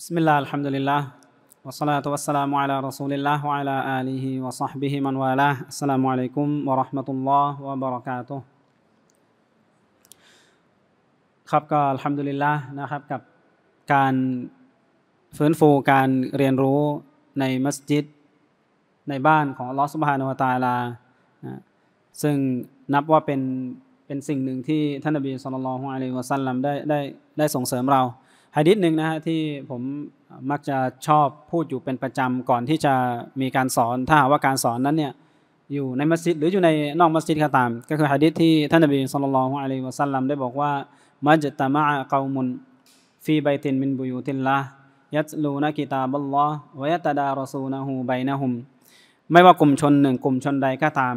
بسم الله الحمد لله والصلاة والسلام على رسول الله وعلى آله وصحبه من والاه السلام عليكم ورحمة الله وبركاته ครับก็อัลฮัมดุลิลล์นะครับกับการฟื้นฟูการเรียนรู้ ในมัสยิดในบ้านของอัลลอฮฺสุบฮานุวตาลาซึ่งนับว่าเป็นเป็น สิ่งหนึ่งที่ท่านนบีสุลต่านละฮ์อะลัยวะซัลลัมได้ได้ได้ส่งเสริมเราฮะดิษหนึ่งนะฮะที่ผมมักจะชอบพูดอยู่เป็นประจำก่อนที่จะมีการสอนถ้าว่าการสอนนั้นเนี่ยอยู่ในมัสยิดหรืออยู่ในนอกมัสยิดก็ตาม ก็คือฮะดิษที่ท่านอบีสุลลัาละฮุอะลัยฮวะสัลลัมได้บอกว่ามัจตามะกาวมุนฟีไบตินมินบุยุตินละยัตลูนักิตาบัลลอฮ์วยตดารซูนะฮูไบนะฮุม ไม่ว่ากลุ่มชนหนึ่งกลุ่มชนใดก็ตาม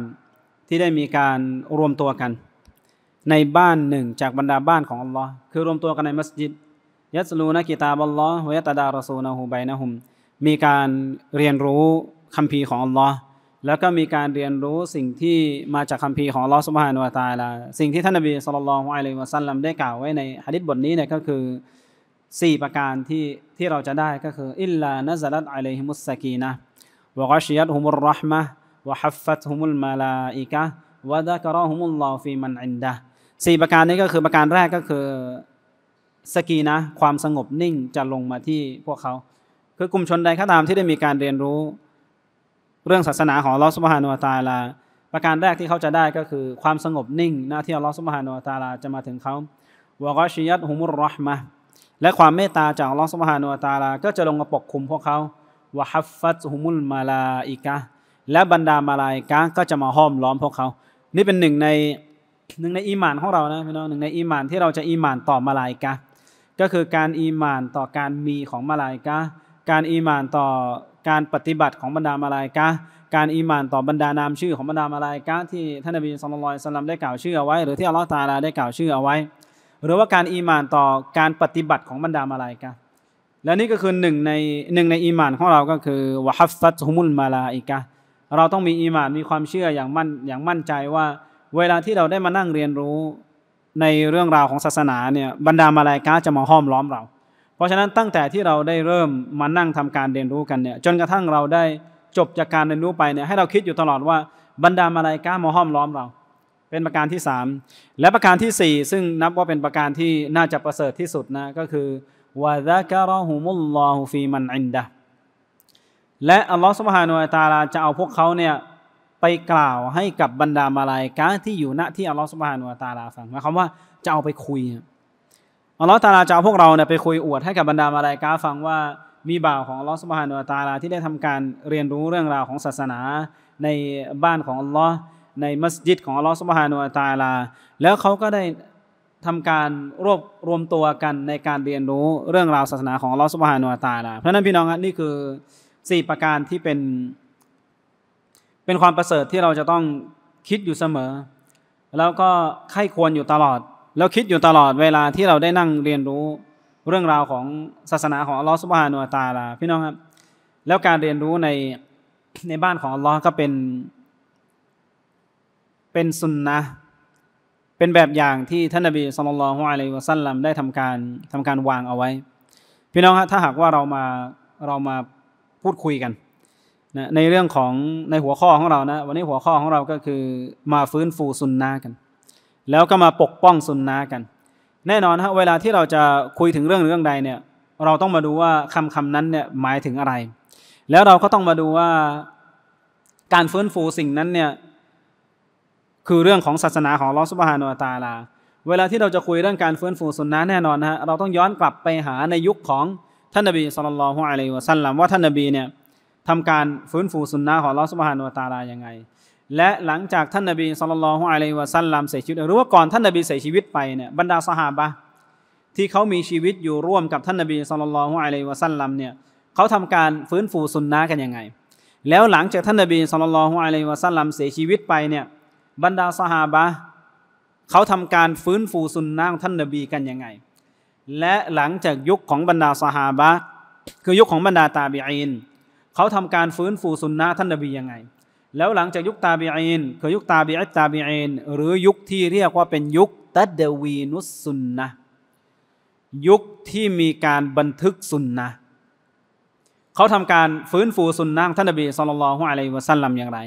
ที่ได้มีการรวมตัวกัน ในบ้านหนึ่งจากบรรดาบ้านของอัลลอฮ์คือรวมตัวกันในมัสยิดยัสลูนกิตาบัลลอฮ์วยตดารสูนะฮูไบนะฮุม มีการเรียนรู้คัมภีร์ของอัลลอฮ์แล้วก็มีการเรียนรู้สิ่งที่มาจากคัมภีร์ของอัลลอฮ์สุบฮานุวาตาละสิ่งที่ท่านนบีสุลต่านอะลัยวะซัลลัมได้กล่าวไว้ในฮะดิษบทนี้เนี่ยก็คือ 4 ประการที่ที่เราจะได้ก็คืออิลลานะซัลัตอะลัยฮิมุสสกีนะวะกัชยัตฮุมุรรหมะวะฮัฟฟัตฮุมุลมาลาอิกะวะดะกะรอฮุมุลลอฮ์ฟีมันอินดะสี่ประการนี้ก็คือประการแรกก็คือสกีนะความสงบนิ่งจะลงมาที่พวกเขา คือกลุ่มชนใดก็ตามที่ได้มีการเรียนรู้ เรื่องศาสนาของลอสบฮานุตาลา ประการแรกที่เขาจะได้ก็คือความสงบนิ่ง หน้าที่ลอสบฮานุตาลาจะมาถึงเขาวะกอชิยัตฮุมุรรหมาและความเมตตาจากลอสบฮานุตาลาก็จะลงมาปกคุมพวกเขาวะฮัฟฟัตฮุมุลมาลาอิกะและบรรดามาลายกะก็จะมาห้อมล้อมพวกเขา นี่เป็นหนึ่งในหนึ่งในอีหมานของเรานะพี่น้องหนึ่งในอีหมานที่เราจะอีหมานต่อมาลายกะก็คือการอีมานต่อการมีของมาลายกะการอีมานต่อการปฏิบัติของบรรดามาลายกะการอีมานต่อบรรดานามชื่อของบรรดามาลายกะที่ท่านนบีสุลต่านสลัมได้กล่าวชื่อเอาไว้ หรือที่อัลลอฮฺตาลาได้กล่าวชื่อเอาไว้ หรือว่าการอีมานต่อการปฏิบัติของบรรดามาลายกะและนี่ก็คือหนึ่งในหนึ่งในอีมานของเราก็คือวะฮัฟซัตฮุมุลมาลาอิกะเราต้องมีอีมานมีความเชื่ออย่างมั่นอย่างมั่นใจว่าเวลาที่เราได้มานั่งเรียนรู้ในเรื่องราวของศาสนาเนี่ยบรรดามาลายกาจะมาห้อมล้อมเรา เพราะฉะนั้นตั้งแต่ที่เราได้เริ่มมานั่งทำการเรียนรู้กันเนี่ยจนกระทั่งเราได้จบจากการเรียนรู้ไปเนี่ยให้เราคิดอยู่ตลอดว่าบรรดามาลายกามาห้อมล้อมเรา เป็นประการที่ 3 และประการที่ 4 ซึ่งนับว่าเป็นประการที่น่าจะประเสริฐที่สุดนะก็คือวะดะกะรอฮุมุลลอฮุฟีมันอินดะและอัลลอฮฺสุบฮานุอัตาลาจะเอาพวกเขาเนี่ยไปกล่าวให้กับบรรดามาลายกาที่อยู่ณที่อัลลอฮฺสุบฮานุตาลาฟังหมายความว่าจะเอาไปคุยอัลลอฮฺตาลาจะเอาพวกเราเนี่ยไปคุยอวดให้กับบรรดามาลายกาฟังว่ามีบ่าวของอัลลอฮฺสุบฮานุตาลาที่ได้ทำการเรียนรู้เรื่องราวของศาสนาในบ้านของอัลลอฮ์ในมัสยิดของอัลลอฮฺสุบฮานุตาลา แล้วเขาก็ได้ทำการรวบรวมตัวกันในการเรียนรู้เรื่องราวศาสนา ของอัลลอฮฺสุบฮานุตาลาเพราะนั้นพี่น้องนี่คือ 4 ประการที่เป็นเป็นความประเสริฐที่เราจะต้องคิดอยู่เสมอ แล้วก็ไข้ควรอยู่ตลอด แล้วคิดอยู่ตลอดเวลาที่เราได้นั่งเรียนรู้เรื่องราวของศาสนาของอัลลอฮฺสุบฮานุอตาลาพี่น้องครับแล้วการเรียนรู้ในในบ้านของอัลลอฮ์ก็เป็นเป็นสุนนะ เป็นแบบอย่างที่ท่านนบีสุลต่านลฮ์อะลัยวะสัลลัมได้ ทำการทำการวางเอาไว้พี่น้องับถ้าหากว่าเรามาเรามาพูดคุยกันนะในเรื่องของในหัวข้อของเรานะวันนี้หัวข้อของเราก็คือ มาฟื้นฟูสุนนะกัน แล้วก็มาปกป้องสุนนะกัน แน่นอนฮะเวลาที่เราจะคุยถึงเรื่องเรื่องใดเนี่ยเราต้องมาดูว่าคำคำนั้นเนี่ยหมายถึงอะไร แล้วเราก็ต้องมาดูว่าการฟื้นฟูสิ่งนั้นเนี่ยคือเรื่องของศาสนาของลอสุบฮานุตาลาเวลาที่เราจะคุยเรื่องการฟื้นฟูสุนนะแน่นอนฮะเราต้องย้อนกลับไปหาในยุคของท่านนบีสุลต่านละฮ์อะลัยวะสัลลัมว่าท่านนบีเนี่ยทำการฟื้นฟูสุนนะของลอสมบฮานุตาลายังไง และหลังจากท่านนบีสุลต่านของอะลัยวะซัลลัมเสียชีวิตหรือว่าก่อนท่านนบีเสียชีวิตไปเนี่ยบรรดาสหาบะที่เขามีชีวิตอยู่ร่วมกับท่านนบีสุลต่านของอะลัยวะซัลลัมเนี่ยเขาทำการฟื้นฟูสุนนะกันยังไง แล้วหลังจากท่านนบีสุลต่านของอะลัยวะซัลลัมเสียชีวิตไปเนี่ยบรรดาสหาบะเขาทำการฟื้นฟูสุนนะของท่านนบีกันยังไง และหลังจากยุคของบรรดาสหาบะ คือยุคของบรรดาตาบีอินเขาทำการฟื้นฟูสุนนะท่านนบียังไง แล้วหลังจากยุคตาบีอินคือยุคตาบีอัตาบีอินหรือยุคที่เรียกว่าเป็นยุคตัดเดวีนุสุนนะยุคที่มีการบันทึกสุนนะเขาทำการฟื้นฟูสุนนะท่านนบีสุลต่านของอะลัยวะสัลลัมอย่างไร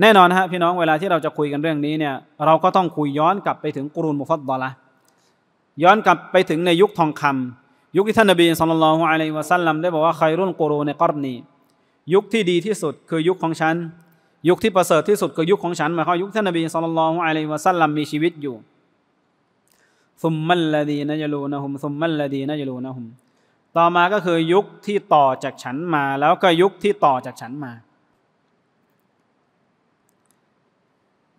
แน่นอนฮะพี่น้องเวลาที่เราจะคุยกันเรื่องนี้เนี่ยเราก็ต้องคุยย้อนกลับไปถึงกรุนมุฟัดดอละย้อนกลับไปถึงในยุคทองคำยุคที่ท่านนบีสุลต่านของอะลัยวะสัลลัมได้บอกว่าใครรุ่นกรุนในกรณียุคที่ดีที่สุดคือยุคของฉันยุคที่ประเสริฐที่สุดคือยุคของฉันหมายความยุคท่านนบีสุลต่านอะลัยวะสัลลัมมีชีวิตอยู่ซุมมัลลดีนะยลูนะฮุมซุมมัลลดีนะยลูนะฮุม ต่อมาก็คือยุคที่ต่อจากฉันมา แล้วก็ยุคที่ต่อจากฉันมา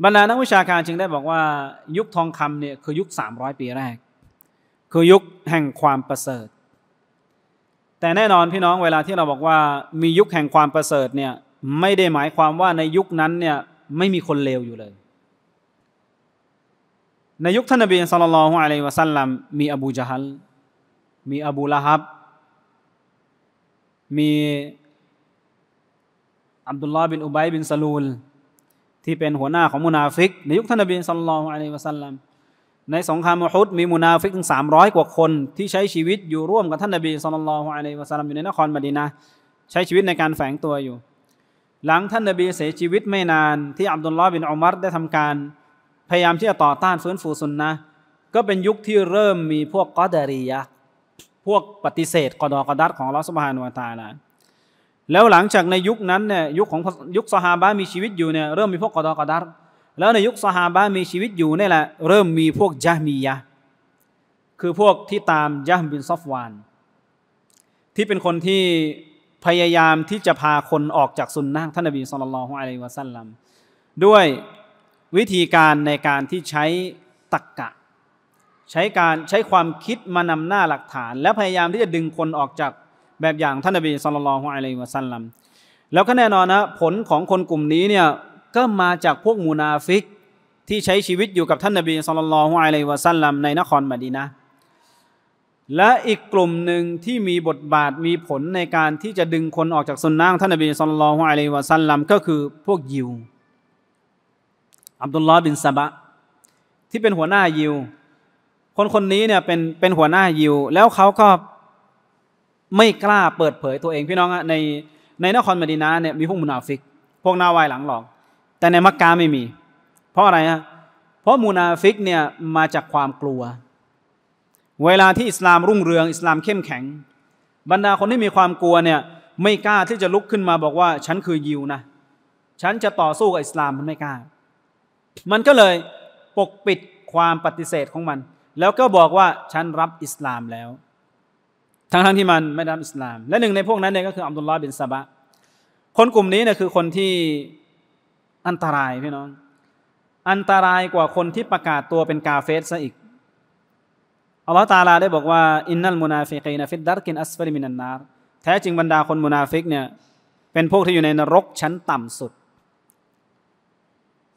บรรดานักวิชาการจึงได้บอกว่า ยุคทองคำเนี่ยคือยุค 300 ปีแรก คือยุคแห่งความประเสริฐแต่แน่นอนพี่น้องเวลาที่เราบอกว่า มียุคแห่งความประเสริฐเนี่ยไม่ได้หมายความว่าในยุคนั้นเนี่ยไม่มีคนเลวอยู่เลย ในยุคท่านนบีสุลต่านของอะลัยวะสัลลัมมีอบูจฮัล มีอบูละฮับ มีอับดุลลา์บินอุบัยบินซาลูล ที่เป็นหัวหน้าของมุนาฟิก ในยุคท่านนบีสุลต่านขฮงอะลัยวะสัลลัมในสงครามมุฮุดมีมุนาฟิกถึงสามร้อยกว่าคนที่ใช้ชีวิตอยู่ร่วมกับท่านนบีสุลต่านละฮ์อะลัยวะสัลลัมอยู่ในนครมดีนะใช้ชีวิตในการแฝงตัวอยู่ หลังท่านนบีเสียชีวิตไม่นานที่อับดุลลอฮ์บินอุมัรได้ทำการพยายามที่จะต่อต้านฟื้นฟูสุนนะก็เป็นยุคที่เริ่มมีพวกกอดารียะพวกปฏิเสธกอดอกอดัตของลอสุบฮานุวาตาลาแล้วหลังจากในยุคนั้นเนี่ยยุคของยุคสฮาบะมีชีวิตอยู่เนี่ยเริ่มมีพวกกอดอกอดัตแล้วในยุคสหาบะมีชีวิตอยู่นี่แหละ เริ่มมีพวกยะมียะคือพวกที่ตามยะบินซอฟวานที่เป็นคนที่พยายามที่จะพาคนออกจากสุนนะท่านับีสุลตลฮนของอะลัยวะสัลลัมด้วยวิธีการในการที่ใช้ ตักกะ ใช้การใช้ความคิดมานำหน้าหลักฐาน และพยายามที่จะดึงคนออกจากแบบอย่างท่านับีสุลตลฮนของอะลัยวะสัลลัมแล้วก็แน่นอนนะผลของคนกลุ่มนี้เนี่ยก็มาจากพวกมูนาฟิกที่ใช้ชีวิตอยู่กับ ท่านนบีสุลต่านละฮ์อะลัยวะสัลลัมใน นครมดีนะและอีกกลุ่มหนึ่งที่มีบทบาทมีผลในการที่จะดึงคนออกจากสุนนะท่านนบีสุลต่านละฮ์อะลัยวะสัลลัมก็คือพวกยิว อับดุลลอฮ์บินซาบะที่เป็นหัวหน้ายิว คนคนนี้เนี่ยเป็นเป็นหัวหน้ายิว แล้วเขาก็ไม่กล้าเปิดเผยตัวเองพี่น้องในในนครมดีนะเนี่ยมีพวกมุนาฟิก พวกนาวายหลังหลอกแต่ในมักกะไม่มี เพราะอะไรฮะเพราะมูนาฟิกเนี่ยมาจากความกลัว เวลาที่อิสลามรุ่งเรืองอิสลามเข้มแข็ง บรรดาคนที่มีความกลัวเนี่ย ไม่กล้าที่จะลุกขึ้นมา บอกว่า ฉันคือยิวนะ ฉันจะต่อสู้กับอิสลามมันไม่กล้า มันก็เลยปกปิดความปฏิเสธของมัน แล้วก็บอกว่าฉันรับอิสลามแล้ว ทั้งทั้งที่มันไม่รับอิสลาม และหนึ่งในพวกนั้นเนี่ยก็คืออัลดุลลาห์บินซาบะคนกลุ่มนี้เนี่ยคือคนที่อันตรายพี่น้องอันตรายกว่าคนที่ประกาศตัวเป็นกาเฟสซะอีกอัลลอฮฺตาลาได้บอกว่าอินนัลมุนาฟิกีนฟิดดัรกินอัสฟลิมินันนารแท้จริงบรรดาคนมุนาฟิกเนี่ยเป็นพวกที่อยู่ในนรกชั้นต่ำสุด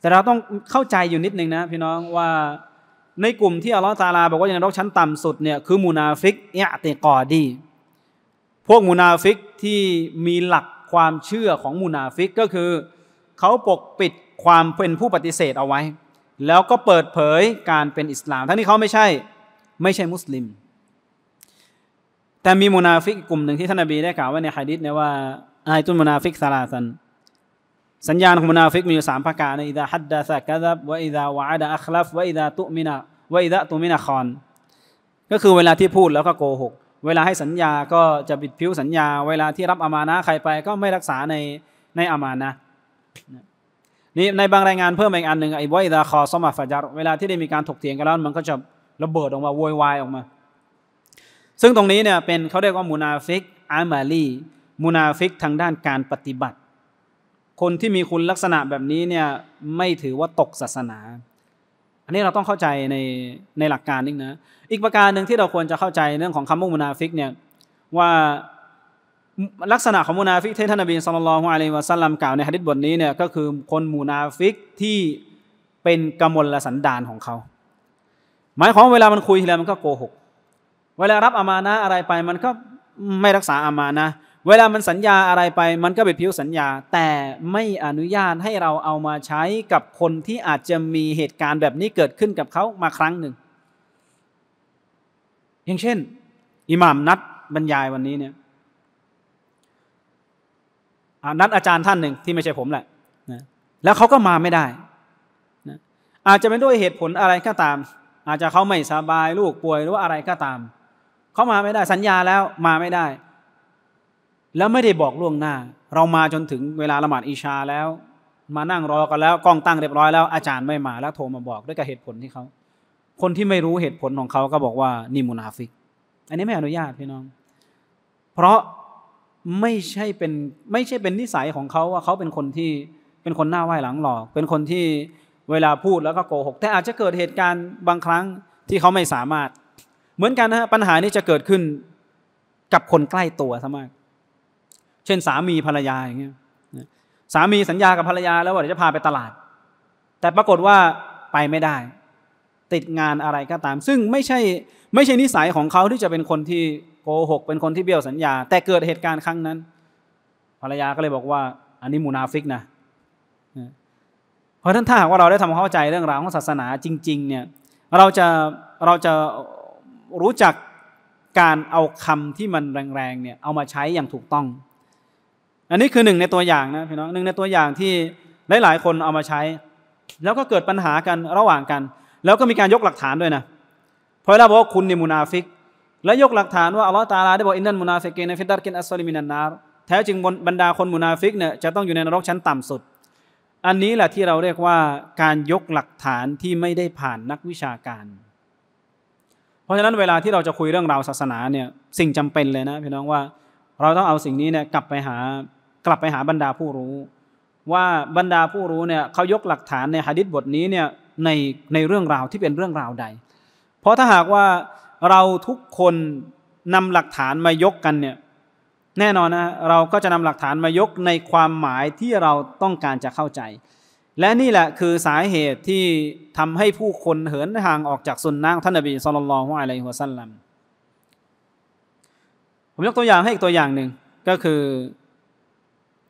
แต่เราต้องเข้าใจอยู่นิดนึงนะพี่น้องว่าในกลุ่มที่อัลลอฮฺตาลาบอกว่าอยู่ในนรกชั้นต่ำสุดเนี่ยคือมุนาฟิกอะอติกอดีพวกมุนาฟิกที่มีหลักความเชื่อของมุนาฟิกก็คือเขาปกปิดความเป็นผู้ปฏิเสธเอาไว้ แล้วก็เปิดเผยการเป็นอิสลาม ทั้งที่เขาไม่ใช่ไม่ใช่มุสลิม แต่มีมุนาฟิกกลุ่มหนึ่งที่ท่านอบีได้กล่าวไว้ในฮะดิษเนี่ยว่าอายตุนมุนาฟิกซาลาสันสัญญาณของมุนาฟิกมีอยู่สามประการในอิดะฮัดดะซะกะดับวะอิดะวะอาดะอัคลัฟวะอิดะตุมินะวะอิดะตุมินะคอนก็คือเวลาที่พูดแล้วก็โกหกเวลาให้สัญญาก็จะบิดผิวสัญญา เวลาที่รับอามานะใครไปก็ไม่รักษาในในอามานะนี่ในบางรายงานเพิ่มอีกอันหนึ่งไอ้ไวดาคอสมาฟาจารเวลาที่ได้มีการถกเถียงกันแล้วมันก็จะระเบิดออกมาโวยวายออกมา ซึ่งตรงนี้เนี่ยเป็นเขาเรียกว่า มูนาฟิกอามาลีมูนาฟิกทางด้านการปฏิบัติ คนที่มีคุณลักษณะแบบนี้เนี่ยไม่ถือว่าตกศาสนา อันนี้เราต้องเข้าใจในในหลักการนิดนะอีกประการหนึ่งที่เราควรจะเข้าใจเรื่องของคำว่ามูนาฟิกเนี่ยว่าลักษณะของมูนาฟิกที่ท่านนบฺสัลลัลลอะลัยวะสัลลัมกล่าวในฮะดิษบทนี้เนี่ยก็คือ คนมูนาฟิกที่เป็นกมลละสันดานของเขา หมายความเวลามันคุยทีไรมันก็โกหกเวลารับอามานะอะไรไปมันก็ไม่รักษาอามานะเวลามันสัญญาอะไรไป มันก็เป็นผิวสัญญา แต่ไม่อนุญาตให้เราเอามาใช้กับคนที่อาจจะมีเหตุการณ์แบบนี้เกิดขึ้นกับเขามาครั้งหนึ่งอย่างเช่นอิหม่ามนัดบรรยายวันนี้เนี่ยนัดอาจารย์ท่านหนึ่งที่ไม่ใช่ผมแหละนะแล้วเขาก็มาไม่ได้นะอาจจะเป็นด้วยเหตุผลอะไรก็ตาม อาจจะเขาไม่สบายลูกป่วยหรือว่าอะไรก็ตาม เขามาไม่ได้สัญญาแล้วมาไม่ได้ แล้วไม่ได้บอกล่วงหน้า เรามาจนถึงเวลาละหมาดอิชาแล้ว มานั่งรอกันแล้ว กล้องตั้งเรียบร้อยแล้วอาจารย์ไม่มาแล้วโทรมาบอกด้วยกับเหตุผลที่เขา คนที่ไม่รู้เหตุผลของเขาก็บอกว่านี่มุนาฟิก อันนี้ไม่อนุญาตพี่น้อง เพราะไม่ใช่เป็นไม่ใช่เป็นนิสัยของเขาว่าเขาเป็นคนที่ เป็นคนหน้าไหว้หลังหลอก เป็นคนที่เวลาพูดแล้วก็โกหก แต่อาจจะเกิดเหตุการณ์บางครั้งที่เขาไม่สามารถ เหมือนกันนะปัญหานี้จะเกิดขึ้นกับคนใกล้ตัวซะมากเช่นสามีภรรยาอย่างเงี้ยสามีสัญญากับภรรยาแล้วว่าจะพาไปตลาด แต่ปรากฏว่าไปไม่ได้ ติดงานอะไรก็ตาม ซึ่งไม่ใช่ ไม่ใช่นิสัยของเขาที่จะเป็นคนที่โกหกเป็นคนที่เบี้ยวสัญญาแต่เกิดเหตุการณ์ครั้งนั้น ภรรยาก็เลยบอกว่าอันนี้มูนาฟิกนะ เพราะท่านถ้าหากว่าเราได้ทำความเข้าใจเรื่องราวของศาสนาจริงๆเนี่ยเราจะเราจะรู้จักการเอาคำที่มันแรงๆเนี่ยเอามาใช้อย่างถูกต้อง อันนี้คือหนึ่งในตัวอย่างนะพี่น้องหนึ่งในตัวอย่างที่หลาย ๆ คนเอามาใช้ แล้วก็เกิดปัญหากันระหว่างกัน แล้วก็มีการยกหลักฐานด้วยนะพอเราบอกว่าคุณเนี่ยมูนาฟิกและยกหลักฐานว่าอัลลอฮ์ตาลาได้บอกอินนันมุนาฟิกกนในฟิตัรกินอัสซอลิมินันนารแท้จริงบรรดาคนมุนาฟิกเนี่ยจะต้องอยู่ในนรกชั้นต่ำสุด อันนี้แหละที่เราเรียกว่าการยกหลักฐานที่ไม่ได้ผ่านนักวิชาการ เพราะฉะนั้นเวลาที่เราจะคุยเรื่องราวศาสนาเนี่ยสิ่งจำเป็นเลยนะพี่น้องว่าเราต้องเอาสิ่งนี้เนี่ยกลับไปหา กลับไปหาบรรดาผู้รู้ ว่าบรรดาผู้รู้เนี่ยเขายกหลักฐานในฮะดิษบทนี้เนี่ยในในเรื่องราวที่เป็นเรื่องราวใด เพราะถ้าหากว่าเราทุกคนนำหลักฐานมายกกันเนี่ยแน่นอนนะ เราก็จะนำหลักฐานมายกในความหมายที่เราต้องการจะเข้าใจ และนี่แหละคือสาเหตุที่ทำให้ผู้คนเหินห่างออกจากสุนนะท่านอบีสุลลอฮฺอะอะลัยฮุสันลัมผมยกตัวอย่างให้อีกตัวอย่างหนึ่งก็คือ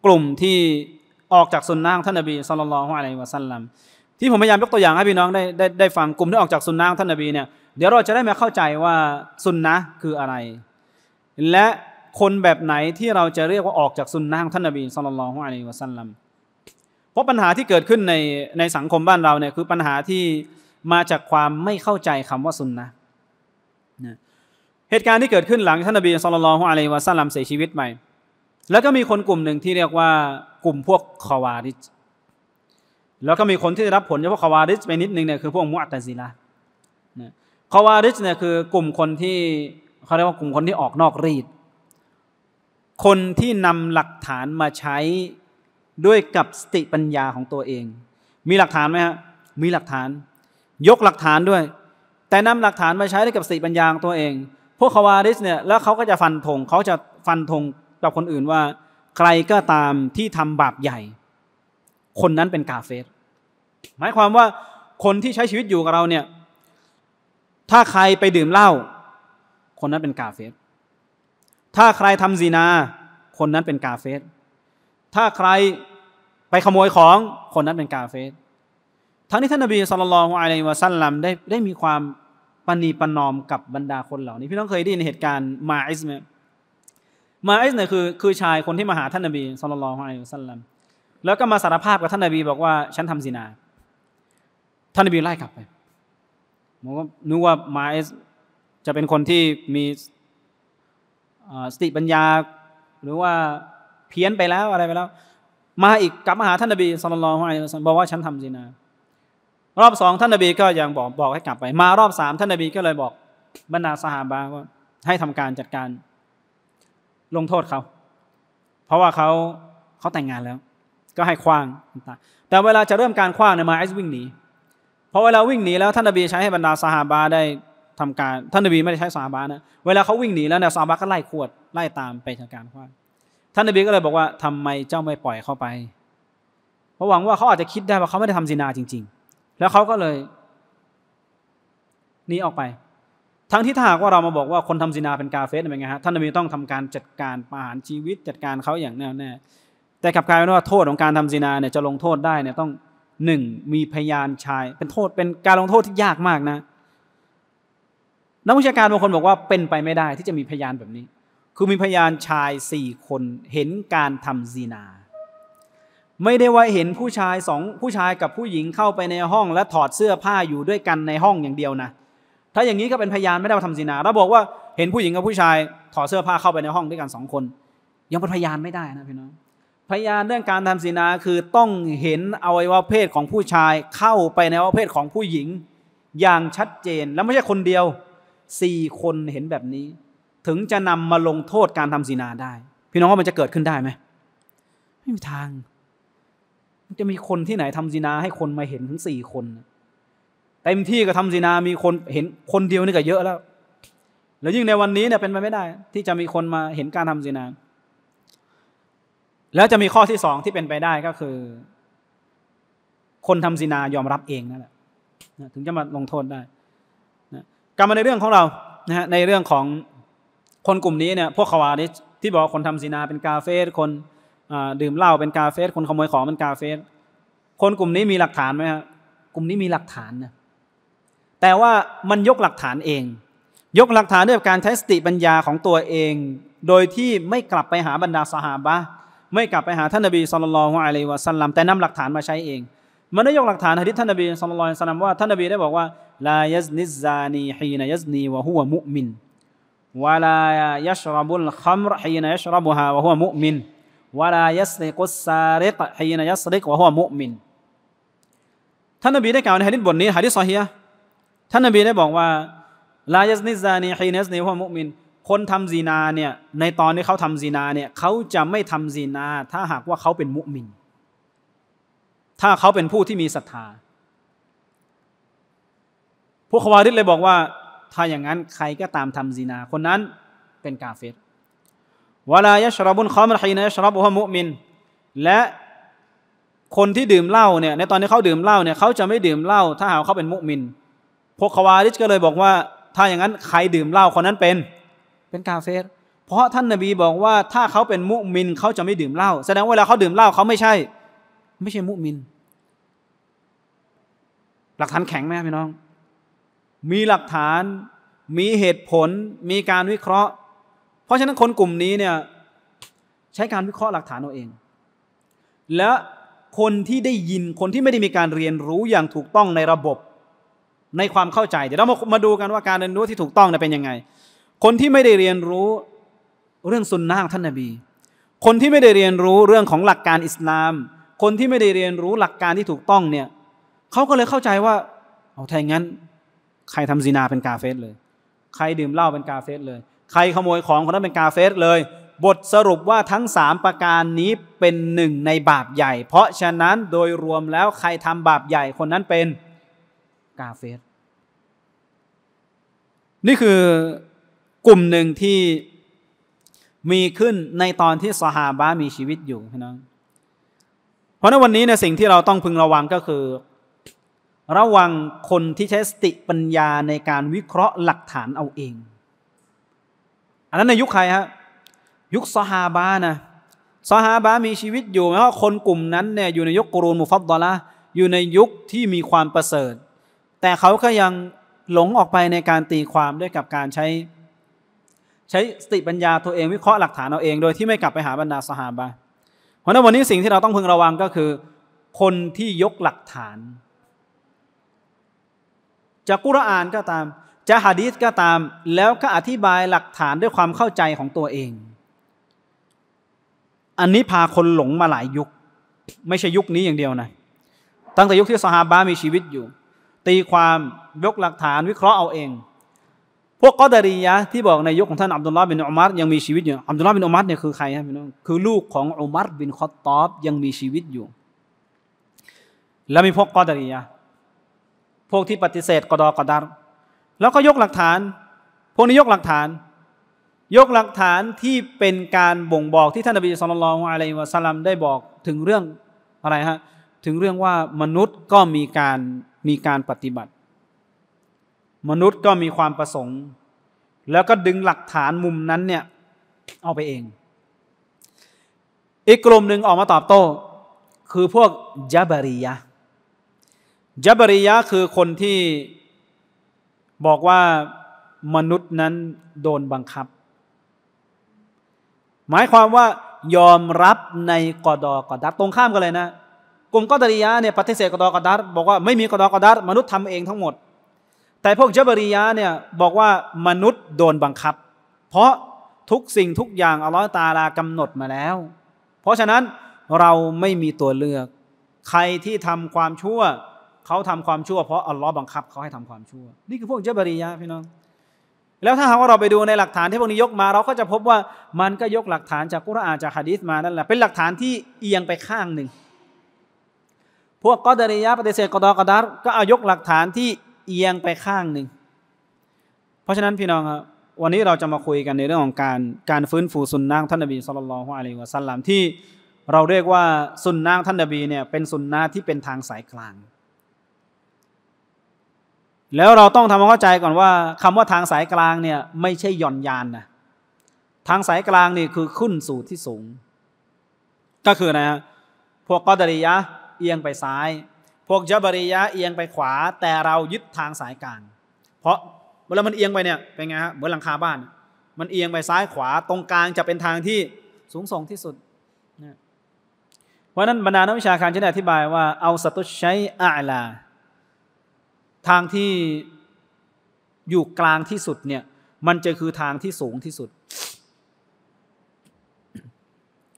กลุ่มที่ออกจากสุนนะท่านอบีสุลลอฮฺอะอะลัยฮุสันลัมที่ผมพยายามยกตัวอย่างให้พี่น้อง ได้ได้ได้ฟังกลุ่มที่ออกจากสุนนะท่านอบีเนี่ยเดี๋ยวเราจะได้มาเข้าใจว่าสุนนะคืออะไร และคนแบบไหนที่เราจะเรียกว่าออกจากสุนนะของท่านนบีสุลต่านของอะนัยวะซัลลัมเพราะปัญหาที่เกิดขึ้นในในสังคมบ้านเราเนี่ยคือปัญหาที่มาจากความไม่เข้าใจคำว่าสุนนะ เหตุการณ์ที่เกิดขึ้นหลังท่านนบีสุลต่านของอะนัยวะซัลลัมเสียชีวิตไปแล้วก็มีคนกลุ่มหนึ่งที่เรียกว่ากลุ่มพวกคอวาริจแล้วก็มีคนที่ได้รับผลจากพวกคอวาริจไปนิดนึงเนี่ยคือพวกมุอัตตซิลานะคาวาริชเนี่ย คือกลุ่มคนที่เขาเรียกว่ากลุ่มคนที่ออกนอกรีด คนที่นำหลักฐานมาใช้ด้วยกับสติปัญญาของตัวเอง มีหลักฐานไหมฮะ มีหลักฐาน ยกหลักฐานด้วย แต่นำหลักฐานมาใช้ด้วยกับสติปัญญาของตัวเอง พวกคาวาริชเนี่ยแล้วเขาก็จะฟันธงเขาจะฟันธงกับคนอื่นว่า ใครก็ตามที่ทำบาปใหญ่ คนนั้นเป็นกาเฟสหมายความว่าคนที่ใช้ชีวิตอยู่กับเราเนี่ยถ้าใครไปดื่มเหล้าคนนั้นเป็นกาเฟสถ้าใครทำซีนาคนนั้นเป็นกาเฟสถ้าใครไปขโมยของคนนั้นเป็นกาเฟสทั้งนี้ท่านนบีสุลต่านอะไรวะซันลำได้ได้มีความปณีปนอมกับบรรดาคนเหล่านี้ พี่น้องเคยได้ยินเหตุการณ์มาอิสไหมมาอิสเนี่ยคือ คือชายคนที่มาหาท่านนบีสุลต่านอะไัวะซันลำแล้วก็มาสารภาพกับท่านนบี บอกว่าฉันทำซินา ท่านนบีไล่กลับไปผมก็นึกว่ามาเอสจะเป็นคนที่มีสติปัญญา หรือว่าเพี้ยนไปแล้วอะไรไปแล้วมาอีกกลับมาหาท่านนบีสุลต่านบอกว่าฉันทำซินา รอบสองท่านนบีก็ยังบอกบอกให้กลับไป มารอบสามท่านนบีก็เลยบอกบรรดาสหาบาว่าให้ทำการจัดการ ลงโทษเขาเพราะว่าเขาเขาแต่งงานแล้ว ก็ให้คว้างแต่เวลาจะเริ่มการคว้างเนี่ยมาไอซ์วิ่งหนีพอเวลาวิ่งหนีแล้วท่านนบีใช้ให้บรรดาสหาบาได้ทำการ ท่านนบีไม่ได้ใช้สหาบานะ เวลาเขาวิ่งหนีแล้วเนี่ยสหาบาก็ไล่ขวดไล่ตามไปทางการขว้างท่านนบีก็เลยบอกว่าทำไมเจ้าไม่ปล่อยเข้าไป เพราะหวังว่าเขาอาจจะคิดได้ว่าเขาไม่ได้ทำซินาจริง ๆ แล้วเขาก็เลยหนีออกไป ทั้งที่ถ้าหากว่าเรามาบอกว่าคนทำซินาเป็นกาเฟสเป็นไงฮะท่านนบีต้องทำการจัดการประหารชีวิตจัดการเขาอย่างแน่แน่แต่กลับกลายเป็นว่าโทษของการทำซินาเนี่ยจะลงโทษได้เนี่ยต้องหนึ่งมีพยานชายเป็นโทษเป็นการลงโทษที่ยากมากนะนักวิชาการบางคนบอกว่าเป็นไปไม่ได้ที่จะมีพยานแบบนี้ คือมีพยานชายสี่คนเห็นการทำซีนา ไม่ได้ว่าเห็นผู้ชายสองผู้ชายกับผู้หญิงเข้าไปในห้อง และถอดเสื้อผ้าอยู่ด้วยกันในห้องอย่างเดียวนะ ถ้าอย่างนี้ก็เป็นพยานไม่ได้ว่าทำซีนาเราบอกว่าเห็นผู้หญิงกับผู้ชายถอดเสื้อผ้าเข้าไปในห้องด้วยกันสองคนยังเป็นพยานไม่ได้นะพี่น้องพยานเรื่องการทำศีนาคือต้องเห็นอวัยวะเพศของผู้ชาย เข้าไปในอวัยวะเพศของผู้หญิง อย่างชัดเจนแล้วไม่ใช่คนเดียวสี่คนเห็นแบบนี้ ถึงจะนำมาลงโทษการทำศีนาได้ พี่น้องว่ามันจะเกิดขึ้นได้ไหมไม่มีทางจะมีคนที่ไหนทำศีนาให้คนมาเห็นถึงสี่คนเต็มที่ก็ทำศีนามีคนเห็นคนเดียวนี่ก็เยอะแล้ว แล้วยิ่งในวันนี้เนี่ยเป็นไปไม่ได้ ที่จะมีคนมาเห็นการทำศีนาแล้วจะมีข้อที่สองที่เป็นไปได้ก็คือ คนทำซินายอมรับเองนั่นแหละถึงจะมาลงโทษได้นะกลับมาในเรื่องของเรานะฮะในเรื่องของคนกลุ่มนี้เนี่ยพวกขวานีชที่บอกคนทำซินาเป็นกาเฟสคนดื่มเหล้าเป็นกาเฟสคนขโมยของเป็นกาเฟสคนกลุ่มนี้มีหลักฐานไหมครับกลุ่มนี้มีหลักฐานนะแต่ว่ามันยกหลักฐานเอง ยกหลักฐานด้วยการใช้สติปัญญาของตัวเอง โดยที่ไม่กลับไปหาบรรดาสหาบะไม่กลับไปหาท่านนบีสุลต่านว่าอะลัยวะสัลลัมแต่นำหลักฐานมาใช้เองมันได้ยกหลักฐานในที่ท่านนบีสุลต่านสัลลัมว่าท่านนบีได้บอกว่าลายซนิซานีฮีนยซนีวะฮุวะมุมินวะลายัชรับุลขัมรฮีนยัชรับุฮาวะฮุวะมุมินวะลายัสริกุสซาริกฮีนยัสิกวะฮุวะมุมินท่านนบีได้กล่าวในฮะดิษบทนี้ฮะดิษซอฮียท่านนบีได้บอกว่าลายซนิซานีฮีนยซนีวะฮุวะมุมินคนทำซีนาเนี่ยในตอนที่เขาทำซีนาเนี่ยเขาจะไม่ทำซีนา ถ้าหากว่าเขาเป็นมุมิน ถ้าเขาเป็นผู้ที่มีศรัทธาพวกขวาริดเลยบอกว่า ถ้าอย่างนั้นใครก็ตามทำซีนาคนนั้นเป็นกาเฟตวลายชรบุนคอมรฮีนยชรบุฮมุมิน และคนที่ดื่มเหล้าเนี่ยในตอนที่เขาดื่มเหล้าเนี่ยเขาจะไม่ดื่มเหล้าถ้าหากเขาเป็นมุมิน พวกขวาริดก็เลยบอกว่า ถ้าอย่างนั้นใครดื่มเหล้าคนนั้นเป็นเป็นกาเฟรเพราะท่านนาบีบอกว่า ถ้าเขาเป็นมุมินเขาจะไม่ดื่มเหล้าแสดงว่าเวลาเขาดื่มเหล้าเขาไม่ใช่ ไม่ใช่มุมินหลักฐานแข็งไหมพี่น้อง มีหลักฐาน มีเหตุผล มีการวิเคราะห์ เพราะฉะนั้นคนกลุ่มนี้เนี่ยใช้การวิเคราะห์หลักฐานเอาเอง และคนที่ได้ยินคนที่ไม่ได้มีการเรียนรู้อย่างถูกต้องในระบบในความเข้าใจ เดี๋ยวเรามาดูกันว่าการเรียนรู้ที่ถูกต้องเป็นยังไงคนที่ไม่ได้เรียนรู้เรื่องสุนนะของท่านนาบี คนที่ไม่ได้เรียนรู้เรื่องของหลักการอิสลาม คนที่ไม่ได้เรียนรู้หลักการที่ถูกต้องเนี่ยเขาก็เลยเข้าใจว่าเอาแทาอย่างนั้นใครทำซินาเป็นกาเฟสเลย ใครดื่มเหล้าเป็นกาเฟสเลย ใครขโมยของคนนั้นเป็นกาเฟสเลย บทสรุปว่าทั้งสามประการนี้เป็นหนึ่งในบาปใหญ่ เพราะฉะนั้นโดยรวมแล้วใครทำบาปใหญ่คนนั้นเป็นกาเฟสนี่คือกลุ่มหนึ่งที่มีขึ้นในตอนที่สหาบะมีชีวิตอยู่นะเพราะในวันนี้ในสิ่งที่เราต้องพึงระวังก็คือ ระวังคนที่ใช้สติปัญญาในการวิเคราะห์หลักฐานเอาเอง อันนั้นในยุคใครฮะยุคสหาบะนะสหาบะมีชีวิตอยู่แลาวคนกลุ่มนั้นเนี่ยอยู่ในยุคกรูนมุฟัตดอละอยู่ในยุคที่มีความประเสริฐ แต่เขาก็ยังหลงออกไปในการตีความด้วยกับการใช้ใช้สติปัญญาตัวเองวิเคราะห์หลักฐานเอาเองโดยที่ไม่กลับไปหาบรรดาสหาบะเพราะนั้นวันนี้สิ่งที่เราต้องพึงระวังก็คือ คนที่ยกหลักฐาน จากุรอานก็ตามจากฮะดีษก็ตามแล้วก็อธิบายหลักฐานด้วยความเข้าใจของตัวเอง อันนี้พาคนหลงมาหลายยุคไม่ใช่ยุคนี้อย่างเดียวนะ ตั้งแต่ยุคที่สหาบะมีชีวิตอยู่ ตีความยกหลักฐานวิเคราะห์เอาเองพวกกอดารียะที่บอกในยุคของท่านอับดุลลาห์บินอุมัรยังมีชีวิตอยู่อับดุลลาห์บินอุมัรเนี่ยคือใครครับพี่น้องคือลูกของอุมัรบินคอตตอบยังมีชีวิตอยู่แล้วมีพวกกอดารียะพวกที่ปฏิเสธกอดอกอดารแล้วก็ยกหลักฐานพวกนี้ยกหลักฐานยกหลักฐานที่เป็นการบ่งบอกที่ท่านนบีสุลลัลนอะลัยวะสัลลัมได้บอกถึงเรื่องอะไรฮะถึงเรื่องว่ามนุษย์ก็มีการมีการปฏิบัติมนุษย์ก็มีความประสงค์ แล้วก็ดึงหลักฐานมุมนั้นเนี่ยเอาไปเอง อีกกลุ่มหนึ่งออกมาตอบโต้ คือพวกยาบริยะยาบริยะคือคนที่บอกว่ามนุษย์นั้นโดนบังคับ หมายความว่ายอมรับในกอดอกอดัตตรงข้ามกันเลยนะ กลุ่มกอดริยะเนี่ยปฏิเสธกอดอกอดัตบอกว่าไม่มีกอดอกอดัตมนุษย์ทำเองทั้งหมดแต่พวกจับริยาเนี่ยบอกว่ามนุษย์โดนบังคับ เพราะทุกสิ่งทุกอย่างอัลลอฮฺตาลากำหนดมาแล้ว เพราะฉะนั้นเราไม่มีตัวเลือก ใครที่ทำความชั่ว เขาทำความชั่วเพราะอัลลอฮ์บังคับเขาให้ทำความชั่ว นี่คือพวกเจบริยาพี่น้อง แล้วถ้าหากว่าเราไปดูในหลักฐานที่พวกนี้ยกมาเราก็จะพบว่ามันก็ยกหลักฐานจากกุรอานจากฮะดีษมานั่นแหละเป็นหลักฐานที่เอียงไปข้างหนึ่งพวกกอดริยาปฏิเสธกอดอกอดารก็เอายกหลักฐานที่เอียงไปข้างหนึ่ง เพราะฉะนั้นพี่น้องครับวันนี้เราจะมาคุยกันในเรื่องของการการฟื้นฟูสุนนะท่านนบีสุลต่านละฮ์อะลัยวะสัลลัมที่เราเรียกว่าสุนนะท่านนบีเนี่ยเป็นสุนนะที่เป็นทางสายกลาง แล้วเราต้องทำความเข้าใจก่อนว่าคำว่าทางสายกลางเนี่ยไม่ใช่หย่อนยานนะทางสายกลางนี่คือขึ้นสู่ที่สูงก็คือนะฮะพวกกอดริยะเอียงไปซ้ายวกจะบริยะเอียงไปขวาแต่เรายึดทางสายกลางเพราะเวลามันเอียงไปเนี่ยเป็นไงฮะเหมือนหลังคาบ้าน มันเอียงไปซ้ายขวาตรงกลางจะเป็นทางที่สูงส่งที่สุด เพราะนั้นบรรดานักวิชาการจะได้อธิบายว่าเอาสตุชัยอาลา ทางที่อยู่กลางที่สุดเนี่ยมันจะคือทางที่สูงที่สุด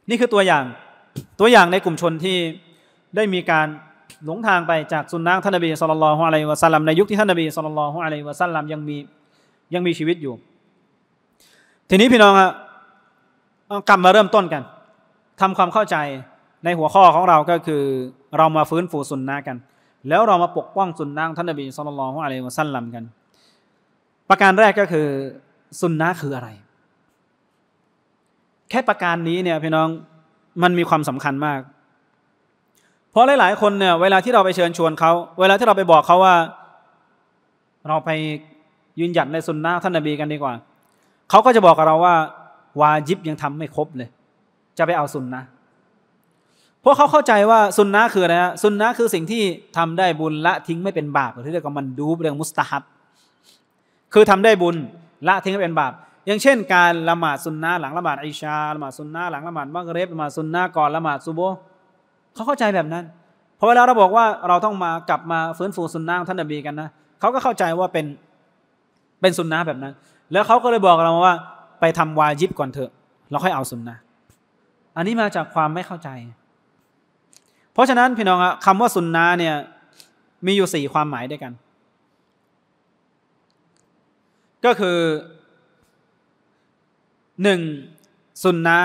นี่คือตัวอย่างตัวอย่างในกลุ่มชนที่ได้มีการหลงทางไปจากสุนนะท่านนบีสุลต่านละฮ์อะลัยวะสัลลัมในยุคที่ท่านนบีสุลต่านละฮ์อะลัยวะสัลลัมยังมียังมีชีวิตอยู่ ทีนี้พี่น้องครับกลับมาเริ่มต้นกัน ทำความเข้าใจในหัวข้อของเราก็คือ เรามาฟื้นฟูสุนนะกัน แล้วเรามาปกป้องสุนนะท่านนบีสุลต่านละฮ์อะลัยวะสัลลัมกัน ประการแรกก็คือสุนนะคืออะไร แค่ประการนี้เนี่ยพี่น้องมันมีความสำคัญมากเพราะหลาย ๆ คนเนี่ยเวลาที่เราไปเชิญชวนเขาเวลาที่เราไปบอกเขาว่า เราไปยืนหยัดในสุนนะท่านนบีกันดีกว่า เขาก็จะบอกกับเราว่า วาจิบยังทำไม่ครบเลย จะไปเอาสุนนะพราะเขาเข้าใจว่าสุนนะคืออะไรฮะสุนนะคือสิ่งที่ทำได้บุญละทิ้งไม่เป็นบาปหรือเรียกว่ามันดูเรื่องมุสตาฮับคือทำได้บุญละทิ้งไม่เป็นบาปอย่างเช่น การละหมาดสุนนะหลังละหมาดอิชาละหมาดสุนนะหลังละหมาดมักเรบละหมาดสุนนะก่อนละหมาดซุโบเขาเข้าใจแบบนั้น พอเวลาเราบอกว่าเราต้องมากลับมาฟื้นฟูสุนนะท่านนบีกันนะ เขาก็เข้าใจว่าเป็นเป็นสุนนะแบบนั้น แล้วเขาก็เลยบอกเราว่าไปทำวาญิบก่อนเถอะเราค่อยเอาสุนนะอันนี้มาจากความไม่เข้าใจ เพราะฉะนั้นพี่น้องคำว่าสุนนะเนี่ย มีอยู่สี่ความหมายด้วยกัน ก็คือหนึ่งสุนนะ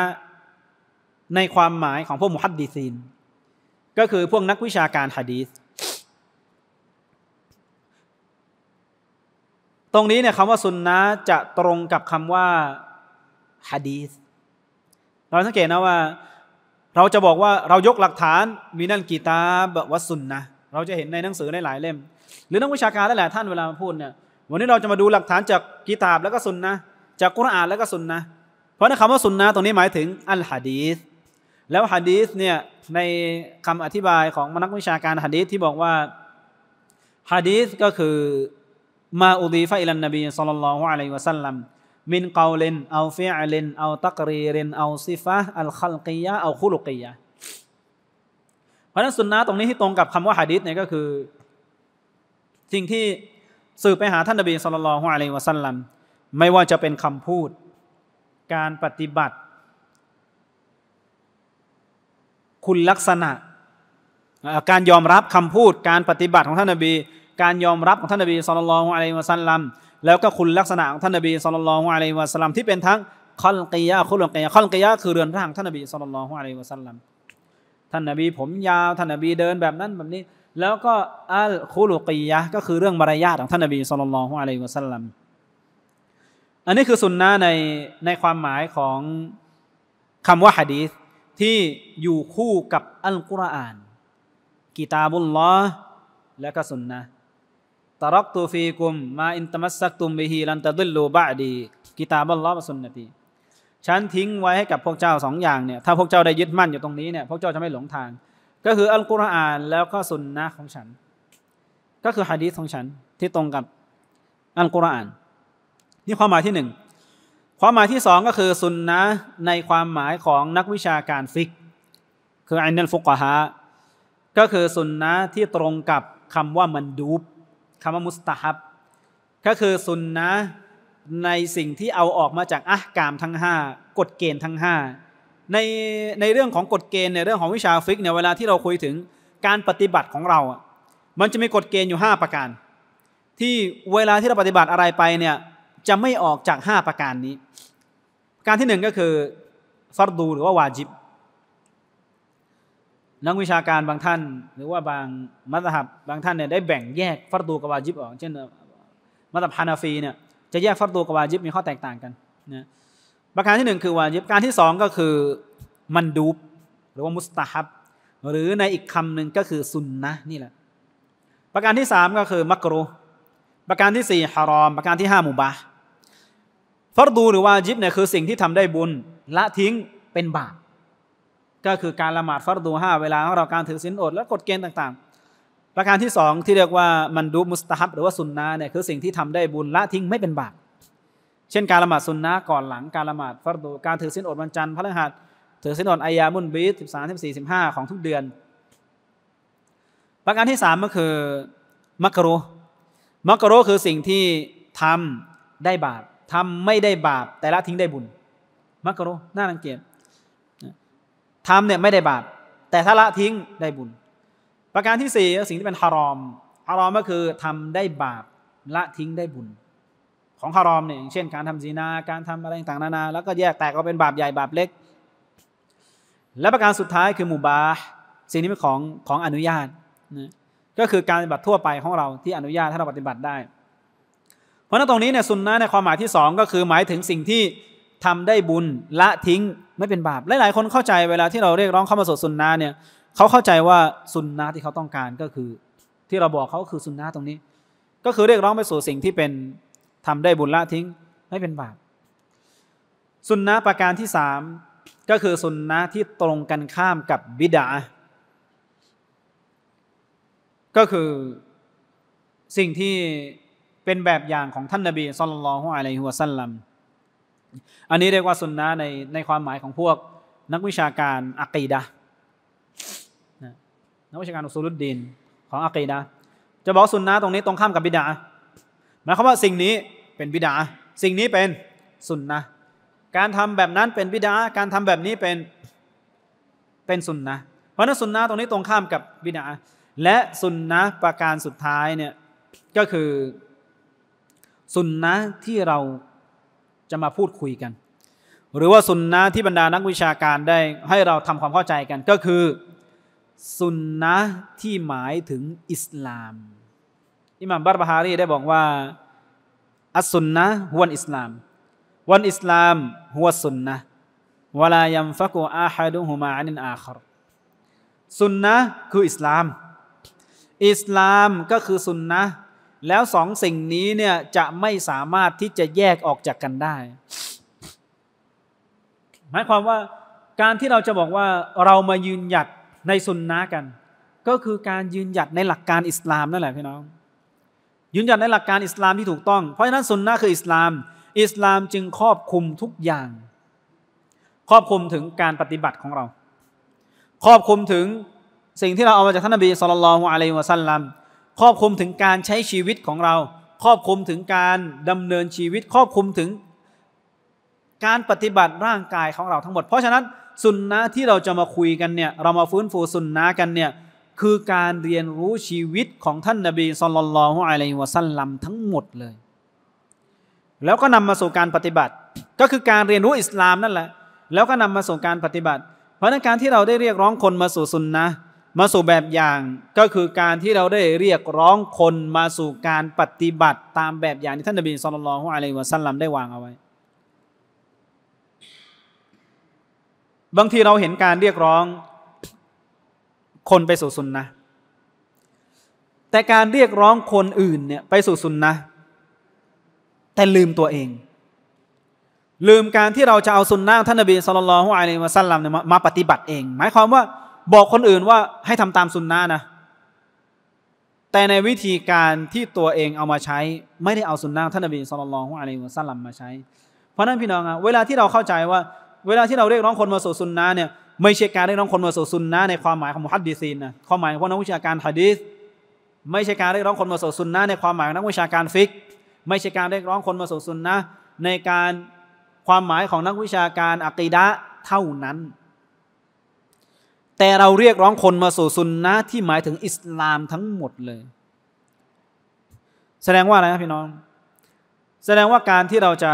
ในความหมายของพวกมุฮัดดีซีนก็คือพวกนักวิชาการฮะดีษตรงนี้เนี่ยคำว่าซุนนะจะตรงกับคำว่าฮะดีษเราสังเกตนะว่า เราจะบอกว่าเรายกหลักฐานมีนั่นกีตาบวสุนนะเราจะเห็นในหนังสือในหลายเล่ม หรือนักวิชาการหลายท่านเวลาพูดเนี่ยวันนี้เราจะมาดูหลักฐานจากกีตาบแล้วก็สุนนะจากกุรอานแล้วก็สุนนะเพราะในคำว่าสุนนะตรงนี้หมายถึงอัลฮะดีษแล้วฮะดีษเนี่ยในคำอธิบายของมนักวิชาการฮะดีษที่บอกว่าฮะดีษก็คือมาอุดีฟะอิลันนบีสุลลัลลอฮุอะลัยวะสัลลัมมินกาวลินเอาฟิอัลนเอาตักรีรินเอาซิฟะอัลคัลกียะเอาคุลุกียะเพราะนั้นสุนนะตรงนี้ที่ตรงกับคำว่าฮะดีษเนี่ยก็คือ สิ่งที่สื่อไปหาท่านนบีสุลลัลลอฮุอะลัยวะสัลลัมไม่ว่าจะเป็นคำพูดการปฏิบัติคุณลักษณะการยอมรับคำพูดการปฏิบัติของท่านนบี การยอมรับของท่านนบีสุลต่านอะลัยฮิวะสัลลัมแล้วก็คุณลักษณะของท่านนบีสุลต่านอะลัยฮิวะสัลลัมที่เป็นทั้งคอลกิยะคุลกียะคอลกิยะคือเรือนร่างท่านนบีสุลต่านอะลัยฮิวะสัลลัมท่านนบีผมยาวท่านนบีเดินแบบนั้นแบบนี้ แล้วก็อัลคุลกิยะ ก็คือเรื่องมารยาทของท่านนบีสุลต่านอะลัยฮิวะสัลลัมอันนี้คือสุนนะในในความหมายของคำว่าฮะดีษที่อยู่คู่กับอัลกุรอาน กิตาบุลลอและก็สุนนะตรักตูฟีกุม มาอินตมัสซักตุมบิฮีลันตะดุลลูบะดีกิตาบุลลอฮ์สุนนะตีฉันทิ้งไว้ให้กับพวกเจ้าสองอย่างเนี่ยถ้าพวกเจ้าได้ยึดมั่นอยู่ตรงนี้เนี่ยพวกเจ้าจะไม่หลงทาง ก็คืออัลกุรอานแล้วก็สุนนะของฉัน ก็คือฮะดีษของฉันที่ตรงกับอัลกุรอานนี่ความหมายที่หนึ่งความหมายที่สองก็คือสุนนะในความหมายของนักวิชาการฟิกคืออันนันฟุกฮะก็คือสุนนะที่ตรงกับคำว่ามันดูบคำว่ามุสตาฮับ ก็คือสุนนะในสิ่งที่เอาออกมาจากอะกกามทั้ง 5 กฎเกณฑ์ทั้ง 5 ในในเรื่องของกฎเกณฑ์ในเรื่องของวิชาฟิกเนี่ยเวลาที่เราคุยถึงการปฏิบัติของเราอ่ะมันจะมีกฎเกณฑ์อยู่ 5 ประการ ที่เวลาที่เราปฏิบัติอะไรไปเนี่ยจะไม่ออกจาก 5 ประการนี้การที่หนึ่งก็คือฟัดดูหรือว่าวาจิบ นักวิชาการบางท่านหรือว่าบางมัตฮับบางท่านเนี่ยได้แบ่งแยกฟัดดูกับวาจิบออกเช่น มัตฮานาฟีเนี่ยจะแยกฟัดดูกับวาจิบมีข้อแตกต่างกันนะประการที่หนึ่งคือวาจิบการที่สองก็คือมันดูบ หรือว่ามุสตาฮับหรือในอีกคำหนึ่งก็คือซุนนะนี่แหละประการที่สามก็คือมักรุประการที่สี่ฮารอมประการที่ห้ามุบาห์ฟารดูหรือวาจิบ เนี่ย คือสิ่งที่ทำได้บุญละทิ้งเป็นบาปก็คือการละหมาดฟารดูห้าเวลาของเราการถือศีลอดและกฎเกณฑ์ต่างๆ ประการที่สองที่เรียกว่า มันดูมุสตาฮับหรือว่าสุนนะเนี่ย คือสิ่งที่ทำได้บุญละทิ้งไม่เป็นบาปเช่นการละหมาดสุนนะก่อนหลังการละหมาดฟารดูการถือศีลอดวันจันทร์พระฤหัสถือศีลอดอายามุนบีสิบสามสิบสี่สิบห้าของทุกเดือน ประการที่สามก็คือมักรุมักรุคือสิ่งที่ทำได้บาปทำไม่ได้บาปแต่ละทิ้งได้บุญ มักกะโรน่ารังเกียจทำเนี่ยไม่ได้บาปแต่ถ้าละทิ้งได้บุญประการที่สี่สิ่งที่เป็นฮารอมฮารอมก็คือทำได้บาปละทิ้งได้บุญของฮารอมเนี่ยเช่น การทำศีนาการทำอะไรต่างๆนานาแล้วก็แยกแตกก็เป็นบาปใหญ่บาปเล็ก และประการสุดท้ายคือมูบาสิ่งนี้เป็นของของอนุญาตนะก็คือการปฏิบัติทั่วไปของเราที่อนุญาตให้เราปฏิบัติได้เพราะนั้นตรงนี้เนี่ยสุนนะในความหมายที่ 2 ก็คือหมายถึงสิ่งที่ทำได้บุญละทิ้งไม่เป็นบาปหลายๆ คนเข้าใจเวลาที่เราเรียกร้องเข้ามาสวดสุนนะเนี่ยเขาเข้าใจว่าสุนนะที่เขาต้องการก็คือที่เราบอกเขาคือสุนนะตรงนี้ ก็คือเรียกร้องไปสู่สิ่งที่เป็นทำได้บุญละทิ้งไม่เป็นบาปสุนนะประการที่ 3 ก็คือสุนนะที่ตรงกันข้ามกับบิดาก็คือสิ่งที่เป็นแบบอย่างของท่านนบีสุลต่านละฮุอะลัยฮวสัลลัม อันนี้เรียกว่าสุนนะในในความหมายของพวกนักวิชาการอักีดะนักวิชาการอุซูลุดดินของอักีดะจะบอกสุนนะตรงนี้ตรงข้ามกับบิดาหมายความว่าสิ่งนี้เป็นบิดาสิ่งนี้เป็นสุนนะการทำแบบนั้นเป็นบิดาการทำแบบนี้เป็นเป็นสุนนะเพราะนั้นสุนนะตรงนี้ตรงข้ามกับบิดาและสุนนะประการสุดท้ายเนี่ยก็คือสุนนะที่เราจะมาพูดคุยกัน หรือว่าสุนนะที่บรรดานักวิชาการได้ให้เราทำความเข้าใจกันก็คือสุนนะที่หมายถึงอิสลามอิหม่ามบัตบาฮารีได้บอกว่าอัสุนนะฮวนอิสลามวันอิสลามฮวสุนนะวลายัมฟักุอาฮัดุฮุมาอันนอาครสุนนะคืออิสลาม อิสลามก็คือสุนนะแล้วสองสิ่งนี้เนี่ยจะไม่สามารถที่จะแยกออกจากกันได้ หมายความว่าการที่เราจะบอกว่าเรามายืนหยัดในสุนนะกัน ก็คือการยืนหยัดในหลักการอิสลามนั่นแหละพี่น้อง ยืนหยัดในหลักการอิสลามที่ถูกต้อง เพราะฉะนั้นสุนนะคืออิสลาม อิสลามจึงครอบคลุมทุกอย่างครอบคลุมถึงการปฏิบัติของเรา ครอบคลุมถึงสิ่งที่เราเอามาจากท่านนบีสุลต่านละฮ์อะลัยวะซัลลัมครอบคลุมถึงการใช้ชีวิตของเราครอบคลุมถึงการดำเนินชีวิตครอบคลุมถึงการปฏิบัติร่างกายของเราทั้งหมด เพราะฉะนั้น สุนนะที่เราจะมาคุยกันเนี่ยเรามาฟื้นฟูสุนนะกันเนี่ยคือการเรียนรู้ชีวิตของท่านนบีสุลต่านละฮ์อะลัยฮิวะสัลลัมทั้งหมดเลย แล้วก็นำมาสู่การปฏิบัติก็คือการเรียนรู้อิสลามนั่นแหละ แล้วก็นำมาสู่การปฏิบัติ เพราะนั้นการที่เราได้เรียกร้องคนมาสู่สุนนะมาสู่แบบอย่างก็คือการที่เราได้เรียกร้องคนมาสู่การปฏิบัติตามแบบอย่างที่ท่านนบีสุลต่านของอะไรวะสันลัมได้วางเอาไว้ บางทีเราเห็นการเรียกร้องคนไปสู่สุนนะแต่การเรียกร้องคนอื่นเนี่ย ไปสู่สุนนะแต่ลืมตัวเอง ลืมการที่เราจะเอาสุนนะท่านนบีสุลต่านของอะไรวะสัลลัมมาปฏิบัติเอง หมายความว่าบอกคนอื่นว่าให้ทำตามสุนนะนะ แต่ในวิธีการที่ตัวเองเอามาใช้ไม่ได้เอาสุนนะท่านอบีสุลล่านของอะลัยัุสลัมมาใช้ เพราะนั้นพี่น้องอะเวลาที่เราเข้าใจว่า เวลาที่เราเรียกร้องคนมาสู่สุนนะเนี่ยไม่ใช่การเรียกร้องคนมาสู่สุนนะในความหมายของมุฮัดดิซีนนะความหมายของนักวิชาการฮะดีษไม่ใช่การเรียกร้องคนมาสู่สุนนะในความหมายของนักวิชาการฟิกไม่ใช่การเรียกร้องคนมาสู่สุนนะในการความหมายของนักวิชาการอะกีดะเท่านั้นแต่เราเรียกร้องคนมาสู่ซุนนะที่หมายถึงอิสลามทั้งหมดเลย แสดงว่าอะไรนะพี่น้อง แสดงว่าการที่เราจะ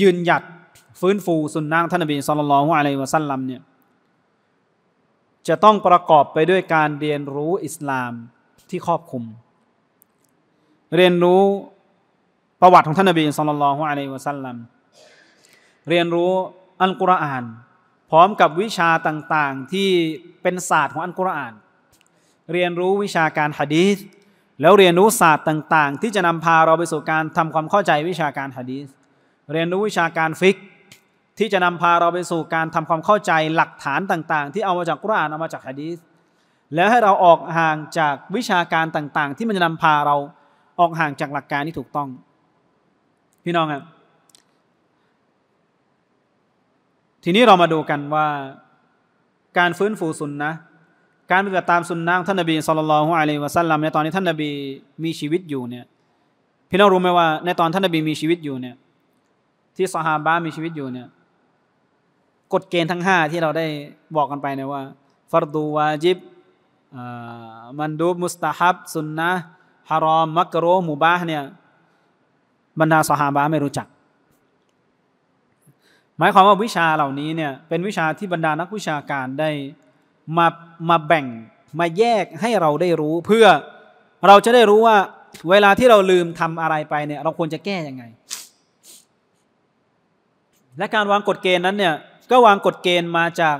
ยืนหยัดฟื้นฟูสุนนะท่านนบีสุลต่านละฮอะไรมวะสั้นลำเนี่ยจะต้องประกอบไปด้วยการเรียนรู้อิสลามที่ครอบคลุม เรียนรู้ประวัติของท่านนบีสุลต่านละฮอะไรมวะสั้นลำเรียนรู้อัลกุรอานร้อมกับวิชาต่างๆที่เป็นศาสตร์ของอัลกุรอาน เรียนรู้วิชาการหะดีษแล้วเรียนรู้ศาสตร์ต่างๆ ที่จะนำพาเราไปสู่การทำความเข้าใจวิชาการหะดีษเรียนรู้วิชาการฟิก ที่จะนำพาเราไปสู่การทำความเข้าใจหลักฐานต่างๆ ที่เอามาจากกุรอานเอามาจากหะดีษแล้วให้เราออกห่างจากวิชาการต่างๆ ที่มันจะนำพาเราออกห่างจากหลักการที่ถูกต้องพี่น้องครับทีนี้เรามาดูกันว่าการฟื้นฟูสุนนะการปฏิบัติตามสุนนะท่านนบีสุลต่านอาลียวะซัลลัมในตอนที่ท่านนบีมีชีวิตอยู่เนี่ยพี่น้องรู้ไหมว่าในตอนท่านนบีมีชีวิตอยู่เนี่ยที่สฮาบ้ามีชีวิตอยู่เนี่ยกฎเกณฑ์ทั้งห้าที่เราได้บอกกันไปเนี่ยว่าฟัรดูวาจิบมันดูมุสตาฮับสุนนะฮารอม มักโรมูบาเนี่ยบรรดาสฮาบ้าไม่รู้จักหมายความว่าวิชาเหล่านี้เนี่ยเป็นวิชาที่บรรดานักวิชาการได้มามาแบ่งมาแยกให้เราได้รู้ เพื่อเราจะได้รู้ว่าเวลาที่เราลืมทำอะไรไปเนี่ยเราควรจะแก้ยังไง และการวางกฎเกณฑ์นั้นเนี่ย ก็วางกฎเกณฑ์มาจาก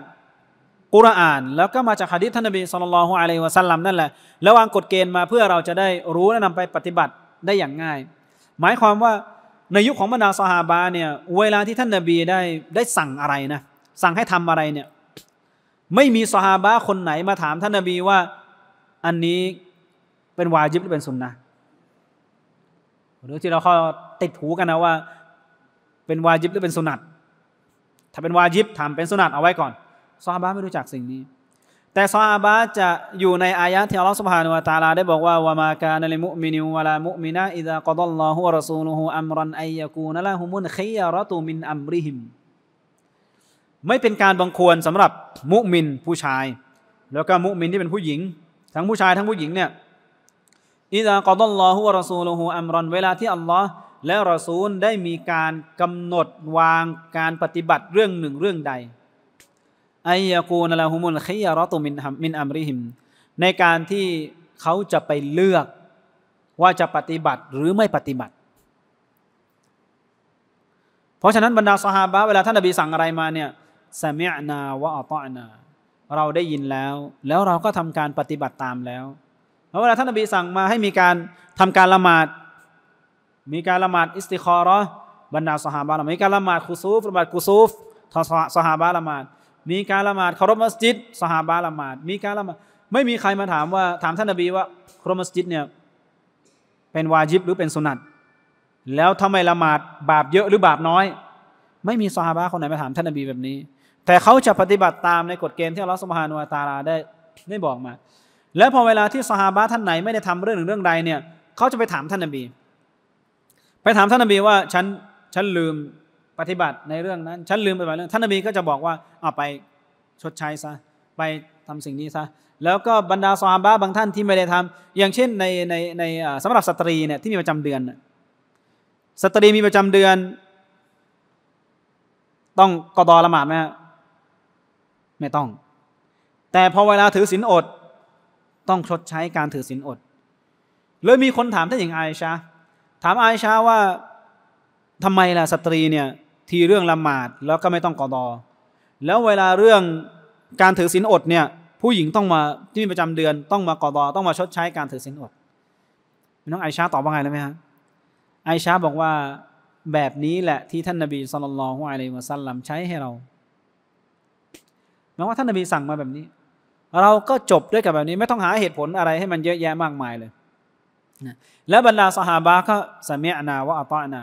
กุรอาน แล้วก็มาจากฮะดิษท่านนบีสุลต่านลฮ์อะลัยวะสัลลัมนั่นแหละแล้ววางกฎเกณฑ์มา เพื่อเราจะได้รู้และนำไปปฏิบัติได้อย่างง่าย หมายความว่าในยุคของบรรดาสหาบาเนี่ย เวลาที่ท่านนาบีได้ได้สั่งอะไรนะ สั่งให้ทำอะไรเนี่ย ไม่มีสหาบาคนไหนมาถามท่านนาบีว่าอันนี้เป็นวาจิบหรือเป็นสุนนะหรือที่เราเข้าติดหูกันนะว่า เป็นวาจิบหรือเป็นสุนัตถ้าเป็นวาจิบทำเป็นสุนัตเอาไว้ก่อนสหฮาบะไม่รู้จักสิ่งนี้แต่ซาบะจะอยู่ในอายะที่อัลลอฮฺสุบฮานุวะตาลา ได้บอกว่าวามากานมุมินิวะลามุมินะอิดะกอดัลลอฮะรอซูลุฮฺอัมรันไอยะกูนะละฮุมุนขียรตุมินอัมริฮิมไม่เป็นการบังควรสำหรับมุมินผู้ชาย แล้วก็มุมินที่เป็นผู้หญิง ทั้งผู้ชายทั้งผู้หญิงเนี่ยอิดะกอดัลลอฮะรอซูลุฮฺอัมรันเวลาที่อัลลอฮ์และรอซูลได้มีการกำหนดวางการปฏิบัติเรื่องหนึ่งเรื่องใดไอยากูนละฮุมุลขียารอตุมินมินอัมริหิมในการที่เขาจะไปเลือกว่าจะปฏิบัติหรือไม่ปฏิบัติ เพราะฉะนั้นบรรดาสหาบะเวลาท่านนบีสั่งอะไรมาเนี่ยสเมียนาวะอัตอนาเราได้ยินแล้ว แล้วเราก็ทำการปฏิบัติตามแล้วแล้วเวลาท่านนบีสั่งมาให้มีการทำการละหมาด มีการละหมาดอิสติคอรอบรรดาสหาบะละมีการละหมาดคุซูฟละหมาดคุซูฟทศสหาบะละหมาดมีการละหมาดเคารพมัสยิดสหาบาละหมาด มีการละหมาดไม่มีใครมาถามว่าถามท่านนบีว่าเคารพมัสยิดเนี่ยเป็นวาจิบหรือเป็นสุนัตแล้วทำไมละหมาดบาปเยอะหรือบาปน้อย ไม่มีสหาบาคนไหนมาถามท่านนบีแบบนี้ แต่เขาจะปฏิบัติตามในกฎเกณฑ์ที่อัลลอฮฺสุบฮานุอัตาลาได้ได้บอกมา แล้วพอเวลาที่สหาบาท่านไหนไม่ได้ทำเรื่องหนึ่งเรื่องใดเนี่ยเขาจะไปถามท่านนบี ไปถามท่านนบีว่าฉันฉันลืมปฏิบัติในเรื่องนั้นฉันลืมไปบางเรื่องท่านนบีก็จะบอกว่าเอาไปชดใช้ซะไปทำสิ่งนี้ซะแล้วก็บรรดาซอฮาบะบางท่านที่ไม่ได้ทำ อย่างเช่น ในในในสำหรับสตรีเนี่ยที่มีประจำเดือนสตรีมีประจำเดือน ต้องกอดอละหมาดไหมฮะไม่ต้อง แต่พอเวลาถือศีลอด ต้องชดใช้การถือศีลอดเลยมีคนถามท่านหญิงอาอชาถามอาอชาว่าทำไมล่ะสตรีเนี่ยทีเรื่องละหมาดแล้วก็ไม่ต้องกอดอ แล้วเวลาเรื่องการถือศีลอดเนี่ย ผู้หญิงต้องมาที่มีประจำเดือนต้องมากอดอต้องมาชดใช้การถือศีลอดน้องไอชาตอบว่าไงแล้วไหมฮะไอชาบอกว่าแบบนี้แหละที่ท่านนบีสุลต่านละฮ์อะลัยวสัลลัมใช้ให้เราหมายว่าท่านนบีสั่งมาแบบนี้ เราก็จบด้วยกับแบบนี้ ไม่ต้องหาเหตุผลอะไรให้มันเยอะแยะมากมายเลย แล้วบรรดาสหาบาก็สมียนาว่าอัตานา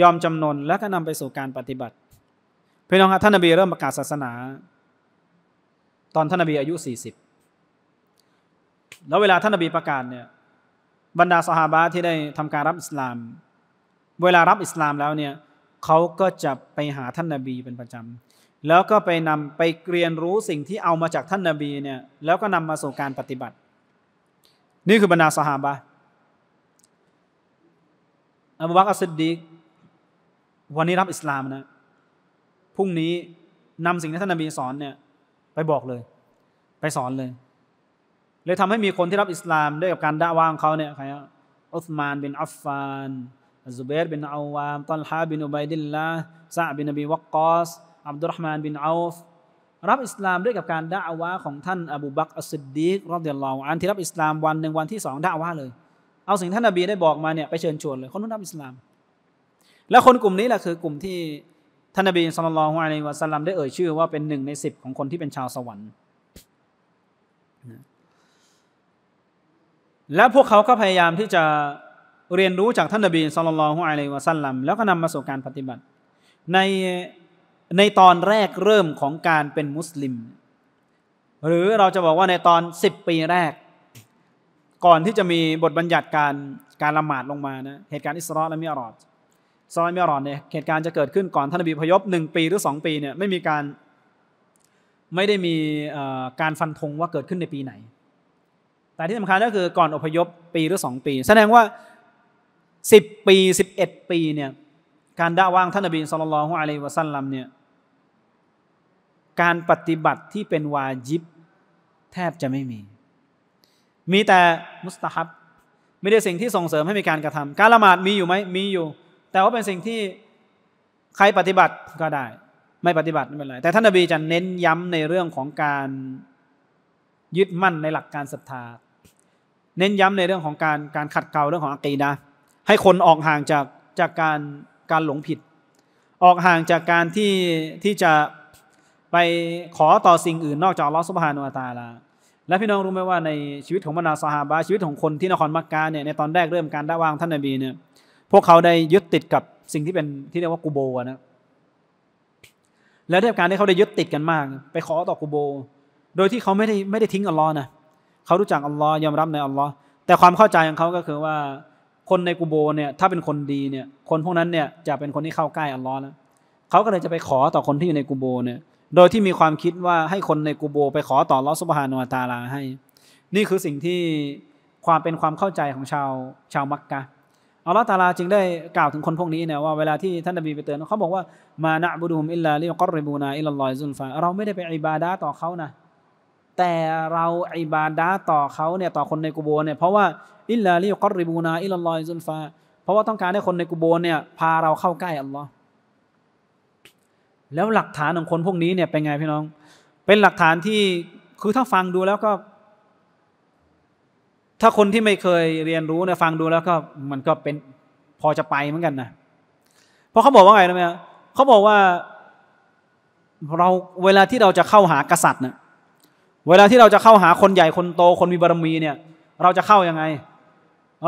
ยอมจำนนและก็นำไปสู่การปฏิบัติพี่น้องครับท่านนบีเริ่มประกาศศาสนา ตอนท่านนบีอายุ 40แล้วเวลาท่านนบีประกาศเนี่ยบรรดาสหาบะที่ได้ทำการรับอิสลาม เวลารับอิสลามแล้วเนี่ยเขาก็จะไปหาท่านนบีเป็นประจำแล้วก็ไปนำไปเรียนรู้สิ่งที่เอามาจากท่านนบีเนี่ยแล้วก็นำมาสู่การปฏิบัติ นี่คือบรรดาสหาบะอับูบักอัสซิดดีกวันนี้รับอิสลามนะพรุ่งนี้นำสิ่งที่ท่านนบีสอนเนี่ยไปบอกเลย ไปสอนเลย เลยทำให้มีคนที่รับอิสลามด้วยกับการด่าว่างเขาเนี่ยใครอุสมานบินอัฟฟานซูเบรบินอาวามตอลฮาบินอุบัยดิลละซาบินอบีวักกอสอับดุลรห์มานบินอูฟรับอิสลามด้วยกับการด่าวา ของท่านอบูบักอัสซิดดีกรอดเดียลลออันที่รับอิสลามวันหนึ่งวันที่สองด่าวาเลย เอาสิ่งท่านนบีได้บอกมาเนี่ยไปเชิญชวนเลยคนนู้นรับอิสลามและคนกลุ่มนี้แหละคือกลุ่มที่ท่านนบีสุลต่านลฮุอะลัยวะสัลลัมได้เอ่ยชื่อว่าเป็นหนึ่งในสิบของคนที่เป็นชาวสวรรค์ และพวกเขาก็พยายามที่จะเรียนรู้จากท่านนบีสุลต่านลฮุอะลัยวะสัลลัมแล้วก็นำมาสู่การปฏิบัติในในตอนแรกเริ่มของการเป็นมุสลิม หรือเราจะบอกว่าในตอนสิบปีแรกก่อนที่จะมีบทบัญญัติการการละหมาดลงมานะเหตุการณ์อิสราและมิอรอดซอยมิรอนเนี่ยเหตุการณ์จะเกิดขึ้นก่อนท่านอบีพยพหนึ่งปีหรือสองปีเนี่ยไม่มีการไม่ได้มีการฟันธงว่าเกิดขึ้นในปีไหน แต่ที่สำคัญก็คือก่อนอพยพปีหรือสองปี แสดงว่าสิบปีสิบเอ็ดปีเนี่ยการด่าว่างท่านอบีสุลต่านลอฮ์อะลัยวะสัลลัมเนี่ยการปฏิบัติที่เป็นวาจิบแทบจะไม่มี มีแต่มุสตาฮับไม่ได้สิ่งที่ส่งเสริมให้มีการกระทำ การละหมาดมีอยู่ไหมมีอยู่แต่ว่าเป็นสิ่งที่ใครปฏิบัติก็ได้ ไม่ปฏิบัติ ไม่เป็นไร แต่ท่านนบีจะเน้นย้ำในเรื่องของการยึดมั่นในหลักการศรัทธาเน้นย้ำในเรื่องของการการขัดเกลาเรื่องของอักีนะให้คนออกห่างจากจากการการหลงผิด ออกห่างจากการที่ที่จะไปขอต่อสิ่งอื่นนอกจากลอสุบฮานุอัตาลาและพี่น้องรู้ไหมว่าในชีวิตของบรรดาสหาบะชีวิตของคนที่นครมักกะเนี่ยในตอนแรกเริ่มการด่าวางท่านนบีเนี่ยพวกเขาได้ยึดติดกับสิ่งที่เป็นที่เรียกว่ากูโบนะ แล้วด้วยการที่เขาได้ยึดติดกันมาก ไปขอต่อกูโบ โดยที่เขาไม่ได้ไม่ได้ทิ้งอัลลอฮ์นะ เขารู้จักอัลลอฮ์ยอมรับในอัลลอฮ์แต่ความเข้าใจของเขาก็คือว่า คนในกูโบเนี่ยถ้าเป็นคนดีเนี่ย คนพวกนั้นเนี่ยจะเป็นคนที่เข้าใกล้อัลลอฮ์แล้วเขาก็เลยจะไปขอต่อคนที่อยู่ในกูโบเนี่ย โดยที่มีความคิดว่าให้คนในกูโบ ไปขอต่อลอสุบฮานอตาลาให้ นี่คือสิ่งที่ความเป็นความเข้าใจของชาว ชาวมักกะอัลลอฮฺตาลาจึงได้กล่าวถึงคนพวกนี้เนี่ยว่าเวลาที่ท่านนบีไปเตือนเขาบอกว่า มานะบุดุมอิลลาลิกอริบูนาอิลลอยซุนฟาเราไม่ได้ไปอิบาดาต่อเขานะแต่เราอิบาดาต่อเขาเนี่ยต่อคนในกุโบเนี่ยเพราะว่าอิลลาลิกอริบูนาอิลลอยซุนฟาเพราะว่าต้องการให้คนในกุโบเนี่ย พาเราเข้าใกล้อัลลอฮ์แล้วหลักฐานของคนพวกนี้เนี่ยเป็นไงพี่น้อง เป็นหลักฐานที่คือถ้าฟังดูแล้วก็ถ้าคนที่ไม่เคยเรียนรู้นะฟังดูแล้วก็มันก็เป็นพอจะไปเหมือนกันนะเพราะเขาบอกว่าไงนะเนี่ยเขาบอกว่า เราเวลาที่เราจะเข้าหากษัตริย์เนี่ยเวลาที่เราจะเข้าหาคนใหญ่คนโตคนมีบารมีเนี่ย เราจะเข้ายังไง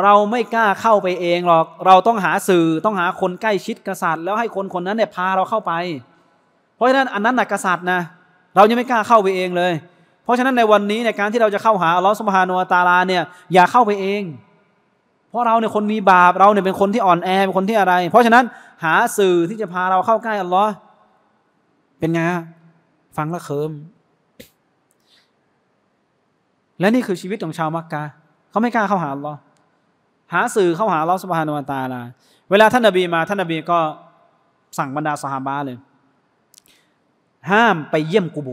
เราไม่กล้าเข้าไปเองหรอก เราต้องหาสื่อต้องหาคนใกล้ชิดกษัตริย์ แล้วให้คนคนนั้นเนี่ยพาเราเข้าไป เพราะฉะนั้นอันนั้นนะกษัตริย์นะเรายังไม่กล้าเข้าไปเองเลยเพราะฉะนั้นในวันนี้ในการที่เราจะเข้าหาอัลลอฮ์สุบฮานุอัตาลาเนี่ย อย่าเข้าไปเอง เพราะเราเนี่ยคนมีบาปเราเนี่ยเป็นคนที่อ่อนแอเป็นคนที่อะไร เพราะฉะนั้นหาสื่อที่จะพาเราเข้าใกล้อัลลอฮ์เป็นไงฟังละเคิมและนี่คือชีวิตของชาวมักกะเขาไม่กล้าเข้าหาอัลลอฮ์หาสื่อเข้าหาอัลลอฮ์สุบฮานุอัตาลาเวลาท่านนบีมาท่านนบีก็สั่งบรรดาสหาบาเลย ห้ามไปเยี่ยมกูโบ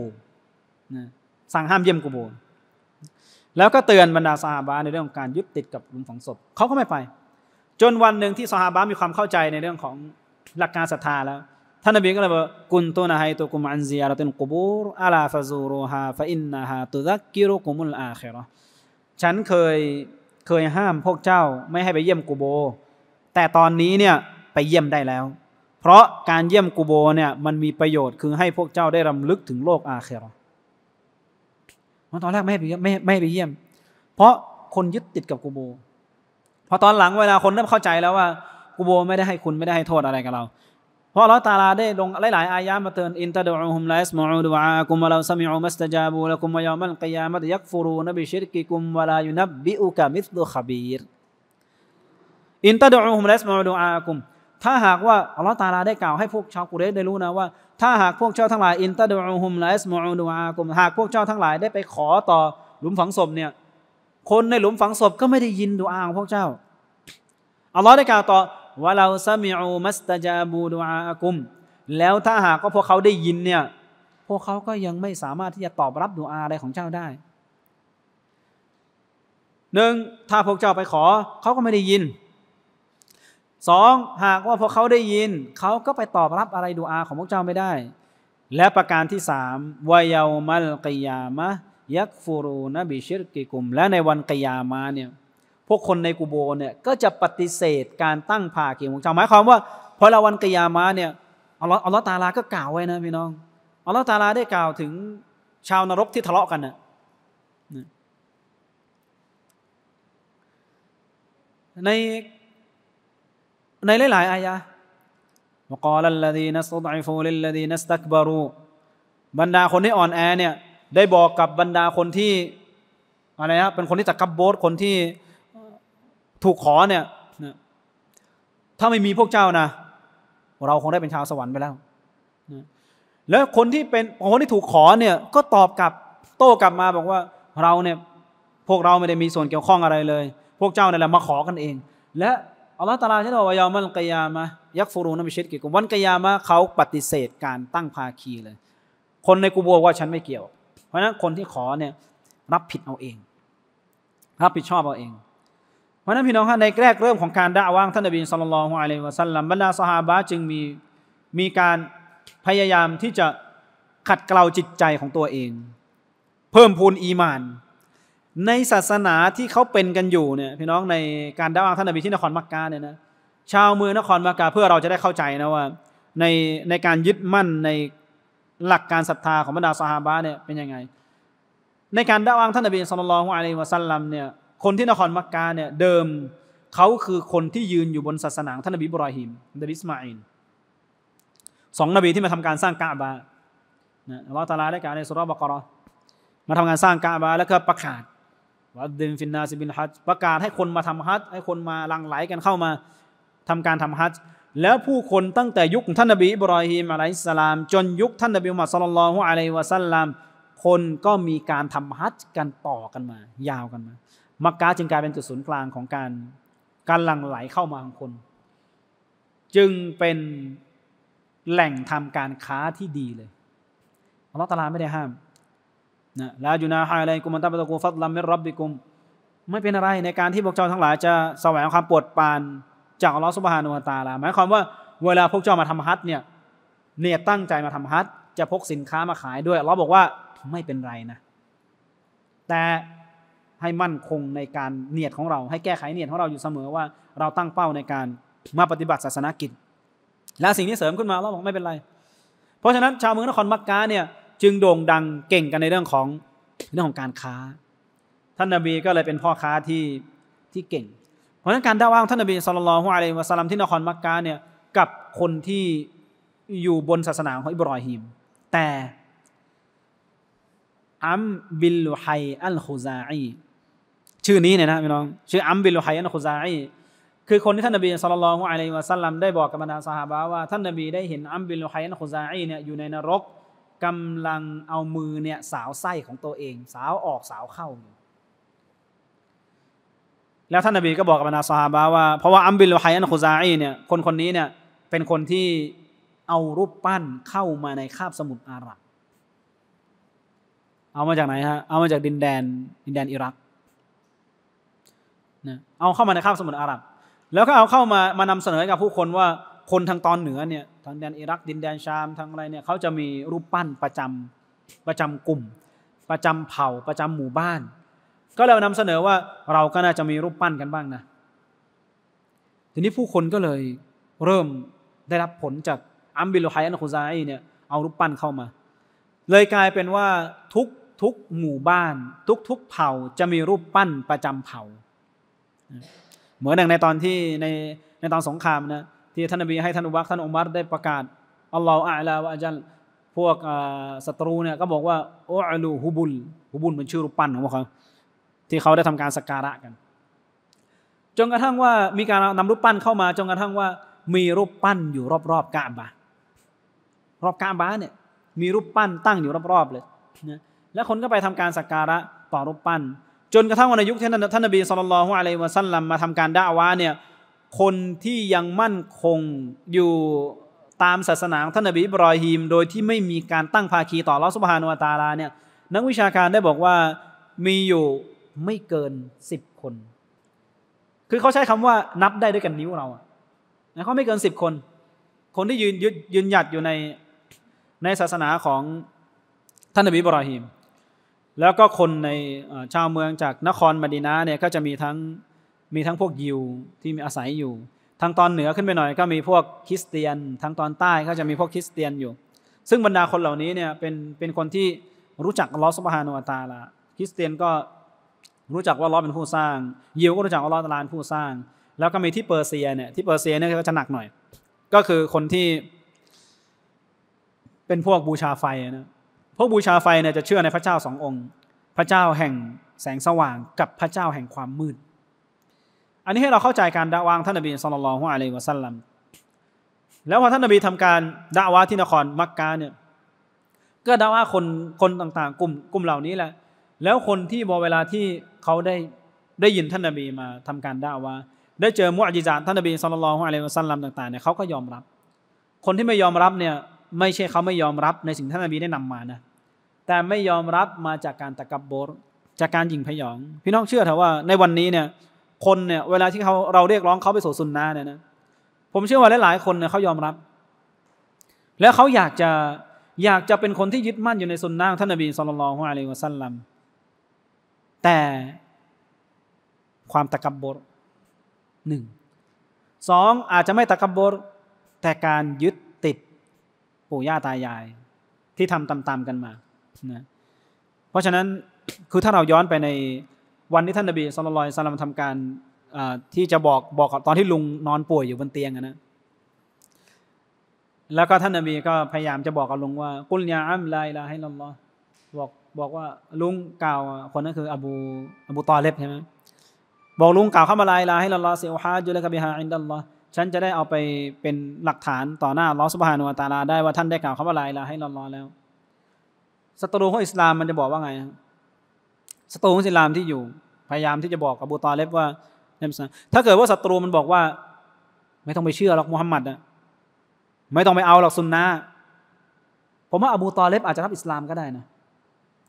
นะสั่งห้ามเยี่ยมกูโบนแล้วก็เตือนบรรดาสหาบาในเรื่องของการยึดติดกับหลุมฝังศพเขาก็ไม่ไป จนวันหนึ่งที่สหาบามีความเข้าใจในเรื่องของหลักการศรัทธาแล้ว ท่านนบีก็เลยบอกกุนตุนาไฮตุกุมอันซียารตินกูบูรอาลาฟาซูรฮาฟาอินนาฮาตุซักกิรุกุมุลอาเครอฉันเคยเคยห้ามพวกเจ้าไม่ให้ไปเยี่ยมกูโบ แต่ตอนนี้เนี่ยไปเยี่ยมได้แล้ว เพราะการเยี่ยมกูโบเนี่ยมันมีประโยชน์คือให้พวกเจ้าได้รำลึกถึงโลกอาเครอเพราะตอนแรกไม่ให้ไปเยี่ยมไม่ไม่ไปเยี่ยม เพราะคนยึดติดกับกูโบพอตอนหลังเวลาคนเริ่มเข้าใจแล้วว่ากูโบไม่ได้ให้คุณไม่ได้ให้โทษอะไรกับเรา เพราะเราตาลาได้ลงหลายๆอายะมาเตือนอินตะดูฮุมลสสมูดูอาคุมวะลาสมิอุมัสตะจาบูละคุมวะยามัลกิยามัตยักฟูรูนบิชิรกิคุมวะลายุนับบิอุกะมิสลุขบีรอินตะดูฮุมลสสมูดูอาคุมถ้าหากว่าอัลลอฮ์ตาลาได้กล่าวให้พวกชาวกุเรชได้รู้นะว่า ถ้าหากพวกเจ้าทั้งหลายอินตะดูฮุมไลสมูดูอากุมหากพวกเจ้าทั้งหลายได้ไปขอต่อหลุมฝังศพเนี่ยคนในหลุมฝังศพก็ไม่ได้ยินดูอาของพวกเจ้าอัลลอฮ์ได้กล่าวต่อว่าเราซามิอูมัสตาจาบูดูอากุม แล้วถ้าหากว่าพวกเขาได้ยินเนี่ยพวกเขาก็ยังไม่สามารถที่จะตอบรับดูอาอะไรของเจ้าได้หนึ่งถ้าพวกเจ้าไปขอเขาก็ไม่ได้ยินสองหากว่าพอเขาได้ยิน เขาก็ไปตอบรับอะไรดูอาของพวกเจ้าไม่ได้ และประการที่สามวายาวมัลกิยามะยักฟูรูนบิชิรกิกุมและในวันกิยามาเนี่ย พวกคนในกูโบเนี่ย ก็จะปฏิเสธการตั้งภาคีของเจ้า หมายความว่าพอละวันกิยามาเนี่ยอัลลอฮ์อัลลอฮ์ตาลาก็กล่าวไว้นะพี่น้องอัลลอฮ์ตาลาได้กล่าวถึงชาวนรกที่ทะเลาะกันนะในในหลายๆอายะ و ق ا ลลดีนัสต ت ض ع ف و ล للذين استكبروا บรรดาคนที่อ่อนแอเนี่ย ได้บอกกับบรรดาคนที่อะไรนะเป็นคนที่ตะกับโบสคนที่ถูกขอเนี่ยถ้าไม่มีพวกเจ้านะ เราคงได้เป็นชาวสวรรค์ไปแล้ว แล้วคนที่เป็น คนที่ถูกขอเนี่ย ก็ตอบกลับโต้กลับมาบอกว่าเราเนี่ย พวกเราไม่ได้มีส่วนเกี่ยวข้องอะไรเลย พวกเจ้าเนี่ยแหละมาขอกันเอง และอัลลอฮฺตาลาที่เราวายามันกยามะยักฟูรูนมิชิดกิกุมวันกยามะเขาปฏิเสธการตั้งภาคีเลย คนในกูบัวว่าฉันไม่เกี่ยว เพราะนั้นคนที่ขอเนี่ยรับผิดเอาเอง รับผิดชอบเอาเอง เพราะนั้นพี่น้องฮะในแรกเริ่มของการด่าว่างท่านนบีสุลต่านละฮ์อะลัยวะสัลลัมบรรดาสหาบะจึงมีมีการพยายามที่จะขัดเกลาจิตใจของตัวเอง เพิ่มพูนอีมานในศาสนาที่เขาเป็นกันอยู่เนี่ยพี่น้องในการด่าท่านนบีที่นครมักกะเนี่ยนะชาวเมืองนครมักกะเพื่อเราจะได้เข้าใจนะว่าในในการยึดมั่นในหลักการศรัทธาของบรรดาสหาบะเนี่ยเป็นยังไง ในการด่าท่านนบีสุลต่านลอง์อะลัยวะสัลลัมเนี่ยคนที่นครมักกะเนี่ยเดิมเขาคือคนที่ยืนอยู่บนศาสนาท่านนบีบรอฮิมดบิสมาอินสองนบีที่มาทำการสร้างกาบานะอัลลอฮฺตาลาได้กล่าวในสุรบกรมาทำการสร้างกาบาแล้วก็ประกาศวัดดินฟินนาซิบินฮัจประกาศให้คนมาทำฮัจให้คนมาลังไหลกันเข้ามา ทำการทำฮัจแล้วผู้คนตั้งแต่ ยุคท่านนบีบรอฮีมอะลัยสลาม จนยุคท่านนบีมุฮัมมัดสุลลัลฮุอะลัยวะสัลลัมคนก็มีการทำฮัจกันต่อกันมา ยาวกันมามักกะจึงกลายเป็นจุดศูนย์กลางของการการหลั่งไหลเข้ามาของคน จึงเป็นแหล่งทำการค้าที่ดีเลยอัลลอฮฺตาลาไม่ได้ห้ามนะลาจุนาฮาอะไรกุมันตัะตะกูฟัดลัมมิรับบิกุม ไม่เป็นอะไรในการที่พวกเจ้าทั้งหลายจะแสวงความปวดปาน จากอัลลอฮฺสุบฮานุวาตาลา หมายความว่าเวลาพวกเจ้ามาทำฮัทเนี่ยเนี่ยตั้งใจมาทำฮัทจะพกสินค้ามาขายด้วย เราบอกว่าไม่เป็นไรนะ แต่ให้มั่นคงในการเนียดของเรา ให้แก้ไขเนียดของเราอยู่เสมอว่าเราตั้งเป้าในการมาปฏิบัติศาสนกิจ และสิ่งที่เสริมขึ้นมาเราบอกไม่เป็นไรเพราะฉะนั้นชาวเมืองนครมักกะเนี่ยจึงโด่งดังเก่งกันในเรื่องของเรื่องของการค้า ท่านนบีก็เลยเป็นพ่อค้าที่ที่เก่ง เพราะฉะนั้นการด่าว่าของท่านนบีสุลต่านของอะลัยวะสัลลัมที่นครมักกะเนี่ยกับคนที่อยู่บนศาสนาของอิบรอฮิมแต่อัมบิลไฮอัลคุซาอีชื่อนี้เนี่ยนะพี่น้องชื่ออัมบิลไฮอัลคุซาอีคือคนที่ท่านนบีสุลต่านของอะลัยวะสัลลัมได้บอกกับบรรดาสหายว่า ท่านนบีได้เห็นอัมบิลไฮอัลคุซาอีเนี่ยอยู่ในนรกกำลังเอามือเนี่ยสาวไส้ของตัวเอง สาวออกสาวเข้าอยู่แล้วท่านนบีก็บอกกับบรรดาสหาบาว่าเพราะว่าอัมบิลไฮอันคูซาอีเนี่ยคนคนนี้เนี่ยเป็นคนที่เอารูปปั้นเข้ามาในคาบสมุทรอาหรับ เอามาจากไหนฮะ เอามาจากดินแดนดินแดนอิรักนะเอาเข้ามาในคาบสมุทรอาหรับแล้วก็เอาเข้ามามานำเสนอกับผู้คนว่าคนทางตอนเหนือเนี่ยทางแดนอิรัก ดินแดนชามทางอะไรเนี่ยเขาจะมีรูปปั้นประจำประจำกลุ่ม ประจำเผ่าประจำหมู่บ้าน ก็เรานำเสนอว่า เราก็น่าจะมีรูปปั้นกันบ้างนะ ทีนี้ผู้คนก็เลยเริ่มได้รับผลจากอัมบิลไฮอันคูซายเนี่ยเอารูปปั้นเข้ามา เลยกลายเป็นว่า ทุกทุกหมู่บ้าน ทุกทุกเผ่าจะมีรูปปั้นประจำเผ่า เหมือนอย่างในตอนที่ในในตอนสงครามนะที่ท่านนบีให้ท่านอุบักท่านอุมัรได้ประกาศอัลลอฮฺอัลลอฮฺอะจั์พวกศัตรูเนี่ยก็บอกว่าโออลูฮุบุลฮุบุลเป็นชื่อรูปปั้นของพวกเขาที่เขาได้ทำการสักการะกัน จนกระทั่งว่ามีการนำรูปปั้นเข้ามาจนกระทั่งว่ามีรูปปั้นอยู่รอบๆกาบารอบกาบาเนี่ยมีรูปปั้นตั้งอยู่รอบๆเลยนะแล้วคนก็ไปทำการสักการะต่อรูปปั้น จนกระทั่งวันยุคท่ท่านนบีสุลต่านละฮ์อะลัยวะสัลลัมมาทำการด่าวะเนี่ยคนที่ยังมั่นคงอยู่ตามศาสนาของท่านอบีบรอยฮิมโดยที่ไม่มีการตั้งภาคีต่อลอสุบฮานุตาลาเนี่ยนักวิชาการได้บอกว่ามีอยู่ไม่เกินสิบคนคือเขาใช้คำว่านับได้ด้วยกันนิ้วเราเขาไม่เกินสิบคนคนที่ยืนยืนหยัดอยู่ในในศาสนาของท่านอบีบรอฮิมแล้วก็คนในชาวเมืองจากนครมดีนาเนี่ยก็จะมีทั้งมีทั้งพวกยิวที่มีอาศัยอยู่ ทางตอนเหนือขึ้นไปหน่อยก็มีพวกคริสเตียน ทางตอนใต้ก็จะมีพวกคริสเตียนอยู่ ซึ่งบรรดาคนเหล่านี้เนี่ยเป็นเป็นคนที่รู้จักลอสุบฮานุอัตาละคริสเตียนก็รู้จักว่าลอเป็นผู้สร้าง ยิวก็รู้จักว่าลอตาลานผู้สร้าง แล้วก็มีที่เปอร์เซียเนี่ยที่เปอร์เซียเนี่ยก็จะหนักหน่อย ก็คือคนที่เป็นพวกบูชาไฟนะ พวกบูชาไฟเนี่ยจะเชื่อในพระเจ้าสององค์ พระเจ้าแห่งแสงสว่างกับพระเจ้าแห่งความมืดอันนี้ให้เราเข้าใจการด่าวางท่านนบีสุลต่านของอะลัยวะสัลลัมแล้วพอท่านนบีทำการด่าวาที่นครมักกะเนี่ย ก็ด่าว่าคนคนต่างๆ กลุ่มกลุ่มเหล่านี้แหละ แล้วคนที่บอเวลาที่เขาได้ได้ยินท่านนบีมาทำการด่าว่าได้เจอมุอะจิจานท่านนบีสุลต่านของอะลัยวะสัลลัมต่างๆเนี่ยเขาก็ยอมรับ คนที่ไม่ยอมรับเนี่ยไม่ใช่เขาไม่ยอมรับในสิ่งท่านนบีได้นำมานะ แต่ไม่ยอมรับมาจากการตะกับบรจากการยิงพยอง พี่น้องเชื่อเถอะว่าในวันนี้เนี่ยคนเนี่ยเวลาที่เขาเราเรียกร้องเขาไปสู่สุนนะเนี่ยนะ ผมเชื่อว่าหลายๆคนเนี่ยเขายอมรับ แล้วเขาอยากจะอยากจะเป็นคนที่ยึดมั่นอยู่ในสุนนะท่านนบีสุลต่านของอะลัยัะสัลลัมแต่ความตะกับบรหนึ่ง สอง อาจจะไม่ตะกับบรแต่การยึดติดปู่ย่าตายาย ที่ทำตามๆกันมานะเพราะฉะนั้นคือถ้าเราย้อนไปในวันที่ท่านนบีสุลต่านสลัมทำการที่จะบอกบอกตอนที่ลุงนอนป่วยอยู่บนเตียงนะ แล้วก็ท่านนบีก็พยายามจะบอกกับลุงว่า กุลยาอัมลายลาให้ลอลอบอกบอกว่าลุงกล่าวคนนั้นคืออบูอบูตอเลบใช่ไหมบอกลุงกล่าวเข้ามาลายลาให้ลอลอเสียวฮาจุลกบิฮาอินดัลลอฉันจะได้เอาไปเป็นหลักฐานต่อหน้าลอสุบฮานุอัตาลาได้ว่าท่านได้กล่าวเข้ามาลาลาให้ลอลอแล้วศัตรูของอิสลามมันจะบอกว่าไงศัตรูของอิสลามที่อยู่พยายามที่จะบอกกับูตอเลบว่าถ้าเกิดว่าศัตรูมันบอกว่า ไม่ต้องไปเชื่อหรอกมูฮัมหมัดนะไม่ต้องไปเอาหรอกซุนนะผมว่าอบูตอเลบอาจจะรับอิสลามก็ได้นะ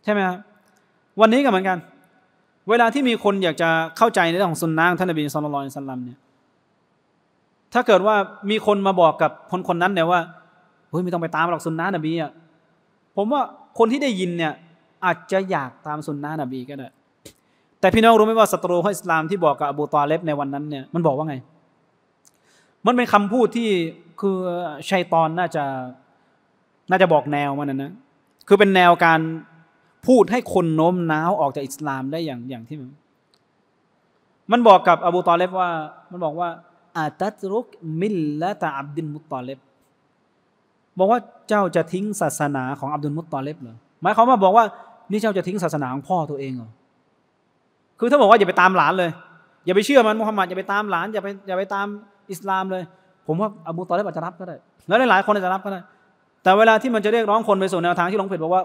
ใช่ไหมครับวันนี้ก็เหมือนกัน เวลาที่มีคนอยากจะเข้าใจในเรื่องของซุนนะท่านนบีสุลลอา์สัลลัมเนี่ยถ้าเกิดว่ามีคนมาบอกกับคนคนนั้นเนี่ยว่าเฮ้ยไม่ต้องไปตามหรอกซุนนะนบีอ่ะผมว่าคนที่ได้ยินเนี่ยอาจจะอยากตามสุนนะนบีก็ได้ แต่พี่น้องรู้ไหมว่าศัตรูของอิสลาม ที่บอกกับอบูตอเลบในวันนั้นเนี่ย มันบอกว่าไง มันเป็นคำพูดที่คือชัยตอนน่าจะน่าจะบอกแนวมันนะนะ คือเป็นแนวการพูดให้คนโน้มน้าวออกจากอิสลามได้อย่างอย่างที่มัน มันบอกกับอบูตอเลบว่า มันบอกว่าอาตัตรุกมิลละตาอับดุลมุตตอเลบบอกว่าเจ้าจะทิ้งศาสนาของอับดุลมุตตอเลบเหรอ หมายความว่าบอกว่านี่เจ้าจะทิ้งศาสนาของพ่อตัวเองเหรอ คือถ้าบอกว่าอย่าไปตามหลานเลย อย่าไปเชื่อมันมุฮัมมัดอย่าไปตามหลานอย่าไปอย่าไปตามอิสลามเลย ผมว่าอบูตอเลบอาจจะรับก็ได้ แล้วหลายคนอาจจะรับก็ได้ แต่เวลาที่มันจะเรียกร้องคนไปสู่แนวทางที่หลงผิดบอกว่า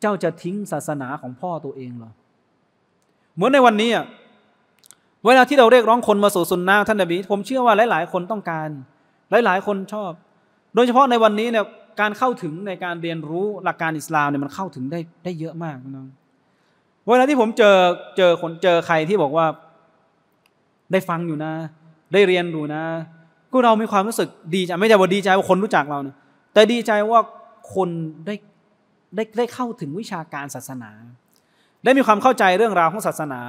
เจ้าจะทิ้งศาสนาของพ่อตัวเอง เหรอ เหมือนในวันนี้อ่ะเวลาที่เราเรียกร้องคนมาสู่สุนนะท่านนบีผมเชื่อว่าหลายๆคนต้องการ หลาย ๆ คนชอบ โดยเฉพาะในวันนี้เนี่ยการเข้าถึงในการเรียนรู้หลักการอิสลามเนี่ยมันเข้าถึงได้ได้เยอะมากนะเวลาที่ผมเจอเจอคนเจอใครที่บอกว่าได้ฟังอยู่นะ ได้เรียนอยู่นะ ก็เรามีความรู้สึกดีใจไม่ใช่ว่าดีใจว่าคนรู้จักเรานะ แต่ดีใจว่าคนได้ได้ได้เข้าถึงวิชาการศาสนา ได้มีความเข้าใจเรื่องราวของศาสนา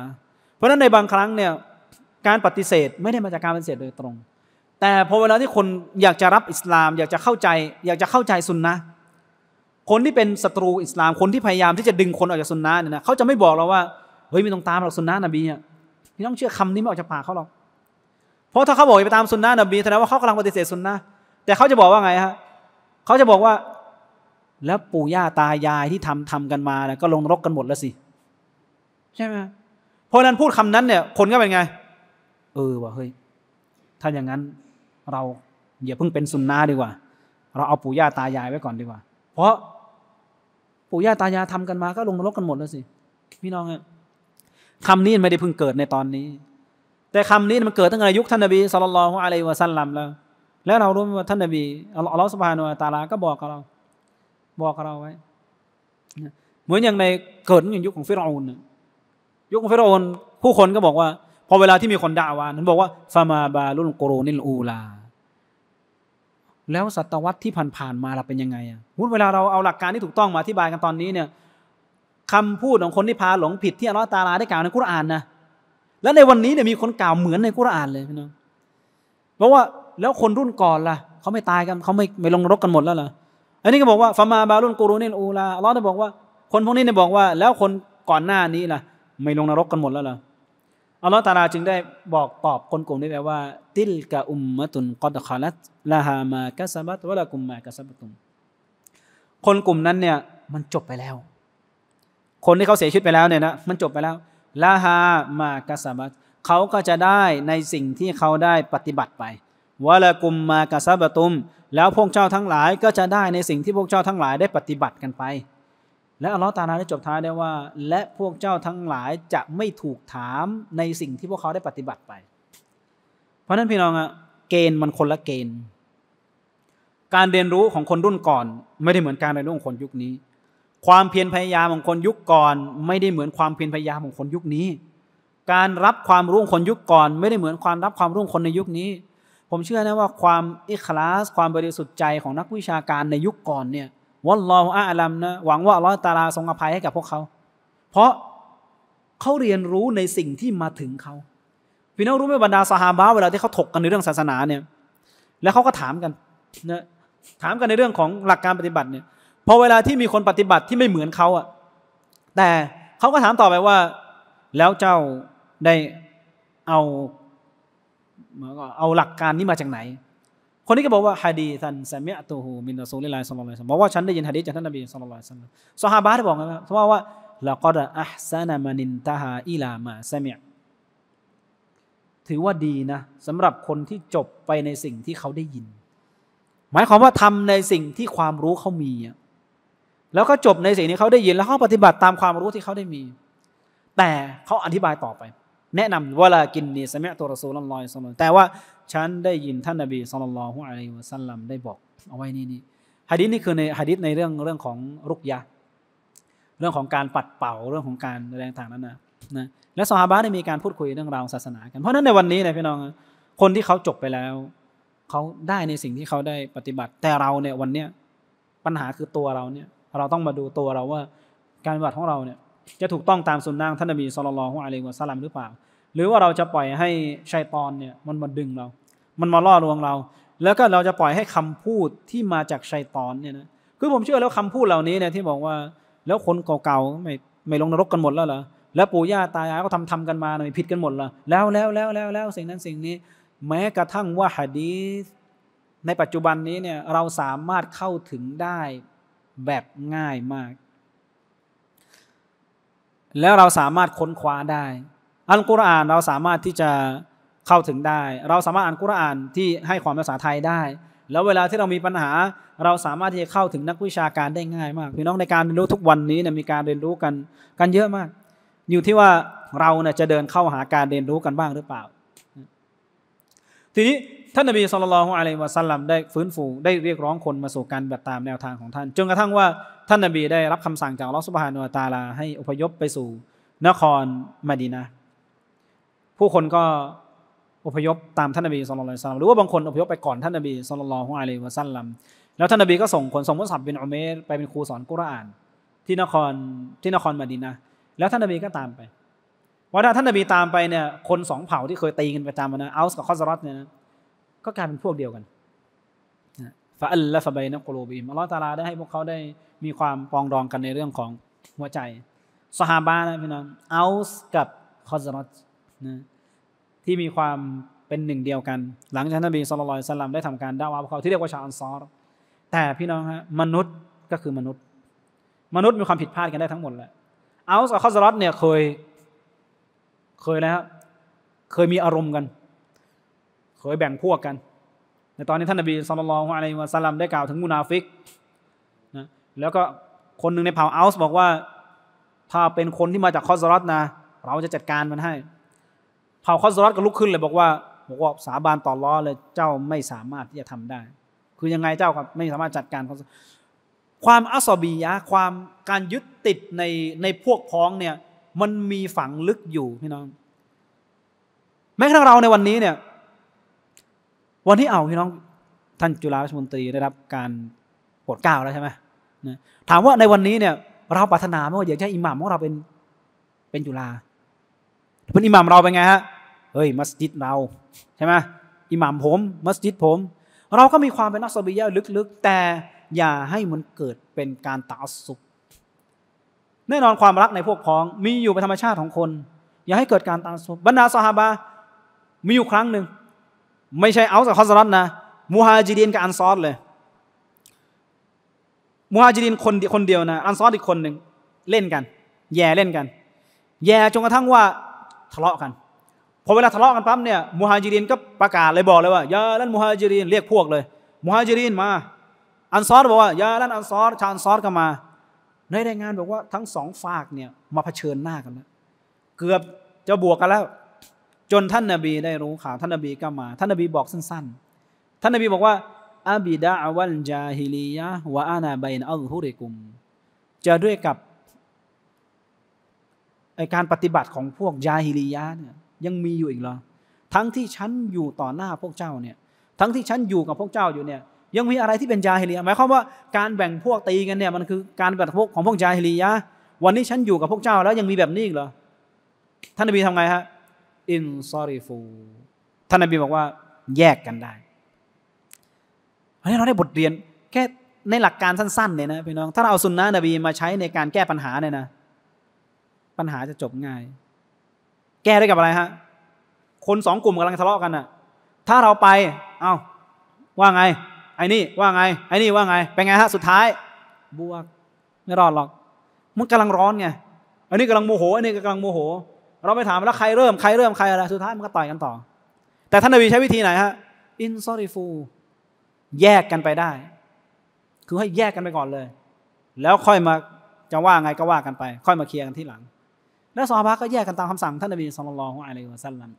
เพราะฉะนั้นในบางครั้งเนี่ยการปฏิเสธไม่ได้มาจากการปฏิเสธโดยตรงแต่พอเวลาที่คนอยากจะรับอิสลามอยากจะเข้าใจอยากจะเข้าใจสุนนะคนที่เป็นศัตรูอิสลามคนที่พยายามที่จะดึงคนออกจากสุนนะเนี่ยนะเขาจะไม่บอกเราว่าเฮ้ยไม่ต้องตามหรอกสุนนะนบีี่ยม่ต้องเชื่อคำนี้ไม่ออกจากปากเขาหรอกเพราะถ้าเขาบอกไปตามสุนนะนบีแสดงว่าเขากำลังปฏิเสธสุนนะแต่เขาจะบอกว่าไงฮะเขาจะบอกว่า แล้วปู่ย่าตายายที่ทำทำกันมานะก็ลงรกกันหมดแล้วสิใช่ไหมเพราะนั้นพูดคำนั้นเนี่ย คนก็เป็นไง เออว่ะเฮ้ยถ้าอย่างนั้นเราอย่าเพิ่งเป็นสุนนะดีกว่า เราเอาปู่ย่าตายายไว้ก่อนดีกว่า เพราะปู่ย่าตายายทากันมาก็ลงนรกกันหมดแล้วสิพี่น้องคำนี้ไม่ได้เพิ่งเกิดในตอนนี้ แต่คำนี้มันเกิดตั้งแต่ยุคท่านนบีสุลต่านของอะลัยวะสันลัมแล้ว แล้วเรารู้ว่าท่านนบีอัลลอฮฺสุบฮานุอัตาลาก็บอกกับเรา บอกกับเราไว้เหมือนอย่างในเกิดอย่างยุคของฟิรอูนยุคของฟิรอูนผู้คนก็บอกว่าพอเวลาที่มีคนด่าวานั้นบอกว่าฟามาบาลุนโกโรนิลอูลา แล้วศตวรรษที่ผ่านๆมาเราเป็นยังไงอ่ะุเวลาเราเอาหลักการที่ถูกต้องมาอธิบายกันตอนนี้เนี่ยคำพูดของคนที่พาหลงผิดที่อัลลอฮฺตาลาได้กล่าวในกุรอานนะแล้วในวันนี้เนี่ยมีคนกล่าวเหมือนในกุรอานเลยพี่น้องเพราะว่าแล้วคนรุ่นก่อนล่ะเขาไม่ตายกันเขาไม่ไม่ลงรกกันหมดแล้วเหรออันนี้ก็บอกว่าฟามาบาลุนกโรนิลอูลาอัลลอฮ์ได้บอกว่า คนพวกนี้เนี่ยบอกว่า แล้วคนก่อนหน้านี้ล่ะ ไม่ลงนรกกันหมดแล้วเหรออัลลอฮฺตาลาจึงได้บอกตอบคนกลุ่มนี้ไปว่า ติลกะอุมมะตุนกอดคาลัตลาฮามากะซับัตวะละกุมมากะซับตุม คนกลุ่มนั้นเนี่ยมันจบไปแล้ว คนที่เขาเสียชีวิตไปแล้วเนี่ยนะมันจบไปแล้วลาฮามากะซับัตเขาก็จะได้ในสิ่งที่เขาได้ปฏิบัติไปวะละกุมมากะซับตุม แล้วพวกเจ้าทั้งหลาย ก็จะได้ในสิ่งที่พวกเจ้าทั้งหลายได้ ปฏิบัติกันไปและอัลลอฮ์ตาลาได้จบท้ายได้ว่า และพวกเจ้าทั้งหลายจะไม่ถูกถามในสิ่งที่พวกเขาได้ปฏิบัติไป เพราะนั้นพี่น้องอะเกณฑ์มันคนละเกณฑ์ การเรียนรู้ของคนรุ่นก่อน ไม่ได้เหมือนการเรียนรู้ของคนยุคนี้ ความเพียรพยายามของคนยุคก่อนไม่ได้เหมือนความเพียรพยายามของคนยุคนี้ การรับความรู้ของคนยุคก่อนไม่ได้เหมือนความรับความรู้คนในยุคนี้ ผมเชื่อนะว่าความอิคลาส ความบริสุทธิ์ใจของนักวิชาการในยุคก่อนเนี่ยวัลลอฮาอาลัมนะหวังว่าอัลลอฮฺตาลาทรงอภัยให้กับพวกเขา เพราะเขาเรียนรู้ในสิ่งที่มาถึงเขาพี่น้องรู้ไหมบรรดาสหาบาเวลาที่เขาถกกันในเรื่องศาสนาเนี่ย แล้วเขาก็ถามกันนะถามกันในเรื่องของหลักการปฏิบัติเนี่ยพอเวลาที่มีคนปฏิบัติที่ไม่เหมือนเขาอะแต่เขาก็ถามต่อไปว่าแล้วเจ้าได้เอาเอาหลักการนี้มาจากไหนคนนี้ก็บอกว่าฮะดีทันสมตูฮูมินรอสูลิลลาฮิศลลัลลอฮยิซลลัมบอกว่า ฉันได้ยินฮะดีจากท่านนบีสุลลัลลอฮุลยิสซัลลัมสฮาบะ์ได้บอกนะว่าว่าละกอดอัพซานามานินตาฮาอิลามาสมีถือว่าดีนะสำหรับคนที่จบไปในสิ่งที่เขาได้ยิน หมายความว่าทำในสิ่งที่ความรู้เขามีแล้วก็จบในสิ่งที่เขาได้ยิน แล้วเขาปฏิบัติตามความรู้ที่เขาได้มี แต่เขาอธิบายต่อไป แนะนำว่าลากินนีสมัยตัวรสูลลอยสลแต่ว่าฉันได้ยินท่านนบีสุลต่านหฮุอะลัยฮิวะสัลลัมได้บอก เอาไว้นี่นี่ฮะดิษนี่คือในฮะดิษในเรื่องเรื่องของรุกยะ เรื่องของการปัดเป่าเรื่องของการแรงต่างนั้นนะนะและสฮาบะได้มีการพูดคุยเรื่องราวศาสนา กันเพราะนั้นในวันนี้นะพี่น้องคนที่เขาจบไปแล้วเขาได้ในสิ่งที่เขาได้ปฏิบัติ แต่เราเนี่ยวันเนี้ยปัญหาคือตัวเราเนี่ย เราต้องมาดูตัวเราว่า การปฏิบัติของเราเนี่ย จะถูกต้องตามสุนนะท่านนบีสุลต่านหฮุอะลัยฮิวะสัลลัมหรือเปล่าหรือว่าเราจะปล่อยให้ชัยตอนเนี่ย มันมาดึงเรา มันมาล่อลวงเรา แล้วก็เราจะปล่อยให้คำพูดที่มาจากชัยตอนเนี่ยนะ คือผมเชื่อแล้วคำพูดเหล่านี้เนี่ยที่บอกว่าแล้วคนเก่าๆไม่ไม่ลงนรกกันหมดแล้วเหรอ แล้วปู่ย่าตายายก็ทำทำกันมาไม่ผิดกันหมดเหรอ แล้วแล้วแล้วแล้วแล้วสิ่งนั้นสิ่งนี้ แม้กระทั่งว่าหะดีษในปัจจุบันนี้เนี่ยเราสามารถเข้าถึงได้แบบง่ายมาก แล้วเราสามารถค้นคว้าได้อัลกุรอานเราสามารถที่จะเข้าถึงได้ เราสามารถอ่านกุรอานที่ให้ความภาษาไทยได้ แล้วเวลาที่เรามีปัญหา เราสามารถที่จะเข้าถึงนักวิชาการได้ง่าย มาก พี่น้องในการเรียนรู้ทุกวันนี้เนี่ยมีการเรียนรู้กันกันเยอะมาก อยู่ที่ว่าเราเนี่ยจะเดินเข้าหาการเรียนรู้กันบ้างหรือเปล่าทีนี้ท่านนบีสุลต่านของอะลัยวะสัลลัมได้ฟื้นฟูได้เรียกร้องคนมาสู่การแบบตามแนวทางของท่านจนกระทั่งว่าท่านนบีได้รับคำสั่งจากลอสุบฮานุตาลาให้อพยพไปสู่นครมดีนาผู้คนก็อพยพตามท่านนบีสุลต่านหรือว่าบางคนอพยพไปก่อนท่านนบีสุลต่านของอาลีวะซัลลัมแล้วท่านนบีก็ส่งคนส่งมุสลับบินอเมรไปเป็นครูสอนกุรอานที่นครที่นครมาดินนะแล้วท่านนบีก็ตามไปว่าถ้าท่านนบีตามไปเนี่ยคนสองเผ่าที่เคยตีกันประจำนะอัส์กับคอสรัตเนี่ยก็กลายเป็นพวกเดียวกันฟาอัลละฟะบนะกลูบีมอัลลอฮฺตาลาได้ให้พวกเขาได้มีความปองดองกันในเรื่องของหัวใจสฮาบะนะพี่น้องอัส์กับคอสรัตนะที่มีความเป็นหนึ่งเดียวกัน หลังจากนบีสุลต่านสลัมได้ทำการด่าวาพวกเขาที่เรียกว่าชาวอันซอรแต่พี่น้องฮะ มนุษย์ก็คือมนุษย์ มนุษย์มีความผิดพลาดกันได้ทั้งหมดแหละเอ์กสบคอสรอตเนี่ยเคยเคยแล้วเคยมีอารมณ์กัน เคยแบ่งพวกกัน ในตอนนี้ท่านนบีสุลต่านอะไรมาสลัมได้กล่าวถึงมูนาฟิกนะแล้วก็คนหนึ่งในเผ่าเอาส์บอกว่าถ้าเป็นคนที่มาจากคอสรอตนะเราจะจัดการมันให้เผ่าคอสรัสก็ลุกขึ้นเลย บอกว่าบอกว่าสาบานต่อล้อเลยเจ้าไม่สามารถที่จะทำได้ คือยังไงเจ้าครับไม่สามารถจัดการความอัศบียะความการยึดติดในในพวกพ้องเนี่ยมันมีฝังลึกอยู่พี่น้อง แม้กระทั่งเราในวันนี้เนี่ย วันที่เอาพี่น้องท่านจุฬารชมนตรีได้รับการโปรดเกล้าแล้วใช่ไหมถามว่าในวันนี้เนี่ย เราปรารถนาไหมว่าอยากจะอิหม่มของเราเป็นเป็นจุฬาเป็นอิหม่มเราเป็นไงฮะเฮ้ย มัสยิดเราใช่ไหมอิหมัมผม มัสยิดผม เราก็มีความเป็นนักสบียะลึกๆ แต่อย่าให้มันเกิดเป็นการตาสุบแน่นอนความรักในพวกพ้องมีอยู่เป็นธรรมชาติของคน อย่าให้เกิดการตาสุบบรรดาสหบามีอยู่ครั้งหนึ่งไม่ใช่เอาจักคอสรัตนะมูฮาจิดีนกับอันซอดเลยมูฮาจิดีนคนคนเดียวนะ อันซอดอีกคนหนึ่งเล่นกัน แย่เล่นกัน แย่จนกระทั่งว่าทะเลาะกันพอเวลาทะเลาะกันปั๊มเนี่ยมุฮัจิรินก็ประกาศเลยบอกเลยว่ายาลันมุฮัจิรินเรียกพวกเลยมุฮัจิรินมา อันซอรบอกว่ายาลันอันซอรชานซอรก็มาในรายงานบอกว่าทั้งสองฝากเนี่ยมาเผชิญหน้ากันแล้ว เกือบจะบวกกันแล้ว จนท่านนาบีได้รู้ข่าวท่านนาบีก็มา ท่านนาบีบอกสั้นๆ ท่านนาบีบอกว่าอาบิดาอวัลจาฮิลียะวะอานาบัยนอัลฮุริกุมจะด้วยกับไอการปฏิบัติของพวกยาฮิลียะเนี่ยยังมีอยู่อีกเหรอทั้งที่ฉันอยู่ต่อหน้าพวกเจ้าเนี่ย ทั้งที่ฉันอยู่กับพวกเจ้าอยู่เนี่ย ยังมีอะไรที่เป็นจาฮิลียหมายความว่าการแบ่งพวกตีกันเนี่ยมันคือการแบบพวกของพวกจาฮิลียะ วันนี้ฉันอยู่กับพวกเจ้าแล้วยังมีแบบนี้อีกเหรอ ท่านนบีทำไงฮะอินซอริฟูท่านนบีบอกว่า แยกกันได้ อันนี้เราได้บทเรียนแค่ในหลักการสั้นๆเนี่ยนะพี่น้อง ถ้าเราเอาสุนนะนบีมาใช้ในการแก้ปัญหาเนี่ยนะ ปัญหาจะจบง่ายแก้ได้กับอะไรฮะ คนสองกลุ่มกำลังทะเลาะกันน่ะ ถ้าเราไป เอา้า ว่าไง ไอ้นี่ว่าไง ไอ้นี่ว่าไง เป็นไงฮะ สุดท้าย บวก ไม่รอดหรอกมันกำลังร้อนไง อันนี้กำลังโมโห อันนี้กำลังโมโห เราไปถามแล้วใคร เริ่มใครเริ่มใครอะไร สุดท้ายมันก็ต่อยกันต่อ แต่ท่านนบีใช้วิธีไหนฮะอินซอริฟูแยกกันไปได้ คือให้แยกกันไปก่อนเลย แล้วค่อยมาจะว่าไงก็ว่ากันไป ค่อยมาเคลียร์กันที่หลังและซอฮาบะก็แยกกันตามคำสั่งท่านนบีสุลต่านองอะลัยฮิวะสัลลัม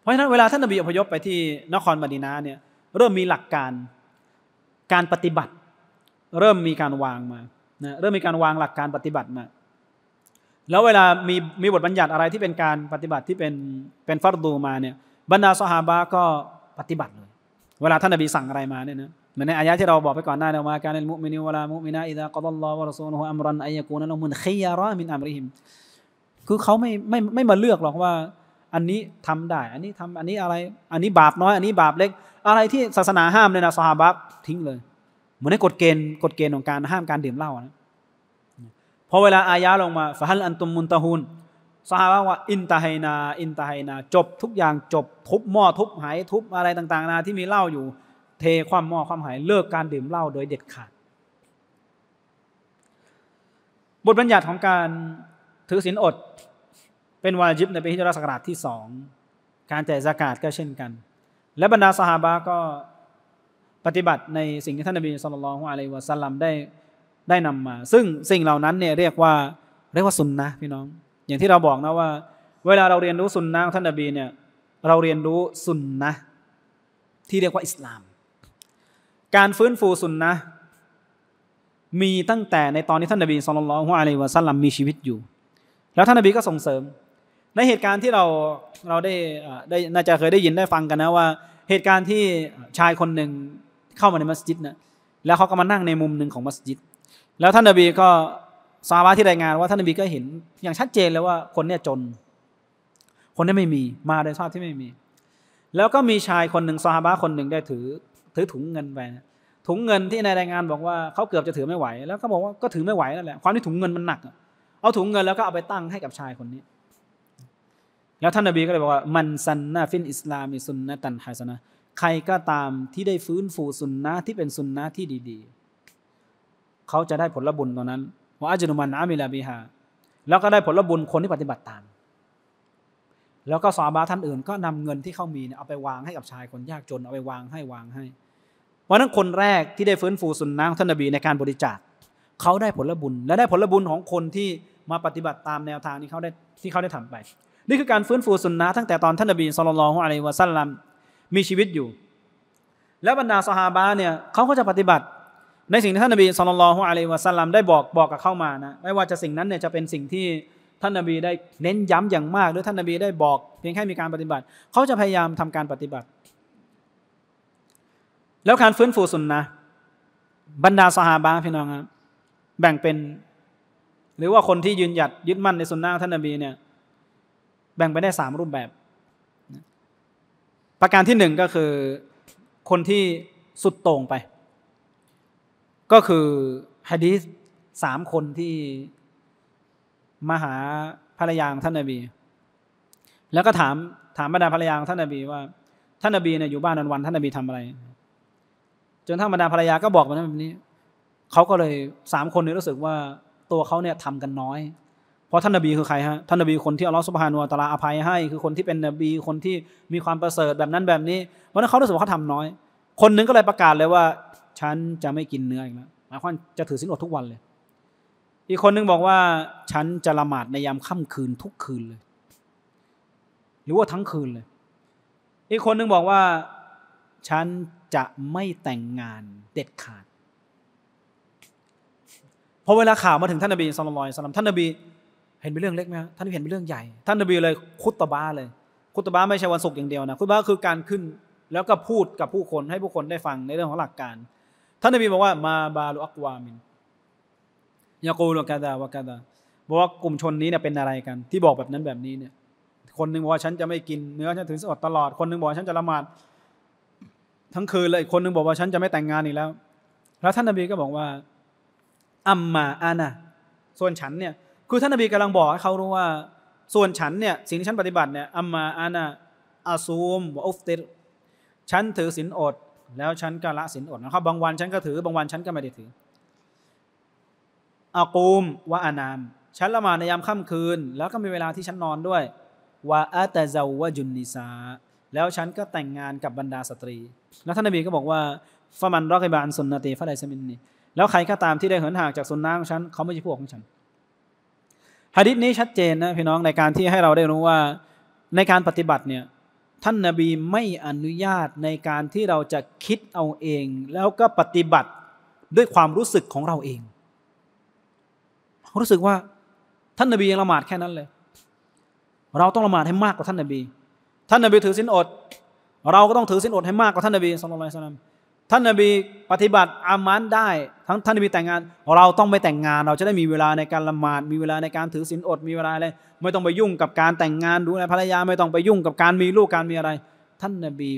เพราะฉะนั้นเวลาท่านนบีอพยพไปที่นครมดีนาเนี่ย เริ่มมีหลักการการปฏิบัติ เริ่มมีการวางมานะเริ่มมีการวางหลักการปฏิบัติมา แล้วเวลามีมีบทบัญญัติอะไรที่เป็นการปฏิบัติที่เป็นเป็นฟัรดูมาเนี่ยบรรดาสหาบะก็ปฏิบัติเลย เวลาท่านนบีสั่งอะไรมาเนี่ยนะมือนในอายะที่เราบอกไปก่อนหน้าเรามาการมุมินิวลามุมินาอิดะกัลลอฮ์วะรอซูลุฮุอัมรันอายะกูนัุมุนขียาระมินอัมริฮิมคือเขาไม่ไม่ไม่มาเลือกหรอกว่าอันนี้ทำได้ อันนี้ทำอันนี้อะไร อันนี้บาปน้อยอันนี้บาปเล็กอะไรที่ศาสนาห้ามเลยนะซอฮาบับทิ้งเลย เหมือนในกฎเกณฑ์กฎเกณฑ์ของการห้ามการดื่มเหล้านะพอเวลาอายะลงมาฟะฮัลอันตุมมุนตะฮูนสหาว่า อินตาไฮนา อินตาไฮนา จบทุกอย่างจบ ทุบหม้อทุบหายทุบอะไรต่าง ๆนาที่มีเหล้าอยู่เทความมอความหายเลิกการดื่มเหล้าโดยเด็ดขาด บทบัญญัติของการถือศีลอดเป็นวาจิบในปีฮิจรัสกราชที่สองการแจกอากาศก็เช่นกัน และบรรดาสหาบาก็ปฏิบัติในสิ่งที่ท่านนบีสุลต่านของอะลัยวะสัลลัมได้ได้นำมา ซึ่งสิ่งเหล่านั้นเนี่ยเรียกว่าเรียกว่าสุนนะพี่น้อง อย่างที่เราบอกนะว่า เวลาเราเรียนรู้สุนนะท่านนบีเนี่ยเราเรียนรู้สุนนะที่เรียกว่าอิสลามการฟื้นฟูสุนนะมีตั้งแต่ในตอนที่ท่านนบีสุลต่านฮุอะลัยวะซัลลัมมีชีวิตอยู่ แล้วท่านนบีก็ส่งเสริม ในเหตุการณ์ที่เราเราได้ได้น่าจะเคยได้ยินได้ฟังกันนะว่าเหตุการณ์ที่ชายคนหนึ่งเข้ามาในมัสยิดนะแล้วเขาก็มานั่งในมุมหนึ่งของมัสยิดแล้วท่านนบีก็ซาบะที่รายงานว่าท่านนบีก็เห็นอย่างชัดเจนเลยว่าคนเนี่ยจน คนเนี่ยไม่มีมาโดยชาบที่ไม่มี แล้วก็มีชายคนหนึ่งซาบะคนหนึ่งได้ถือถือถุงเงินไป ถุงเงินที่นายรายงานบอกว่า เขาเกือบจะถือไม่ไหว แล้วเขาบอกว่าก็ถือไม่ไหวนั่นแหละ ความที่ถุงเงินมันหนัก เอาถุงเงินแล้วก็เอาไปตั้งให้กับชายคนนี้ แล้วท่านนบีก็เลยบอกว่ามันซันนาฟินอิสลามิสุนนะตันฮะสนะ ใครก็ตามที่ได้ฟื้นฟูสุนนะที่เป็นสุนนะที่ดี ๆ เขาจะได้ผลบุญตอนนั้นว่าอัจนุมันอามิลาบิฮาแล้วก็ได้ผลบุญคนที่ปฏิบัติตาม แล้วก็สอบาท่านอื่น ก็นำเงินที่เขามีเนี่ยเอาไปวางให้กับชายคนยากจนเอาไปวางให้วางให้วันนั้นคนแรกที่ได้ฟื้นฟูสุนนะท่านนบีในการบริจาคเขาได้ผลบุญ และได้ผลบุญของคนที่มาปฏิบัติตามแนวทางที่เขาได้ที่เขาได้ทำไป นี่คือการฟื้นฟูสุนนะตั้งแต่ตอนท่านนบีสุลต่านของอะลัยวะสัลลัมมีชีวิตอยู่แล้วบรรดาสหาบะเนี่ยเขาก็จะปฏิบัติ ในสิ่งที่ท่านนบีสุลต่านของอะลัยวะสัลลัมได้บอกบอกกับเข้ามานะไม่ว่าจะสิ่งนั้นเนี่ยจะเป็นสิ่งที่ท่านนบีได้เน้นย้ำอย่างมากหรือท่านนบีได้บอก เพียงแค่มีการปฏิบัติเขาจะพยายามทำการปฏิบัติแล้วการฟื้นฟูสุนนะบรรดาสหาบาพี่น้องครับแบ่งเป็น หรือว่าคนที่ยืนหยัดยึดมั่นในสุนนะท่านนบีเนี่ยแบ่งไปได้สามรูปแบบประการที่หนึ่งก็คือคนที่สุดโต่งไปก็คือฮะดีษสามคนที่มาหาภรรยาของท่านนบี แล้วก็ถามถามบรรดาภรรยาของท่านนบีว่า ท่านนบีเนี่ยอยู่บ้านวันวันท่านนบีทำอะไรจนทั้งบรรดาภรรยาก็บอกมาแบบนี้ เขาก็เลยสามคนนี้รู้สึกว่า ตัวเขาเนี่ยทำกันน้อย เพราะท่านนบีคือใครฮะ ท่านนบีคนที่อัลลอฮฺสุบฮานุอัตลาอภัยให้ คือคนที่เป็นนบีคนที่มีความประเสริฐแบบนั้นแบบนี้ เพราะนั้นเขารู้สึกว่าเขาทำน้อย คนนึงก็เลยประกาศเลยว่า ฉันจะไม่กินเนื้ออีกแล้วหมายความจะถือสินอดทุกวันเลย อีกคนนึงบอกว่า ฉันจะละหมาดในยามค่ำคืนทุกคืนเลย หรือว่าทั้งคืนเลย อีกคนนึงบอกว่าฉันจะไม่แต่งงานเด็ดขาดพอเวลาข่าวมาถึงท่านนบีสุลต่านสลัม ท่านนบีเห็นเป็นเรื่องเล็กไหมท่านเห็นเป็นเรื่องใหญ่ ท่านนบีเลยคุตตบ้าเลย คุตตบ้าไม่ใช่วันศุกร์อย่างเดียวนะคุตตบ้าคือการขึ้นแล้วก็พูดกับผู้คนให้ผู้คนได้ฟังในเรื่องของหลักการ ท่านนบีบอกว่ามาบาลุอักวามินยากูลกาดาวกาดาบอกว่ากลุ่มชนนี้เนี่ยเป็นอะไรกัน ที่บอกแบบนั้นแบบนี้เนี่ยคนหนึ่งบอกว่าฉันจะไม่กินเนื้อฉันถึงสอดตลอดคนหนึ่งบอกว่าฉันจะละหมาดทั้งคืนเลยอีกคน นึง บอกว่าฉันจะไม่แต่งงานอีกแล้ว แล้วท่านนบีก็บอกว่าอัมมาอานะส่วนฉันเนี่ย คือท่านนบีกำลังบอกให้ เขารู้ว่า ส่วนฉันเนี่ยสิ่งที่ฉันปฏิบัติเนี่ยอัมมาอานะอาซูมวอุฟติร ฉันถือศีลอด แล้ว ฉัน ก็ ละศีลอดนะครับบางวันฉัน ก็ถือบางวันฉัน ก็ไม่ได้ถืออากูมวะอานาม ฉันละหมาดในยามค่ำคืน แล้วก็มีเวลาที่ฉันนอนด้วยวะอัตะเจาวะจุนนิซาแล้วฉันก็แต่งงานกับบรรดาสตรี แล้วท่านนบีก็บอกว่าฟะมันรอกิบานสุนนตีฟะไดซมินนีแล้วใครก็ตามที่ได้เหินห่างจากสุนนะของฉัน เขาไม่ใช่พวกของฉันฮะดิษนี้ชัดเจนนะพี่น้องในการที่ให้เราได้รู้ว่าในการปฏิบัติเนี่ยท่านนบีไม่อนุญาตในการที่เราจะคิดเอาเอง แล้วก็ปฏิบัติด้วยความรู้สึกของเราเอง รู้สึกว่าท่านนบียังละหมาดแค่นั้นเลย เราต้องละหมาดให้มากกว่าท่านนบีท่านนบีถือสินอด เราก็ต้องถือสินอดให้มากกว่าท่านนบีสุลต่านสลัมท่านนบีปฏิบัติอามันได้ทั้งท่านนบีแต่งงานเราต้องไม่แต่งงานเราจะได้มีเวลาในการละหมาดมีเวลาในการถือสินอดมีเวลาอะไรไม่ต้องไปยุ่งกับการแต่งงานดูแลภรรยาไม่ต้องไปยุ่งกับการมีลูกการมีอะไร ท่านนบี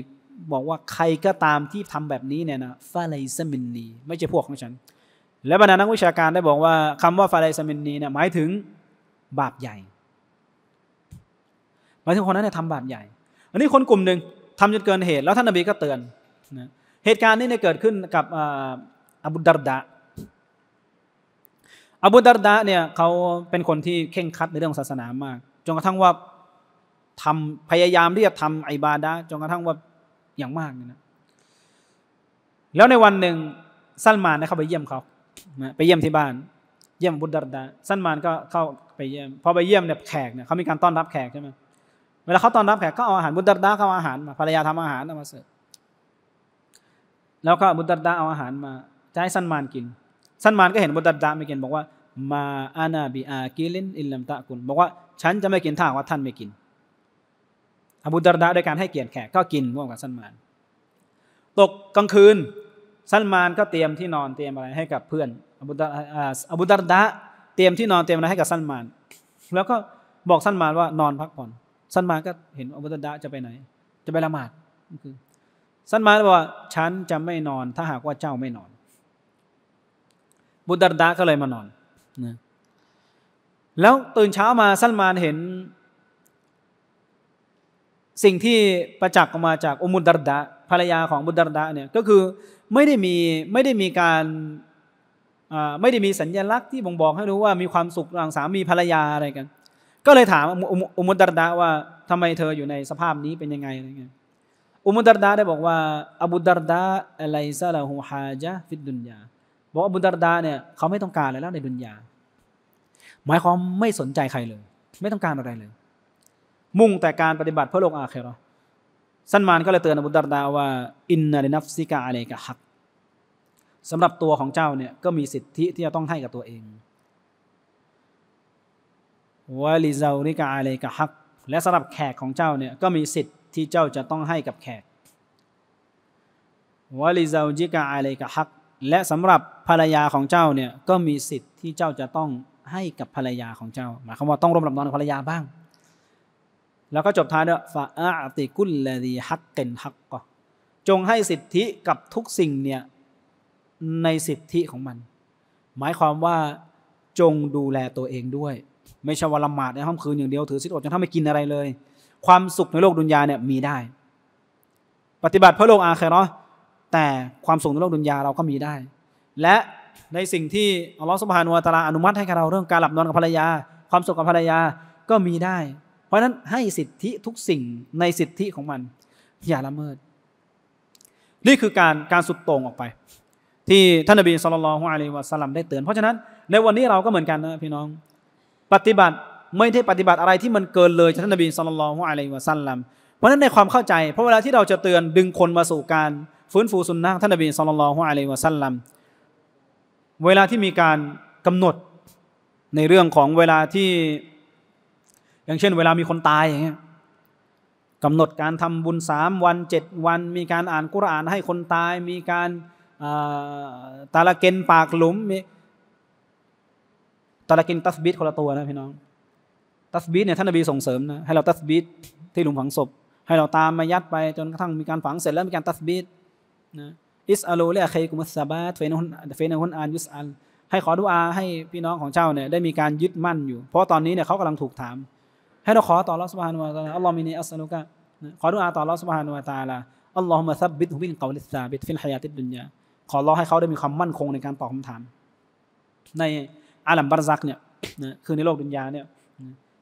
บอกว่าใครก็ตามที่ทำแบบนี้เนี่ยนะฟาไลซมินนีไม่ใช่พวกของฉัน และบรรดานักวิชาการได้บอกว่าคำว่าฟาไลซมินนีเนี่ยหมายถึงบาปใหญ่หมายถึงคนนั้นเนี่ยทำบาปใหญ่อันนี้คนกลุ่มหนึ่งทำจนเกินเหตุแล้วท่านนบีก็เตือนนะเหตุการณ์นี้เนี่ยเกิดขึ้นกับอบูดารดะอบูดารดะเนี่ยเขาเป็นคนที่เข่งคัดในเรื่องศาสนามากจนกระทั่งว่าทำพยายามที่จะทำไอบาดะจนกระทั่งว่าอย่างมากเนยนะ แล้วในวันหนึ่งสั้นมานนะเข้าไปเยี่ยมเขาไปเยี่ยมที่บ้าน เยี่ยมบุตรดาสั้นมานก็เข้าไปเยี่ยมพอไปเยี่ยมเนี่ยแขกเนี่ยเขามีการต้อนรับแขกใช่ไหมวลาเขาตอนรับแขกก็เอาอาหารบุตรดาเขาอาหารมาภรรยาทำอาหารเอามาเสิร์ฟแล้วก็บุตรดาเอาอาหารมาจะให้สันมานกิน สันมานก็เห็นบุตรดาไม่กิน บอกว่า มาอานาบีอากิลินอิลลัมตะกุลบอกว่าฉันจะไม่กินถ้าว่าท่านไม่กิน อบุตรดาด้วยการให้เกียรติแขกก็กินร่วมกับสันมาน ตกกลางคืนสันมานก็เตรียมที่นอนเตรียมอะไรให้กับเพื่อน อบูดอบุตรดาเตรียมที่นอนเตรียมอะไรให้กับสันมาน แล้วก็บอกสันมานว่านอนพักผ่อนสั้นมาก็เห็นอบูดดะจะไปไหน จะไปละหมาด คือสั้นมาบอกว่าฉันจะไม่นอน ถ้าหากว่าเจ้าไม่นอน บุดรดาก็เลยมานอนนะแล้วตื่นเช้ามาสั้นมาเห็น สิ่งที่ประจักษ์ออกมาจากอมุดรดาภรรยาของบุดรดาเนี่ยก็คือไม่ได้มีไม่ได้มีการไม่ได้มีสัญญลักษณ์ที่บ่งบอกให้รู้ว่ามีความสุขระหว่างสามีภรรยาอะไรกันก็เลยถามอุมุตรดาว่าทำไมเธออยู่ในสภาพนี้เป็นยังไงอะไรเงี้ยอุมุตรดาได้บอกว่า อบุดรดาอะไรซาลาหูฮาจะฟิดดุนยาบอกอบุดรดาเนี่ยเขาไม่ต้องการอะไรแล้วในดุนยาหมายความไม่สนใจใครเลยไม่ต้องการอะไรเลย มุ่งแต่การปฏิบัติเพื่อโลกอาเครอสันมานก็เลยเตือนอบุดรดาว่าอินนารินัฟซิกาอะไรกะฮักสำหรับตัวของเจ้าเนี่ยก็มีสิทธิที่จะต้องให้กับตัวเองวะลิซาลิกาอะไรกับฮัก และสำหรับแขกของเจ้าเนี่ยก็มีสิทธิ์ที่เจ้าจะต้องให้กับแขกวะลิซาจิกาอะไรกับฮัก และสำหรับภรรยาของเจ้าเนี่ยก็มีสิทธิ์ที่เจ้าจะต้องให้กับภรรยาของเจ้าหมายความว่าต้องร่วมหลับนอนกับภรรยาบ้าง แล้วก็จบท้ายด้วยฟาอาติกุลเลดีฮักเกนฮักก็จงให้สิทธิกับทุกสิ่งเนี่ยในสิทธิของมัน หมายความว่าจงดูแลตัวเองด้วยไม่ใช่ว่าละหมาดในห้องคืนอย่างเดียวถือสิทธิอดจนถ้าไม่กินอะไรเลย ความสุขในโลกดุนยาเนี่ยมีได้ ปฏิบัติเพื่อโลกอาเคเนาะแต่ความสุขในโลกดุนยาเราก็มีได้ และในสิ่งที่อัลลอฮฺสุบฮานุอัตลาอนุมัติให้กับเราเรื่องการหลับนอนกับภรรยา ความสุขกับภรรยา ก็มีได้ เพราะฉะนั้นให้สิทธิทุกสิ่งในสิทธิของมัน อย่าละเมิด นี่คือการการสุดโต่งออกไป ที่ท่านนบีสุลต่านละฮ์อะลัยวะสัลลัมได้เตือน เพราะฉะนั้นในวันนี้เราก็เหมือนกันนะพี่น้องปฏิบัติไม่ได้ปฏิบัติอะไรที่มันเกินเลยท่านนบีสุลต่านละฮ์อะรอยวะสั้นลำเพราะนั้นในความเข้าใจเพราะเวลาที่เราจะเตือนดึงคนมาสู่การฟื้นฟูสุนนะท่านนบีสุลต่านละฮ์อะรอยวะสั้นลำเวลาที่มีการกำหนดในเรื่องของเวลาที่อย่างเช่นเวลามีคนตายอย่างเงี้ยกำหนดการทำบุญสามวันเจ็ดวัน มีการอ่านกุรอานให้คนตาย มีการตาละเกนปากหลุมมีตะละกินตัสบิดคนละตัวนะพี่น้อง ตัสบิดเนี่ยท่านนบีส่งเสริมนะให้เราตัสบิดที่หลุมฝังศพให้เราตามมายัดไปจนกระทั่งมีการฝังเสร็จแล้วมีการตัสบิดนะอิสอาลูเลอะเคกุมัสซาบาเฟนฮุนเฟนฮุนอานยุสอันให้ขอดุอาให้พี่น้องของเจ้าเนี่ยได้มีการยึดมั่นอยู่ เพราะตอนนี้เนี่ยเขากำลังถูกถาม ให้เราขอต่อรัสบานุวาตาอัลลอฮ์มินอัสลุกะขอดุอาต่อรัสบานุวาตาลาอัลลอฮ์มาซับบิดฮุบินกาลิสซาบิดฟินฮายาติดดุนยาขอร้องให้เขาได้มีความมั่นคงในการตอบคำถามในอาลัมบารซักเนี่ยนะคือในโลกดุนยาเนี่ย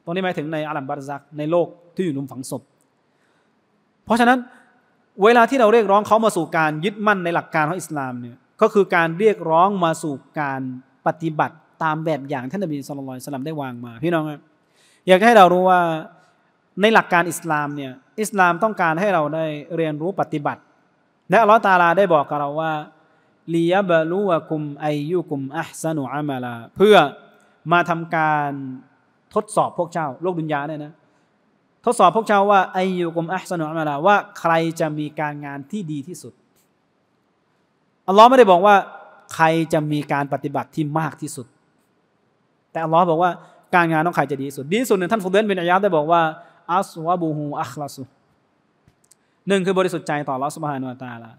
ตรงนี้หมายถึงในอาลัมบารซักในโลกที่อยู่ลุมฝังศพ เพราะฉะนั้นเวลาที่เราเรียกร้องเขามาสู่การยึดมั่นในหลักการของอิสลามเนี่ยก็คือการเรียกร้องมาสู่การปฏิบัติตามแบบอย่างท่านอบีสุลลลายสลัมได้วางมาพี่น้อง อยากให้เรารู้ว่าในหลักการอิสลามเนี่ยอิสลามต้องการให้เราได้เรียนรู้ปฏิบัติและอัลลอฮฺตาลาได้บอกกับเราว่าลียบลูวกุมไอยุกุมอัสนุอามาลาเพื่อมาทำการทดสอบพวกเจ้าโลกดุนยาเนี่ยนะทดสอบพวกเจ้าว่าไอยุกุมอัสนุอามาลาว่า ใครจะมีการงานที่ดีที่สุดอัลลอฮ์ไม่ได้บอกว่า ใครจะมีการปฏิบัติที่มากที่สุด แต่อัลลอฮ์บอกว่าการงานต้องใครจะดีที่สุดดีที่สุดหนึ่งท่านฟุเดนเป็นอายะได้บอกว่าอัสวะบูฮูอัคลาสุหนึ่งคือบริสุทธิ์ใจต่อลอสุบฮานุตาลา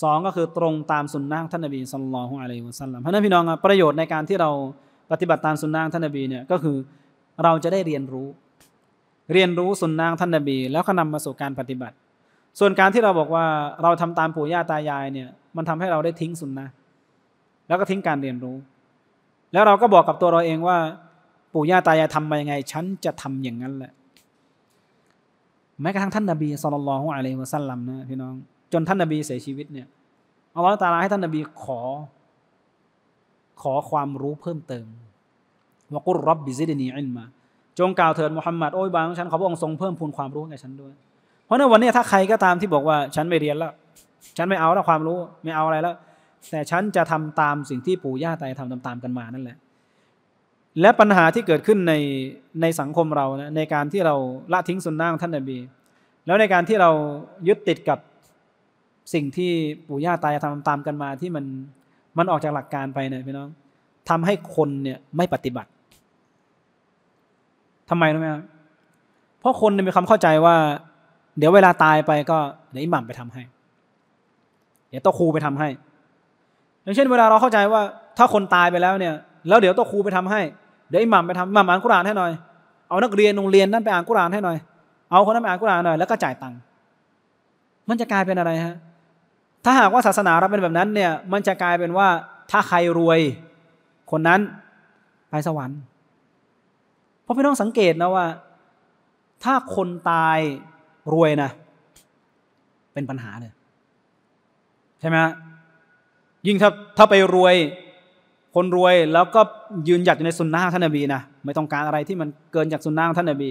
สองก็คือตรงตามสุนนะท่านนบีสุลลัลลอฮุอะลัยฮิวะสัลลัมเพราะนั้นพี่น้องประโยชน์ในการที่เราปฏิบัติตามสุนนะท่านนบีเนี่ยก็คือเราจะได้เรียนรู้ เรียนรู้สุนนะท่านนบี แล้วก็นำมาสู่การปฏิบัติ ส่วนการที่เราบอกว่าเราทำตามปู่ย่าตายายเนี่ยมันทำให้เราได้ทิ้งสุนนะแล้วก็ทิ้งการเรียนรู้ แล้วเราก็บอกกับตัวเราเองว่าปู่ย่าตายายทำมายังไง ฉันจะทำอย่างนั้นแหละ แม้กระทั่งท่านนบีสุลลัาละฮงอะลัยฮิวะสัลลัมนะพี่น้องจนท่านนบีเสียชีวิตเนี่ย อัลลอฮฺตาลาให้ท่านนบีขอ ขอความรู้เพิ่มเติมวกุรับบิซิดนีอินมา จงกล่าวเถิดมุฮัมมัด โอ้ยบางฉันขอพระองค์ทรงเพิ่มพูนความรู้ให้ฉันด้วย เพราะในวันนี้ถ้าใครก็ตามที่บอกว่าฉันไม่เรียนแล้ว ฉันไม่เอาแล้วความรู้ไม่เอาอะไรแล้ว แต่ฉันจะทำตามสิ่งที่ปู่ย่าตายทำตามๆกันมานั่นแหละ และปัญหาที่เกิดขึ้นใน ในสังคมเรานะในการที่เราละทิ้งสุนนะของท่านนบี แล้วในการที่เรายึดติดกับสิ่งที่ปู่ย่าตายายทำตามกันมาที่มันมันออกจากหลักการไปเนี่ยพี่น้องทำให้คนเนี่ยไม่ปฏิบัติทำไมรู้ไหมครับเพราะคนมีความเข้าใจว่า เดี๋ยวเวลาตายไปก็ เดี๋ยวอิหมัมไปทำให้ เดี๋ยวโอครูไปทำให้ อย่างเช่น เวลาเราเข้าใจว่า ถ้าคนตายไปแล้วเนี่ยแล้วเดี๋ยวโอครูไปทำให้ เดี๋ยวอิหมัมไปทำอิหมัมอ่านกุรานให้หน่อย เอานักเรียนโรงเรียนนั่นไปอ่านกุรานให้หน่อย เอาคนนั้นไปอ่านกุรานหน่อยแล้วก็จ่ายตังค์มันจะกลายเป็นอะไรฮะถ้าหากว่าศาสนาเราเป็นแบบนั้นเนี่ย มันจะกลายเป็นว่าถ้าใครรวยคนนั้นไปสวรรค์ เพราะพี่น้องสังเกตนะว่า ถ้าคนตายรวยนะ เป็นปัญหาเลยใช่ไหมยิ่งถ้าถ้าไปรวยคนรวย แล้วก็ยืนหยัดอยู่ในสุนนะท่านนบีนะ ไม่ต้องการอะไรที่มัน เกินจากสุนนะท่านนบี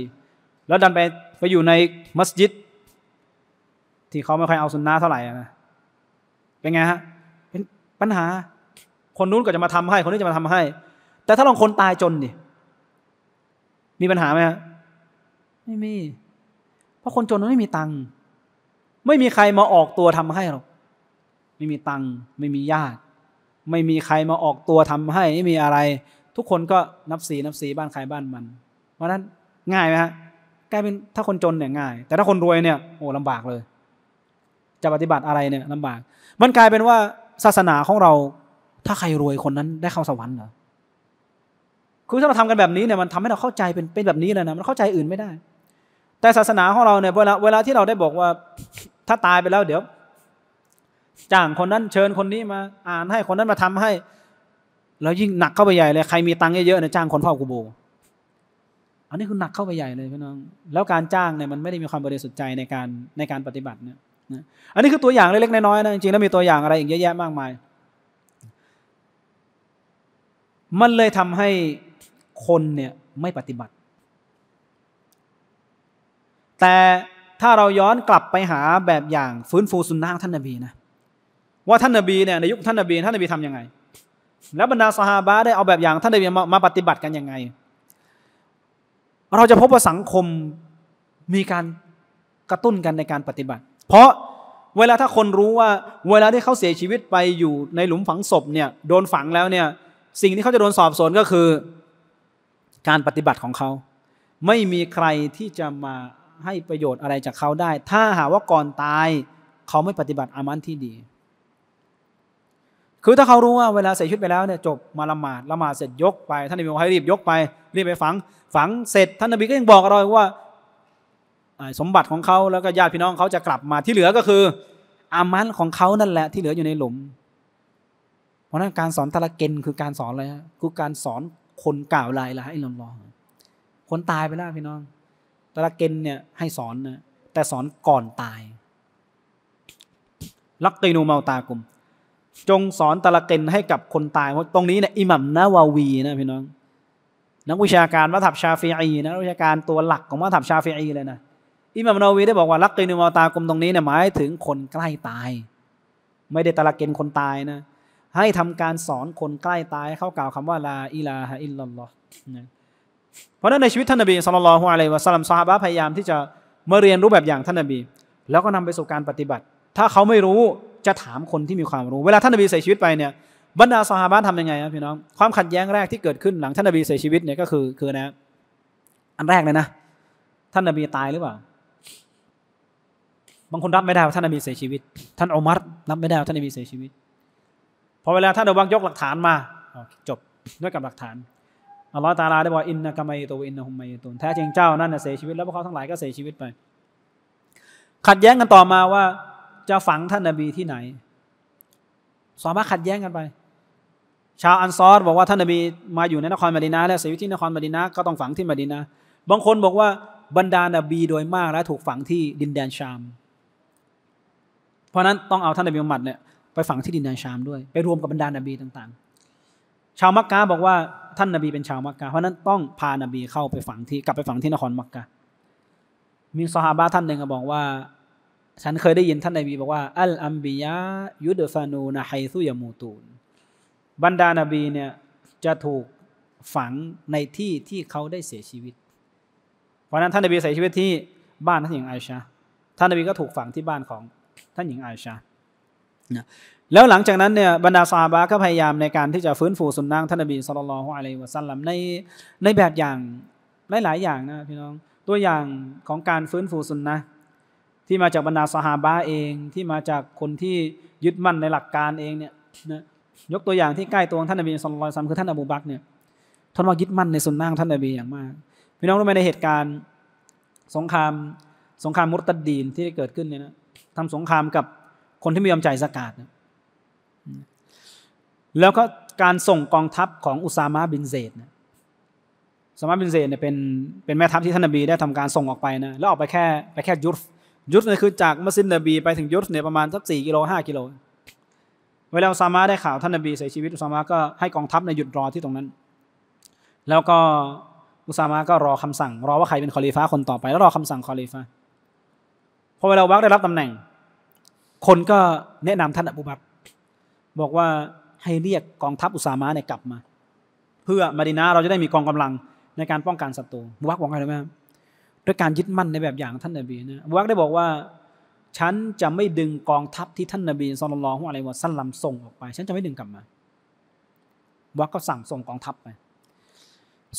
แล้วดันไป ไปอยู่ในมัสยิดที่เขาไม่ค่อยเอาสุนนะเท่าไหร่นะเป็นไงฮะ เป็นปัญหา คนนู้นก็จะมาทำให้ คนนี้จะมาทำให้ แต่ถ้าลองคนตายจนดิ มีปัญหาไหมฮะ ไม่มี เพราะคนจนมันไม่มีตังค์ ไม่มีใครมาออกตัวทำให้หรอก ไม่มีตังค์ ไม่มีญาติ ไม่มีใครมาออกตัวทำให้ ไม่มีอะไร ทุกคนก็นับสีนับสีบ้านใครบ้านมัน เพราะนั้น ง่ายไหมฮะกลายเป็นถ้าคนจนเนี่ย ง่าย แต่ถ้าคนรวยเนี่ยโอ้ลำบากเลย จะปฏิบัติ อะไรเนี่ยลำบากมันกลายเป็นว่าศาสนาของเรา ถ้าใครรวยคนนั้นได้เข้าสวรรค์เหรอคือถ้าเราทำกันแบบนี้เนี่ยมันทำให้เราเข้าใจเป็นเป็นแบบนี้เลยนะมันเข้าใจอื่นไม่ได้ แต่ศาสนาของเราเนี่ยเวลาเวลาที่เราได้บอกว่าถ้าตายไปแล้ว เดี๋ยว จ้างคนนั้นเชิญคนนี้มา อ่านให้คนนั้นมาทำให้แล้วยิ่งหนักเข้าไปใหญ่เลยใครมีตังค์เยอะๆเนี่ยจ้างคนเฝ้ากูโบอันนี้คือหนักเข้าไปใหญ่เลยพี่น้องแล้วการจ้างเนี่ยมันไม่ได้มีความบริสุทธิ์ใจในการในการปฏิบัติเนี่ยอันนี้คือตัวอย่างเล็กๆน้อยๆนะจริงๆแล้วมีตัวอย่างอะไรอีกเยอะแยะมากมาย มันเลยทำให้คนเนี่ยไม่ปฏิบัติ แต่ถ้าเราย้อนกลับไปหาแบบอย่างฟื้นฟูสุนนะท่านนบีนะ ว่าท่านนบีเนี่ยในยุคท่านนบีท่านนบีทำยังไง แล้วบรรดาสหาบะได้เอาแบบอย่างท่านนบีมามาปฏิบัติกันยังไง เราจะพบว่าสังคมมีการกระตุ้นกันในการปฏิบัติเพราะเวลาถ้าคนรู้ว่าเวลาที่เขาเสียชีวิตไปอยู่ในหลุมฝังศพเนี่ยโดนฝังแล้วเนี่ยสิ่งที่เขาจะโดนสอบสวนก็คือการปฏิบัติของเขา ไม่มีใครที่จะมาให้ประโยชน์อะไรจากเขาได้ ถ้าหาว่าก่อนตายเขาไม่ปฏิบัติอามันที่ดี คือถ้าเขารู้ว่าเวลาเสียชีวิตไปแล้วเนี่ยจบมาละหมาดละหมาดเสร็จยกไป ท่านนบีบอกให้รีบยกไปรีบไปฝังฝังเสร็จ ท่านนบีก็ยังบอกเราว่าสมบัติของเขาแล้วก็ญาติพี่น้องเขาจะกลับมาที่เหลือก็คืออามันของเขานั่นแหละที่เหลืออยู่ในหลุมเพราะนั้นการสอนตะละเกนคือการสอนอะไรฮะคือการสอนคนกล่าวลายละให้ลองคนตายไปแล้วพี่น้องตะละเกนเนี่ยให้สอนนะแต่สอนก่อนตายลักตีนูเมาตากุมจงสอนตะละเกนให้กับคนตายเพราะตรงนี้เนี่ยอิหมัมนาวาวีนะพี่น้อง นักวิชาการมัธยบชาฟีอีนะักวิชาการตัวหลักของมัธยบชาฟีอีเลยนะอิหม่ามนาวีได้บอกว่า ลักกินุมาตากลมตรงนี้เนี่ยหมายถึงคนใกล้ตาย ไม่ได้ตะละเกณฑ์คนตาย นะ ให้ทำการสอนคนใกล้ตาย เข้ากล่าวคำว่า ลา อิลาฮะอิลลัลลอฮ์เพราะนั้นใน ชีวิต ท่านนบีสุลต่านละฮ์อะไรวะสัลลัมซาฮาบะพยายาม ที่จะ มา เรียนรู้แบบ อย่าง ท่านนบี แล้วก็นำไปสู่การปฏิบัติ ถ้าเขาไม่รู้จะถามคนที่มีความรู้เวลาท่านนบีเสียชีวิตไปเนี่ยบรรดาสหายทำยังไงครับพี่น้องความขัดแย้งแรกที่เกิดขึ้นหลังท่านนบีเสียชีวิตเนี่ยก็คือคือนะอันแรกเลยนะท่านนบีตายหรือเปล่าบางคนรับไม่ได้ว่าท่านนบีเสียชีวิต ท่านอุมัรรับไม่ได้ว่าท่านนบีเสียชีวิตพอเวลาท่านอบังยกหลักฐานมาจบด้วยกับหลักฐานอัลลอฮฺตาลาได้บอกอินนะกามัยตูอินนะฮุมัยตุนแท้จริงเจ้านั่นเสียชีวิตแล้วพวกเขาทั้งหลายก็เสียชีวิตไป ขัดแย้งกันต่อมาว่าจะฝังท่านนบีที่ไหนสามารถขัดแย้งกันไป ชาวอันซอรบอกว่าท่านนบีมาอยู่ในนครมาดินาแล้วเสียชีวิตที่นครมาดินาก็ต้องฝังที่มาดินาบางคนบอกว่าบรรดานบีโดยมากแล้วถูกฝังที่ดินแดนชามเพราะนั้น ต้องเอาท่านนบีมุฮัมมัดเนี่ยไปฝังที่ดินแดนชามด้วยไปรวมกับบรรดานบีต่างๆ ชาวมักกะบอกว่าท่านนบีเป็นชาวมักกะเพราะนั้น ต้องพานบีเข้าไปฝังที่กลับไปฝังที่นครมักกะมีอฮาบะท่านหนึ่งก็บอกว่า ฉันเคยได้ยินท่านนบี บอกว่า อัลอัมบิยะยุดฟานูนะไฮซุยมูตูนบรรดานบีเนี่ยจะถูกฝังในที่ที่เขาได้เสียชีวิตเพราะนั้นท่านนบีเสียชีวิตที่บ้านท่านหญิงไอชาท่านนบีก็ถูกฝังที่บ้านของท่านหญิงอาชานะแล้วหลังจากนั้นเนี่ยบรรดาซาบะก็พยายามในการที่จะฟื้นฟูสุนนะท่านนบีสุลต่านลฮุอะลัยวะซัลลัมในในแบบอย่างหลายๆอย่างนะพี่น้องตัวอย่างของการฟื้นฟูสุนนะที่มาจากบรรดาสาบะเองที่มาจากคนที่ยึดมั่นในหลักการเองเนี่ยนะยกตัวอย่างที่ใกล้ตัวท่านนบีสุลต่านคือท่านอบูบักเนี่ยท่านว่ายึดมั่นในสุนนะท่านนบีอย่างมาก พี่น้องรู้ไหมในเหตุการณ์สงครามสงครามมุตตดีนที่เกิดขึ้นเนี่ยนะทำสงครามกับคนที่ไม่ยอมจ่ายสกาดแล้วก็การส่งกองทัพของอุซามะบินเซดนะอุซามะบินเซดเนี่ยเป็นเป็นแม่ทัพที่ท่านนบีได้ทำการส่งออกไปนะ แล้วออกไปแค่ไปแค่ยุสธยุสธเนี่ยคือจากมัสยิดนบี ไปถึงยุสธเนี่ยประมาณสักสี่กิโลห้ากิโล เวลาอุซามะได้ข่าวท่านนบีเสียชีวิตอุซามะก็ให้กองทัพในหยุดรอที่ตรงนั้น แล้วก็อุซามะก็รอคำสั่ง รอว่าใครเป็นคอลีฟ้าคนต่อไปแล้วรอคำสั่งคอลีฟ้าพอเวลาวักได้รับตำแหน่ง คนก็แนะนำท่านอบูบักบอกว่าให้เรียกกองทัพอุสามะเนี่ยกลับมา เพื่อมาดินาเราจะได้มีกองกำลังในการป้องกันศัตรูบุบักบอกอะไรไหมด้วยการยึดมั่นในแบบอย่างท่านนบีนะบุบักได้บอกว่าฉันจะไม่ดึงกองทัพที่ท่านนบีสุลต่านลอง์อะไรวะสั้นลำส่งออกไป ฉันจะไม่ดึงกลับมาบวักก็สั่งส่งกองทัพไป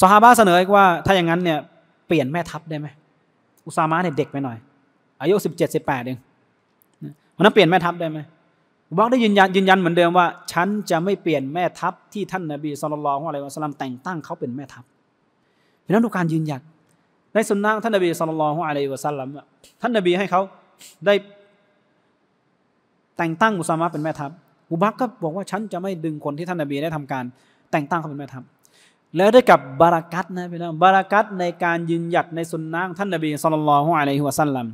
สฮาบะเสนอว่า ถ้าอย่างนั้นเนี่ยเปลี่ยนแม่ทัพได้ไหมอุสามะเนี่ยเด็กไปหน่อยอายุสิบเจ็ดสิบแปดเองวันนั้นเปลี่ยนแม่ทัพได้ไหมอบักได้ยืนยันยืนยันเหมือนเดิมว่าฉันจะไม่เปลี่ยนแม่ทัพที่ท่านนบีสุลต่านของอะไรวะสลัมแต่งตั้งเขาเป็นแม่ทัพเป็นนักนดูการยืนยันในสุนนะท่านนบีสุลต่านของอะไรวะสลัมท่านนบีให้เขาได้แต่งตั้งอุสามะเป็นแม่ทัพอุบักก็บอกว่าฉันจะไม่ดึงคนที่ท่านนบีได้ทำการ แต่งตั้งเขาเป็นแม่ทัพแล้วได้กับบารากัตนะพี่น้องบารากัตในการยืนหยัดในสุนนะท่านนบีสุลต่านของอะไรวะสลัม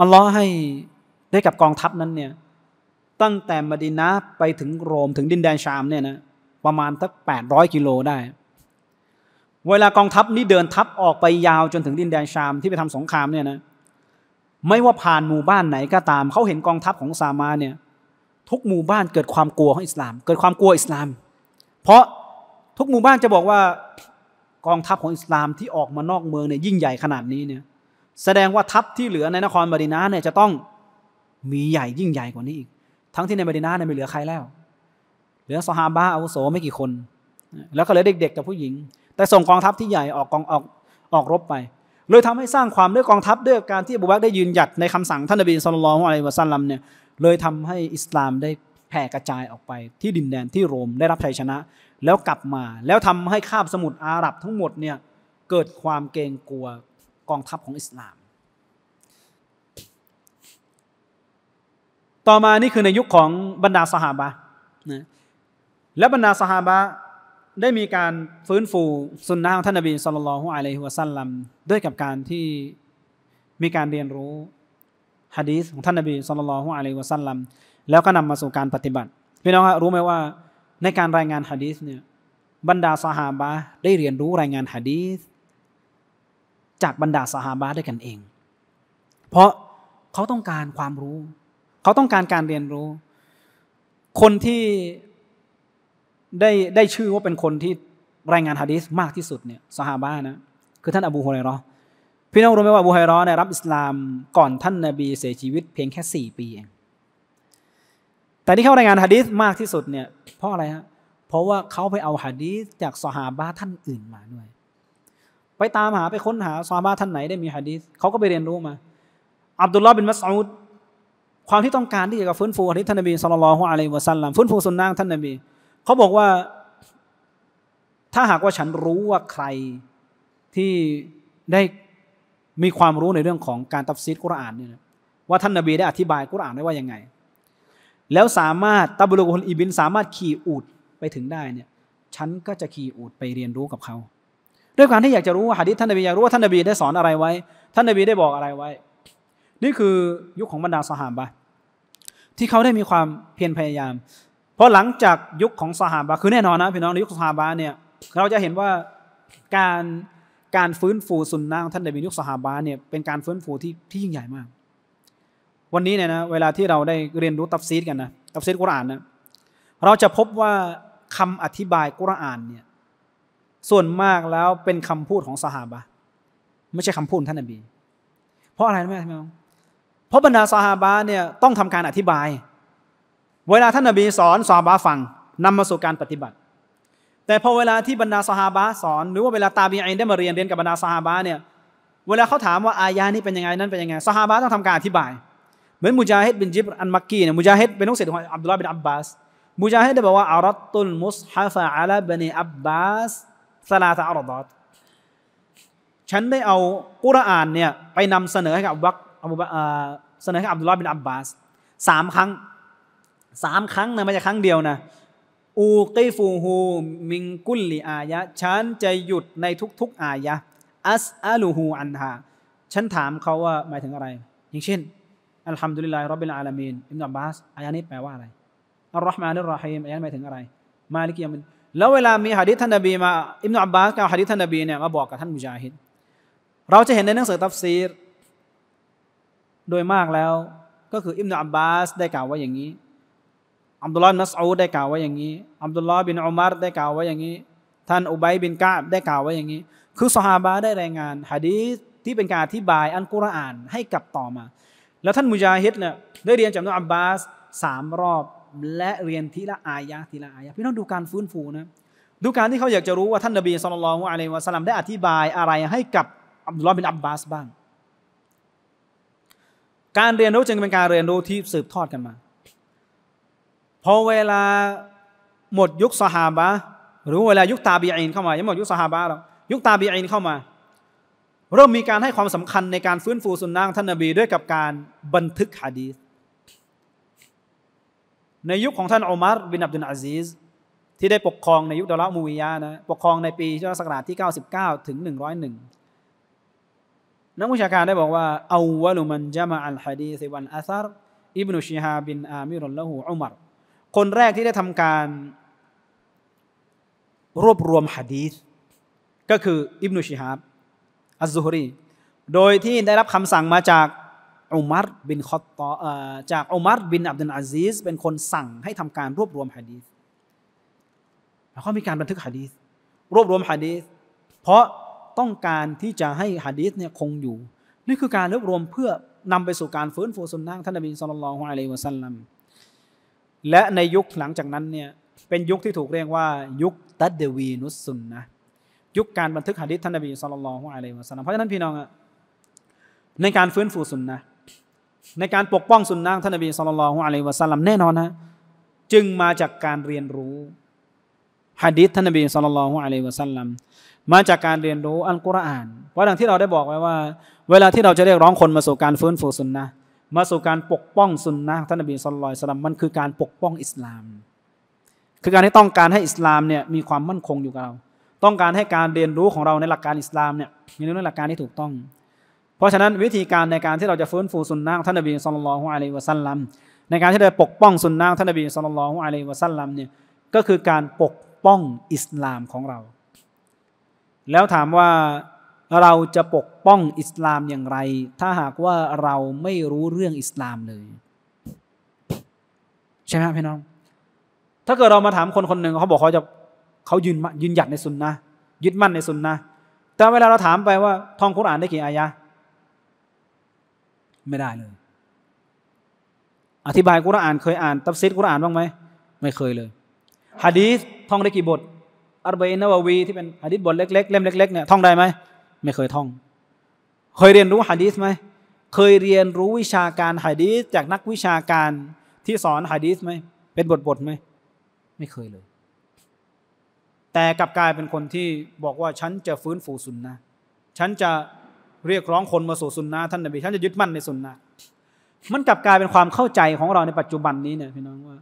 อัลลอฮ์ให้ได้กับกองทัพนั้นเนี่ยตั้งแต่มดินาไปถึงโรมถึงดินแดนชามเนี่ยนะประมาณสักแปดร้อยกิโลได้ เวลากองทัพนี้เดินทัพออกไปยาวจนถึงดินแดนชามที่ไปทำสงครามเนี่ยนะไม่ว่าผ่านหมู่บ้านไหนก็ตามเขาเห็นกองทัพของซามาเนี่ยทุกหมู่บ้านเกิดความกลัวของอิสลาม เกิดความกลัวอิสลาม เพราะทุกหมู่บ้านจะบอกว่ากองทัพของอิสลามที่ออกมานอกเมืองเนี่ยยิ่งใหญ่ขนาดนี้เนี่ยแสดงว่าทัพที่เหลือในนครมดินาเนี่ยจะต้องมีใหญ่ยิ่งใหญ่กว่านี้อีก ทั้งที่ในมดินาเนี่ยไม่เหลือใครแล้ว เหลือสฮาบะอาวุโสไม่กี่คน แล้วก็เหลือเด็ก ๆกับผู้หญิง แต่ส่งกองทัพที่ใหญ่ออกกองออกออกรบไปเลยทำให้สร้างความด้วยกองทัพด้วยการที่บุบักได้ยืนหยัดในคำสั่งท่านนบีสุลต่านขอ์อะลัยวะซัลลัมเนี่ยเลยทำให้อิสลามได้แผ่กระจายออกไป ที่ดินแดนที่โรมได้รับชัยชนะ แล้วกลับมา แล้วทำให้คาบสมุทรอาหรับทั้งหมดเนี่ยเกิดความเกรงกลัวกองทัพของอิสลาม ต่อมานี่คือในยุคของบรรดาสหาบะนะและบรรดาสหาบะได้มีการฟื้นฟูสุนนะของท่านนบีสุลต่านละฮ์อะลัยฮุสัลลัมด้วยกับการที่มีการเรียนรู้ฮะดีสของท่านนบีสุลต่านละฮ์อะลัยฮุวะสัลลัมแล้วก็นำมาสู่การปฏิบัติพี่น้องรู้ไหมว่าในการรายงานฮะดีสเนี่ยบรรดาสหาบะได้เรียนรู้รายงานฮะดีสจากบรรดาสหาบาด้วยกันเอง เพราะเขาต้องการความรู้ เขาต้องการการเรียนรู้ คนที่ได้ได้ชื่อว่าเป็นคนที่รายงานฮะดีสมากที่สุดเนี่ยสหาบานะ คือท่านอบูฮุไรรอพี่น้องรู้ไหมว่าอบูฮุไรรอได้รับอิสลาม ก่อนท่านนาบีเสียชีวิต เพียงแค่สี่ปีเอง แต่ที่เข้ารายงานฮะดีสมากที่สุดเนี่ยเพราะอะไรฮะ เพราะว่าเขาไปเอาฮะดีสจากสหาบาท่านอื่นมาด้วยไปตามหาไปค้นหาซาบะท่านไหนได้มีฮะดีษเขาก็ไปเรียนรู้มา อับดุลลอฮ์บินมัสอูดความที่ต้องการที่จะฟื้นฟูฮะดีษท่านนบีสุลต่านละฮ์อะลัยวะสัลลัมฟื้นฟูสุนนะท่านนบีเขาบอกว่า ถ้าหากว่าฉันรู้ว่าใครที่ได้มีความรู้ในเรื่องของการตัฟซีดกุรอานเนี่ยว่าท่านนบีได้อธิบายกุรอานได้ว่ายังไง แล้วสามารถตับลูกุลอิบินสามารถขี่อูดไปถึงได้เนี่ยฉันก็จะขี่อูดไปเรียนรู้กับเขาด้วยการที่อยากจะรู้ว่าหะดิษท่านนบีอยากรู้ว่าท่านนบีได้สอนอะไรไว้ ท่านนบีได้บอกอะไรไว้ นี่คือยุคของบรรดาสหามบะที่เขาได้มีความเพียรพยายาม เพราะหลังจากยุคของสหามบะคือแน่นอนนะพี่น้องในยุคสหามบะเนี่ยเราจะเห็นว่าการการฟื้นฟูสุนนะของท่านนบียุคสหามบะเนี่ยเป็นการฟื้นฟูที่ที่ยิ่งใหญ่มาก วันนี้เนี่ยนะเวลาที่เราได้เรียนรู้ตัฟซีดกันนะตัฟซีดกุรอานนะเราจะพบว่าคำอธิบายกุรอานเนี่ยส่วนมากแล้วเป็นคำพูดของสหาบะไม่ใช่คำพูดท่านอบี เพราะอะไรรู้ไหมท่านเพราะบรรดาสหาบะเนี่ยต้องทำการอธิบาย เวลาท่านอบีสอนสหาบะฟังนำมาสู่การปฏิบัติ แต่พอเวลาที่บรรดาสหาบะสอน หรือว่าเวลาตาบีไอได้มาเรียนเรียนกับบรรดาสหาบะเนี่ยเวลาเขาถามว่าอายานี้เป็นยังไงนั่นเป็นยังไงสหาบะต้องทำการอธิบายเหมือนมุจาฮิดบินจิบอันมักกีเนี่ยมุจาฮิดเป็นลูกศิษย์ของอับดุลลาห์บินอับบาสมุจาฮิดได้บอกว่าอารัตุลมุสฮะฟะอัลาบเนอับบาสสลาตาอัลลอฮฉันได้เอากุรอานเนี่ย ไปนำเสนอให้กับวักเสนอให้อับดุลลา์บินอับบาสสามครั้งสามครั้งนะไม่ใช่ครั้งเดียวนะ อูกีฟูฮูมิงกุลลีอายะฉันจะหยุดในทุกๆอายะอัสอาลูฮูอันฮาฉันถามเขาว่าหมายถึงอะไร อย่างเช่นอัลฮัมดุลิลลาฮิรับบิลอาลามีนอิมดับบาส อายะนี้แปลว่าอะไรอัลลอฮ์มานุรรฮีมอายะนี้หมายถึงอะไร มาลิกยามินแล้วเวลามีหะดิษท่านนบีมาอิมนุอับบาสเอาหะดิษท่านนบีเนี่ยมาบอกกับท่านมุจาฮิดเราจะเห็นในหนังสือตัฟซีรโดยมากแล้ว ก็คืออิมนุอับบาสได้กล่าวว่าอย่างนี้อัมดุลลอฮ์มัสอูได้กล่าวว่าอย่างนี้อัมดุลลอฮ์บินอุมารได้กล่าวว่าอย่างนี้ ท่านอุบัยบินกาบได้กล่าวว่าอย่างนี้ คือสฮาบะได้รายงานหะดีษที่เป็นการอธิบายอันกุรอานให้กับต่อมา แล้วท่านมุจาฮิดเนี่ยได้เรียนจากอิมนุอับบาสสามรอบและเรียนทีละอายะทีละอายะพี่น้องดูการฟื้นฟูนะดูการที่เขาอยากจะรู้ว่าท่านนบีสุลต่านอะลัยวะสลัมได้อธิบายอะไรให้กับอับดุลลอฮ์บินอับบาสบ้าง การเรียนรู้จึงเป็นการเรียนรู้ที่สืบทอดกันมาพอเวลาหมดยุคสหาบะหรือเวลายุคตาบีอินเข้ามายังหมดยุคสหาบะหรอกยุคตาบีอินเข้ามาเริ่มมีการให้ความสำคัญในการฟื้นฟูสุนนะท่านนบี ด้วยกับการบันทึกฮะดีษในยุคของท่านอุมารบินอับดุลอาซิสที่ได้ปกครองในยุคดอลามูวิยานะปกครองในปีชศักราชที่ 99 ถึง 101 นักวิชาการได้บอกว่าอาวลุมันจะมาอัลฮะดีซิวันอัซารอิบนุชิฮาบินอามิรุลละหูอุมารคนแรกที่ได้ทำการ รวบรวมฮะดีษก็คืออิบนุชิฮาบอัซซุฮรี โดยที่ได้รับคำสั่งมาจากอุมัรบินคอตตอจากอุมัรบินอับดุลอาซิสเป็นคนสั่งให้ทำการรวบรวมฮะดีษแล้วก็มีการบันทึกฮะดีษ รวบรวมฮะดีษ เพราะต้องการที่จะให้ฮะดีษเนี่ยคงอยู่ นี่คือการรวบรวมเพื่อนำไปสู่การฟื้นฟูสุนนะท่านนบีสุลต่านลอฮ์อะลัยวะสัลลัม และในยุคหลังจากนั้นเนี่ยเป็นยุคที่ถูกเรียกว่า ยุคตัดเดวีนุสุนนะยุคการบันทึกหะดีษท่านนบีสุลต่านลอฮ์อะลัยวะสัลลัมเพราะฉะนั้นพี่น้องในการฟื้นฟูสุนนะในการปกป้องสุนนะท่านนบีสุลต่านลองอะลัยวะสัลลัมแน่นอนนะจึงมาจากการเรียนรู้ฮะดิษท่านนบีสุลต่านลองอะลัยวะสัลลัมมาจากการเรียนรู้อัลกุรอานเพราะดังที่เราได้บอกไว้ว่า เวลาที่เราจะเรียกร้องคนมาสู่การฟื้นฟูสุนนะมาสู่การปกป้องสุนนะท่านนบีสุลต่านละลัมันคือการปกป้องอิสลาม คือการที่ต้องการให้อิสลามเนี่ยมีความมั่นคงอยู่กับเรา ต้องการให้การเรียนรู้ของเราในหลักการอิสลามเนี่ยมีเรื่องหลักการที่ถูกต้องเพราะฉะนั้นวิธีการในการที่เราจะฟื้นฟูสุนนะท่านนบีสุลต่านของอะลัยวะสัลลัมในการที่จะปกป้องสุนนะท่านนบีสุลต่านของอะลัยวะสัลลัมเนี่ยก็คือการปกป้องอิสลามของเรา แล้วถามว่าเราจะปกป้องอิสลามอย่างไร ถ้าหากว่าเราไม่รู้เรื่องอิสลามเลยใช่ไหมพี่น้อง ถ้าเกิดเรามาถามคนคนหนึ่งเขาบอกเขาจะเขายืนยืนหยัดในสุนนะยึดมั่นในสุนนะแต่เวลาเราถามไปว่าท่องคุรานได้กี่อายะไม่ได้เลย อธิบายกุรอานเคยอ่านตัฟซิดกุรอานบ้างไหม ไม่เคยเลยฮะดีสท่องได้กี่บทอัรบนนาววีที่เป็นฮะดีสบทเล็กๆ เล่มเล็กๆเนี่ยท่องได้ไหมไม่เคยท่อง เคยเรียนรู้ฮะดีสไหม เคยเรียนรู้วิชาการฮะดีสจากนักวิชาการที่สอนฮะดีสไหม เป็นบทๆไหม ไม่เคยเลย แต่กลับกลายเป็นคนที่บอกว่าฉันจะฟื้นฟูสุนนะ ฉันจะเรียกร้องคนมาสู่สุนนะท่านนบี่ันจะยึดมั่นในสุนนะมันกลับกลายเป็นความเข้าใจของเราในปัจจุบันนี้เนี่ยพี่น้องว่า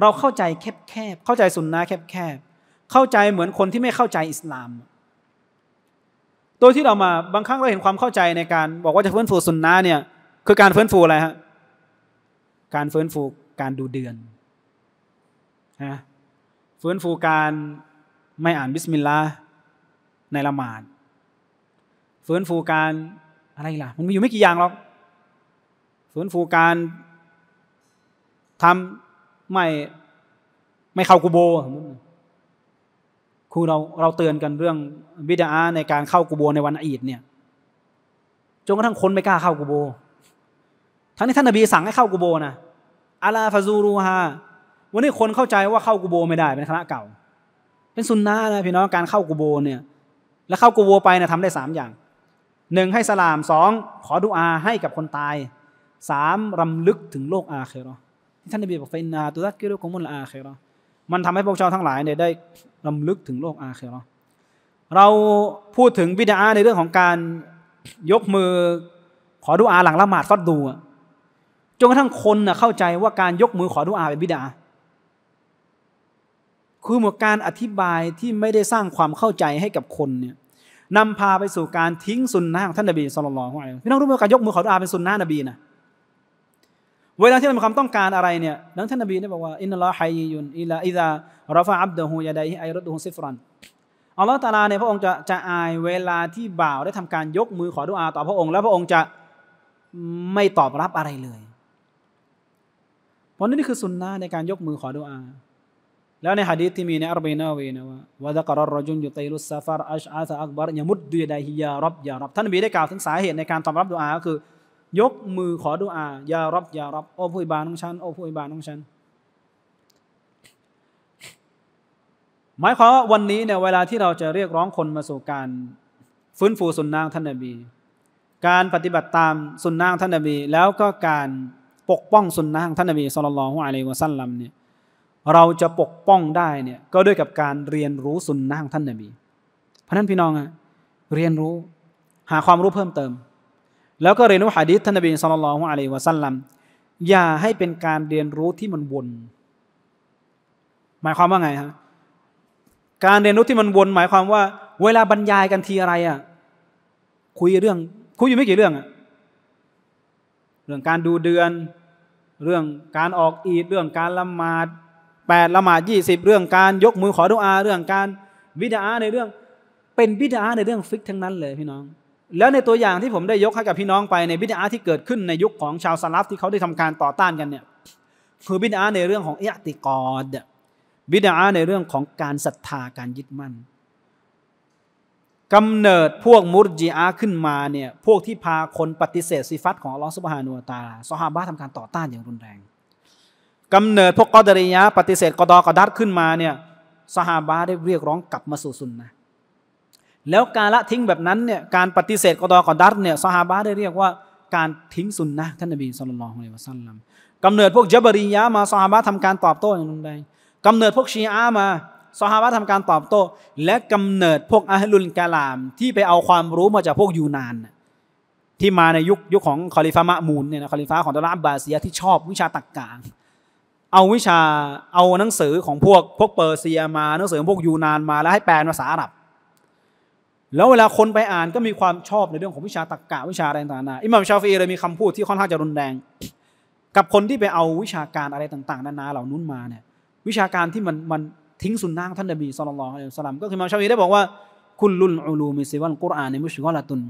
เราเข้าใจแคบๆเข้าใจสุนนะแคบๆเข้าใจเหมือนคนที่ไม่เข้าใจอิสลามโดยที่เรามาบางครั้งเราเห็นความเข้าใจในการบอกว่าจะเฟื้นฟูสุนนะเนี่ยคือการเฟื้นฟูอะไรฮะการเฟื้นฟูการดูเดือนฮะเฟื้นฟูการไม่อ่านบิสมิลลาห์ในละหมาดฟื้นฟูการอะไรล่ะ มันมีอยู่ไม่กี่อย่างหรอกฟื้นฟูการทำไม่ไม่เข้ากูโบคือเราเราเตือนกันเรื่องบิดาในการเข้ากูโบในวันอีดเนี่ย จนกระทั่งคนไม่กล้าเข้ากูโบ ทั้งที่ท่านนบีสั่งให้เข้ากูโบนะอาลาฟาซูรูฮาวันนี้คนเข้าใจว่าเข้ากูโบไม่ได้เป็นคณะเก่า เป็นซุนนะนะพี่น้อง การเข้ากูโบเนี่ย แล้วเข้ากูโบไปนะทำได้สามอย่างหนึ่งให้สลามสองขอดุอาให้กับคนตายสามรำลึกถึงโลกอาเครอที่ท่านนบีบอกไฟนาตุรักกิรุงมุลอาเครอมันทำให้พวกชาวทั้งหลายเนี่ยได้รำลึกถึงโลกอาเครอเราพูดถึงบิดาในเรื่องของการยกมือขอดุอาหลัง ละหมาดฟัดดูจนกระทั่งคนนะเข้าใจว่าการยกมือขอดุอาเป็นบิดาคือเหมือนการอธิบายที่ไม่ได้สร้างความเข้าใจให้กับคนเนี่ยนำพาไปสู่การทิ้งสุนนะของท่านนบีสุลต่านของอะไรพี่น้องรู้ไหมการยกมือขอดุอาเป็นสุนนะนบีนะเวลาที่เรามีความต้องการอะไรเนี่ยนังท่านนบีได้บอกว่าอินนัลลอฮายุนอิลาอิดะรอฟะอับดุฮูยาไดฮิไอรุดฮุซิฟรันอัลลอฮฺตาลาเนี่ยพระองค์จะจะอายเวลาที่บ่าวได้ทำการยกมือขอดุอา ต่อพระองค์แล้วพระองค์จะไม่ตอบรับอะไรเลยเพราะนี่คือสุนนะในการยกมือขอดุอาแล้วในฮะดีษที่มีในอารบีนาวีนะว่าวะดะกรรจุนยุตัยลุสซาฟาร์อัชอาซาอักบารยมุดดุยดาฮิยารับยารับท่านบีได้กล่าวถึงสาเหตุในการตอบรับดุอาก็คือ ยกมือขอดุอายารับยารับโอ้ผู้อิบานของฉัน โอ้ผู้อิบานของฉัน หมายความว่าวันนี้เนี่ยเวลาที่เราจะเรียกร้องคนมาสู่การฟื้นฟูสุนนะท่านนบี การปฏิบัติตามสุนนะท่านนบีแล้วก็การปกป้องสุนนะท่านนบีสุลต่านลอฮ์อะลัยวะสัลลัมเนี่ยเราจะปกป้องได้เนี่ยก็ด้วยกับการเรียนรู้สุนนะของท่านนบีเพราะนั้นพี่น้องอะเรียนรู้หาความรู้เพิ่มเติม แล้วก็เรียนรู้หะดีษท่านนบีสุลต่านของอะลัยวะสัลลัมอย่าให้เป็นการเรียนรู้ที่มันวนหมายความว่าไงฮะการเรียนรู้ที่มันวนหมายความว่า เวลาบรรยายกันทีอะไรอ่ะคุยเรื่อง คุยอยู่ไม่กี่เรื่องอะเรื่องการดูเดือนเรื่องการออกอีดเรื่องการละหมาด8ละหมาด20 เรื่องการยกมือขอดุอาเรื่องการบิดาในเรื่องเป็นบิดาในเรื่องฟิกทั้งนั้นเลยพี่น้อง แล้วในตัวอย่างที่ผมได้ยกให้กับพี่น้องไป ในบิดาที่เกิดขึ้นในยุคของชาวสลับที่เขาได้ทำการต่อต้านกันเนี่ยคือบิดาในเรื่องของเอติกอดบิดาในเรื่องของการศรัทธาการยึดมั่นกำเนิดพวกมุรจีอาขึ้นมาเนี่ยพวกที่พาคนปฏิเสธสิฟัต ของอัลลอฮฺสุบฮานุตาลาฮาบะทำการต่อต้านอย่างรุนแรงกำเนิดพวกกอดริยะปฏิเสธกอดอกอดัดขึ้นมาเนี่ยสหาบาได้เรียกร้องกลับมาสู่สุนนะแล้วการละทิ้งแบบนั้นเนี่ยการปฏิเสธกอดอกอดัดเนี่ยสหาบาได้เรียกว่าการทิ้งสุนนะท่านนบีสุลต่านลองเราสัซัลำกำเนิดพวกเจบริยะมาสหาบาทำการตอบโต้อย่างไรกกำเนิดพวกชีอามาสหาบาทำการตอบโต้ และกำเนิดพวกอาฮลุนกาลามที่ไปเอาความรู้มาจากพวกยูนานที่มาในยุคยุคของคอลิฟามะมูนเนี่ยนะคอลิฟ้าของตะลาบบาเซียที่ชอบวิชาตักกางเอาวิชาเอาหนังสือของพวกพวกเปอร์เซียมาหนังสือพวกยูนานมาแล้วให้แปลภาษาอาหรับแล้วเวลาคนไปอ่านก็มีความชอบในเรื่องของวิชาตรรกะวิชาอะไรต่างๆอิหม่ามชาฟีเลยมีคำพูดที่ค่อนข้างจะรุนแรงกับคนที่ไปเอาวิชาการอะไรต่างๆนานาเหล่านู้นมาเนี่ยวิชาการที่มันมันทิ้งสุนนะท่านนบีสุลต่านอัลสลัมก็คืออิหม่ามชาฟีได้บอกว่า คุลลุลอูลูมิซิวัลกุรอานในมุชกอลตุน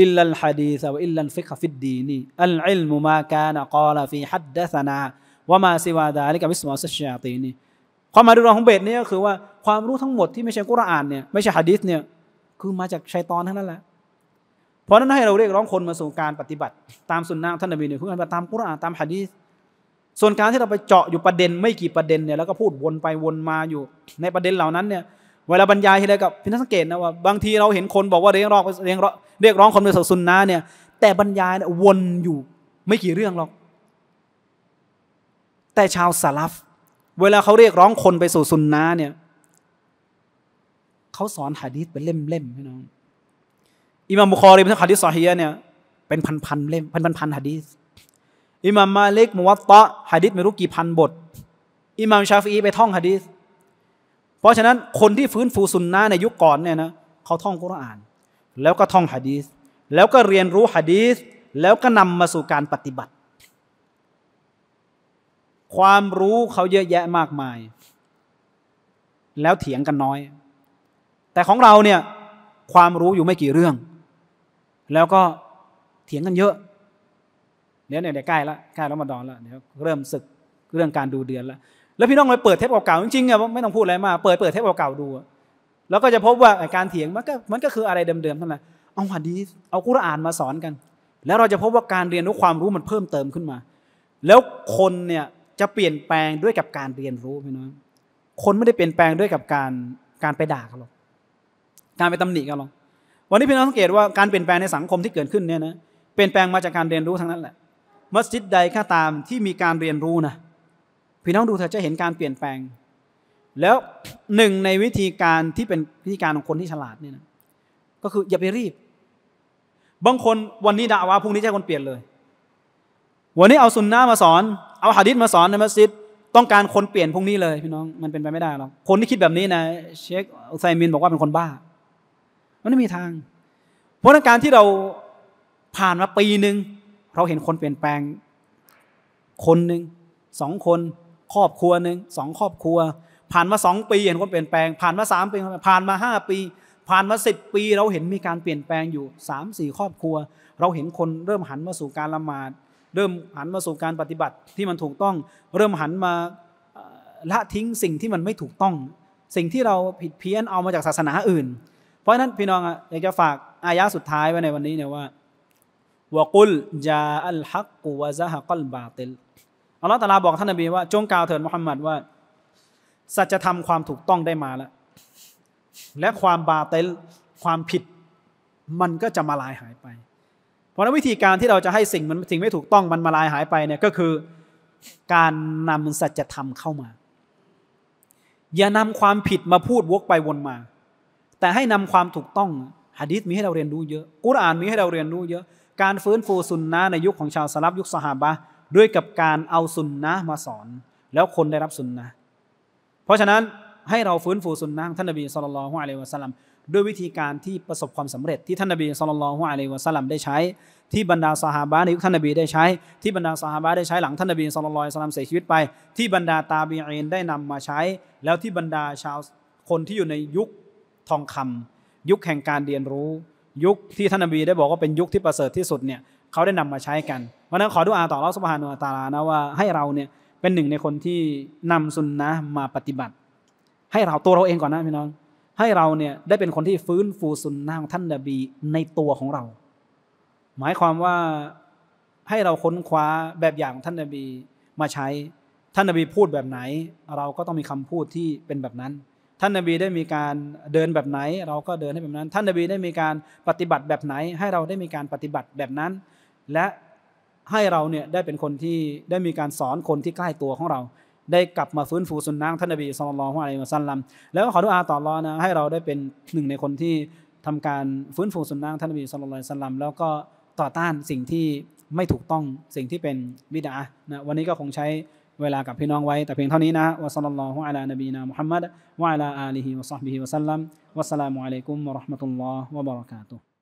อิลลัลฮะดีซะวอิลลัลฟิกฮะฟิดดีนีอัลอิลมุมากานะกาลฟีฮัดดะซนาว่ามาซีวาดาลิกับวิสมอสชาตีนี่ความหมายโดยรวมของเบสเนี่ยก็คือว่าความรู้ทั้งหมดที่ไม่ใช่กุรอานเนี่ยไม่ใช่ฮะดีษเนี่ยคือมาจากชัยตอนทั้งนั้นแหละเพราะนั้นให้เราเรียกร้องคนมาสู่การปฏิบัติ ตามสุนนะท่านนบีเนี่ยคือการตามกุรอานตามฮะดีษส่วนการที่เราไปเจาะอยู่ประเด็น ไม่กี่ประเด็นเนี่ยแล้วก็พูดวนไปวนมาอยู่ ในประเด็นเหล่านั้นเนี่ยเวลาบรรยายทีไรกับพี่นักสังเกตนะว่าบางทีเราเห็นคนบอกว่าเรียกร้องเรียกร้องคนมาสู่สุนนะเนี่ยแต่บรรยายเนี่ยวนอยู่ไม่กี่เรื่องหรอกแต่ชาวสลับเวลาเขาเรียกร้องคนไปสู่ซุนนะเนี่ยเขาสอนหะดีษเป็นเล่มๆพี่น้องอิมามบุคอรีเป็นหะดีษซอฮีเนี่ยเป็นพันๆเล่มพันๆพันหะดีษอิมามมาลิกมุวัตตะหะดีษไม่รู้กี่พันบท อิมามชาฟีไปท่องหะดีษเพราะฉะนั้นคนที่ฟื้นฟูซุนนะในยุคก่อนเนี่ยนะเขาท่องกุรอาน แล้วก็ท่องหะดีษแล้วก็เรียนรู้หะดีษแล้วก็นำมาสู่การปฏิบัติความรู้เขาเยอะแยะมากมาย แล้วเถียงกันน้อย แต่ของเราเนี่ย ความรู้อยู่ไม่กี่เรื่อง แล้วก็เถียงกันเยอะ เดี๋ยวเนี่ยใกล้ละใกล้แล้วมาดอนละเดี๋ยวเริ่มศึกเรื่องการดูเดือนละ แล้วพี่น้องไปเปิดเทปเก่าๆจริงๆเนี่ยไม่ต้องพูดอะไรมากเปิดเปิดเทปเก่าๆดู แล้วก็จะพบว่าการเถียงมันก็มันก็คืออะไรเดิมๆท่านละเอาหัดดีเอากุรอานมาสอนกัน แล้วเราจะพบว่าการเรียนรู้ความรู้มันเพิ่มเติมขึ้นมา แล้วคนเนี่ยจะเปลี่ยนแปลงด้วยกับการเรียนรู้พี่น้องคนไม่ได้เปลี่ยนแปลงด้วยกับการการไปด่ากันหรอกการไปตำหนิกันหรอกวันนี้พี่น้องสังเกต ว่าการเปลี่ยนแปลงในสังคมที่เกิดขึ้นเนี่ยนะ เปลี่ยนแปลงมาจากการเรียนรู้ทั้งนั้นแหละ มัสยิดใดก็ตามที่มีการเรียนรู้นะ พี่น้องดูเธอจะเห็นการเปลี่ยนแปลง แล้วหนึ่งในวิธีการที่เป็นวิธีการของคนที่ฉลาดเนี่ยนะก็คืออย่าไปรีบ บางคนวันนี้ด่าว่าพรุ่งนี้จะคนเปลี่ยนเลย วันนี้เอาสุนนะมาสอนเอาหะดิษมาสอนในมัสยิดต้องการคนเปลี่ยนพวกนี้เลย พี่น้องมันเป็นไปไม่ได้หรอกคนที่คิดแบบนี้นะ เชคไซมินบอกว่าเป็นคนบ้ามันไม่มีทาง เพราะการที่เราผ่านมาปีหนึ่งเราเห็นคนเปลี่ยนแปลง คนหนึ่งสองคนครอบครัวหนึ่งสองครอบครัว ผ่านมาสองปีเห็นคนเปลี่ยนแปลงผ่านมาสามปีผ่านมาห้าปี ผ่านมาสิบปี เราเห็นมีการเปลี่ยนแปลงอยู่สามสี่ครอบครัว เราเห็นคนเริ่มหันมาสู่การละหมาดเริ่มหันมาสู่การปฏิบัติที่มันถูกต้องเริ่มหันมาละทิ้งสิ่งที่มันไม่ถูกต้อง สิ่งที่เราผิดเพี้ยนเอามาจากศาสนาอื่นเพราะฉะนั้นพี่น้องอยากจะฝากอายะสุดท้ายไว้ในวันนี้เนี่ยว่าวกุลยาอัลฮักกุวะซะฮะกัลบาติลอัลลอฮฺตาลาบอกท่านนบีว่า จงกล่าวเถิดมุฮัมมัดว่าสัจธรรมความถูกต้องได้มาแล้วและความบาเตลความผิดมันก็จะมาลายหายไปเพราะนั้นวิธีการที่เราจะให้สิ่งมันสิ่งไม่ถูกต้องมันมาลายหายไปเนี่ยก็คือการนำสัจธรรมเข้ามา อย่านำความผิดมาพูดวกไปวนมาแต่ให้นำความถูกต้องหะดีษมีให้เราเรียนรู้เยอะกุรอานมีให้เราเรียนรู้ เยอะ การฟื้นฟูสุนนะในยุคของชาวสลับยุคสหาบะด้วยกับการเอาสุนนะมาสอน แล้วคนได้รับสุนนะเพราะฉะนั้น ให้เราฟื้นฟูสุนนะท่านนบีสุลต่านละฮ์อะลัยวะสัลลัมด้วยวิธีการที่ประสบความสำเร็จ ที่ท่านนบีสุลต่านละฮ์อะลัยวะสลัมได้ใช้ที่บรรดาสหาบะในยุคท่านนบีได้ใช้ที่บรรดาสหาบะได้ใช้หลังท่านนบีสุลต่านละฮ์สลัมเสียชีวิตไป ที่บรรดาตาบีอินได้นำมาใช้ แล้วที่บรรดาชาวคนที่อยู่ในยุคทองคำ ยุคแห่งการเรียนรู้ ยุคที่ท่านนบีได้บอกว่าเป็นยุคที่ประเสริฐที่สุดเนี่ยเขาได้นำมาใช้กันเพราะนั้นขอดูอาต่อเราสุภาานุตาลานะว่า ให้เราเนี่ยเป็นหนึ่งในคนที่นำสุนนะมาปฏิบัติ ให้เราตัวเราเองก่อนนะพี่น้องให้เราเนี่ยได้เป็นคนที่ฟื้นฟูสุนนะของท่านนบีในตัวของเรา หมายความว่าให้เราค้นคว้าแบบอย่างท่านนบีมาใช้ท่านนบีพูดแบบไหน เราก็ต้องมีคำพูดที่เป็นแบบนั้น ท่านนบีได้มีการเดินแบบไหน เราก็เดินให้แบบนั้น ท่านนบีได้มีการปฏิบัติแบบไหน ให้เราได้มีการปฏิบัติแบบนั้น และให้เราเนี่ยได้เป็นคนที่ได้มีการสอนคนที่ใกล้ตัวของเราได้กลับมาฟื้นฟูสุนนะท่านนบีสุลต่านละฮ์อะลัยมุสัลลัมแล้วก็ขอดุอาต่อรอนะให้เราได้เป็นหนึ่งในคนที่ทำการฟื้นฟูสุนนะท่านนบีสุลต่านสัลลัมแล้วก็ต่อต้านสิ่งที่ไม่ถูกต้องสิ่งที่เป็นบิดานะวันนี้ก็คงใช้เวลากับพี่น้องไว้แต่เพียงเท่านี้นะวะสัลลัลลอฮุอะลานบีนามุฮัมมัดวะอะลาอาลีฮิวะซอฮบิฮิวะสัลลัมวสสลามุอะลัยกุมวะราะห์มะตุลลอฮ์วะบะเราะกาตุฮ์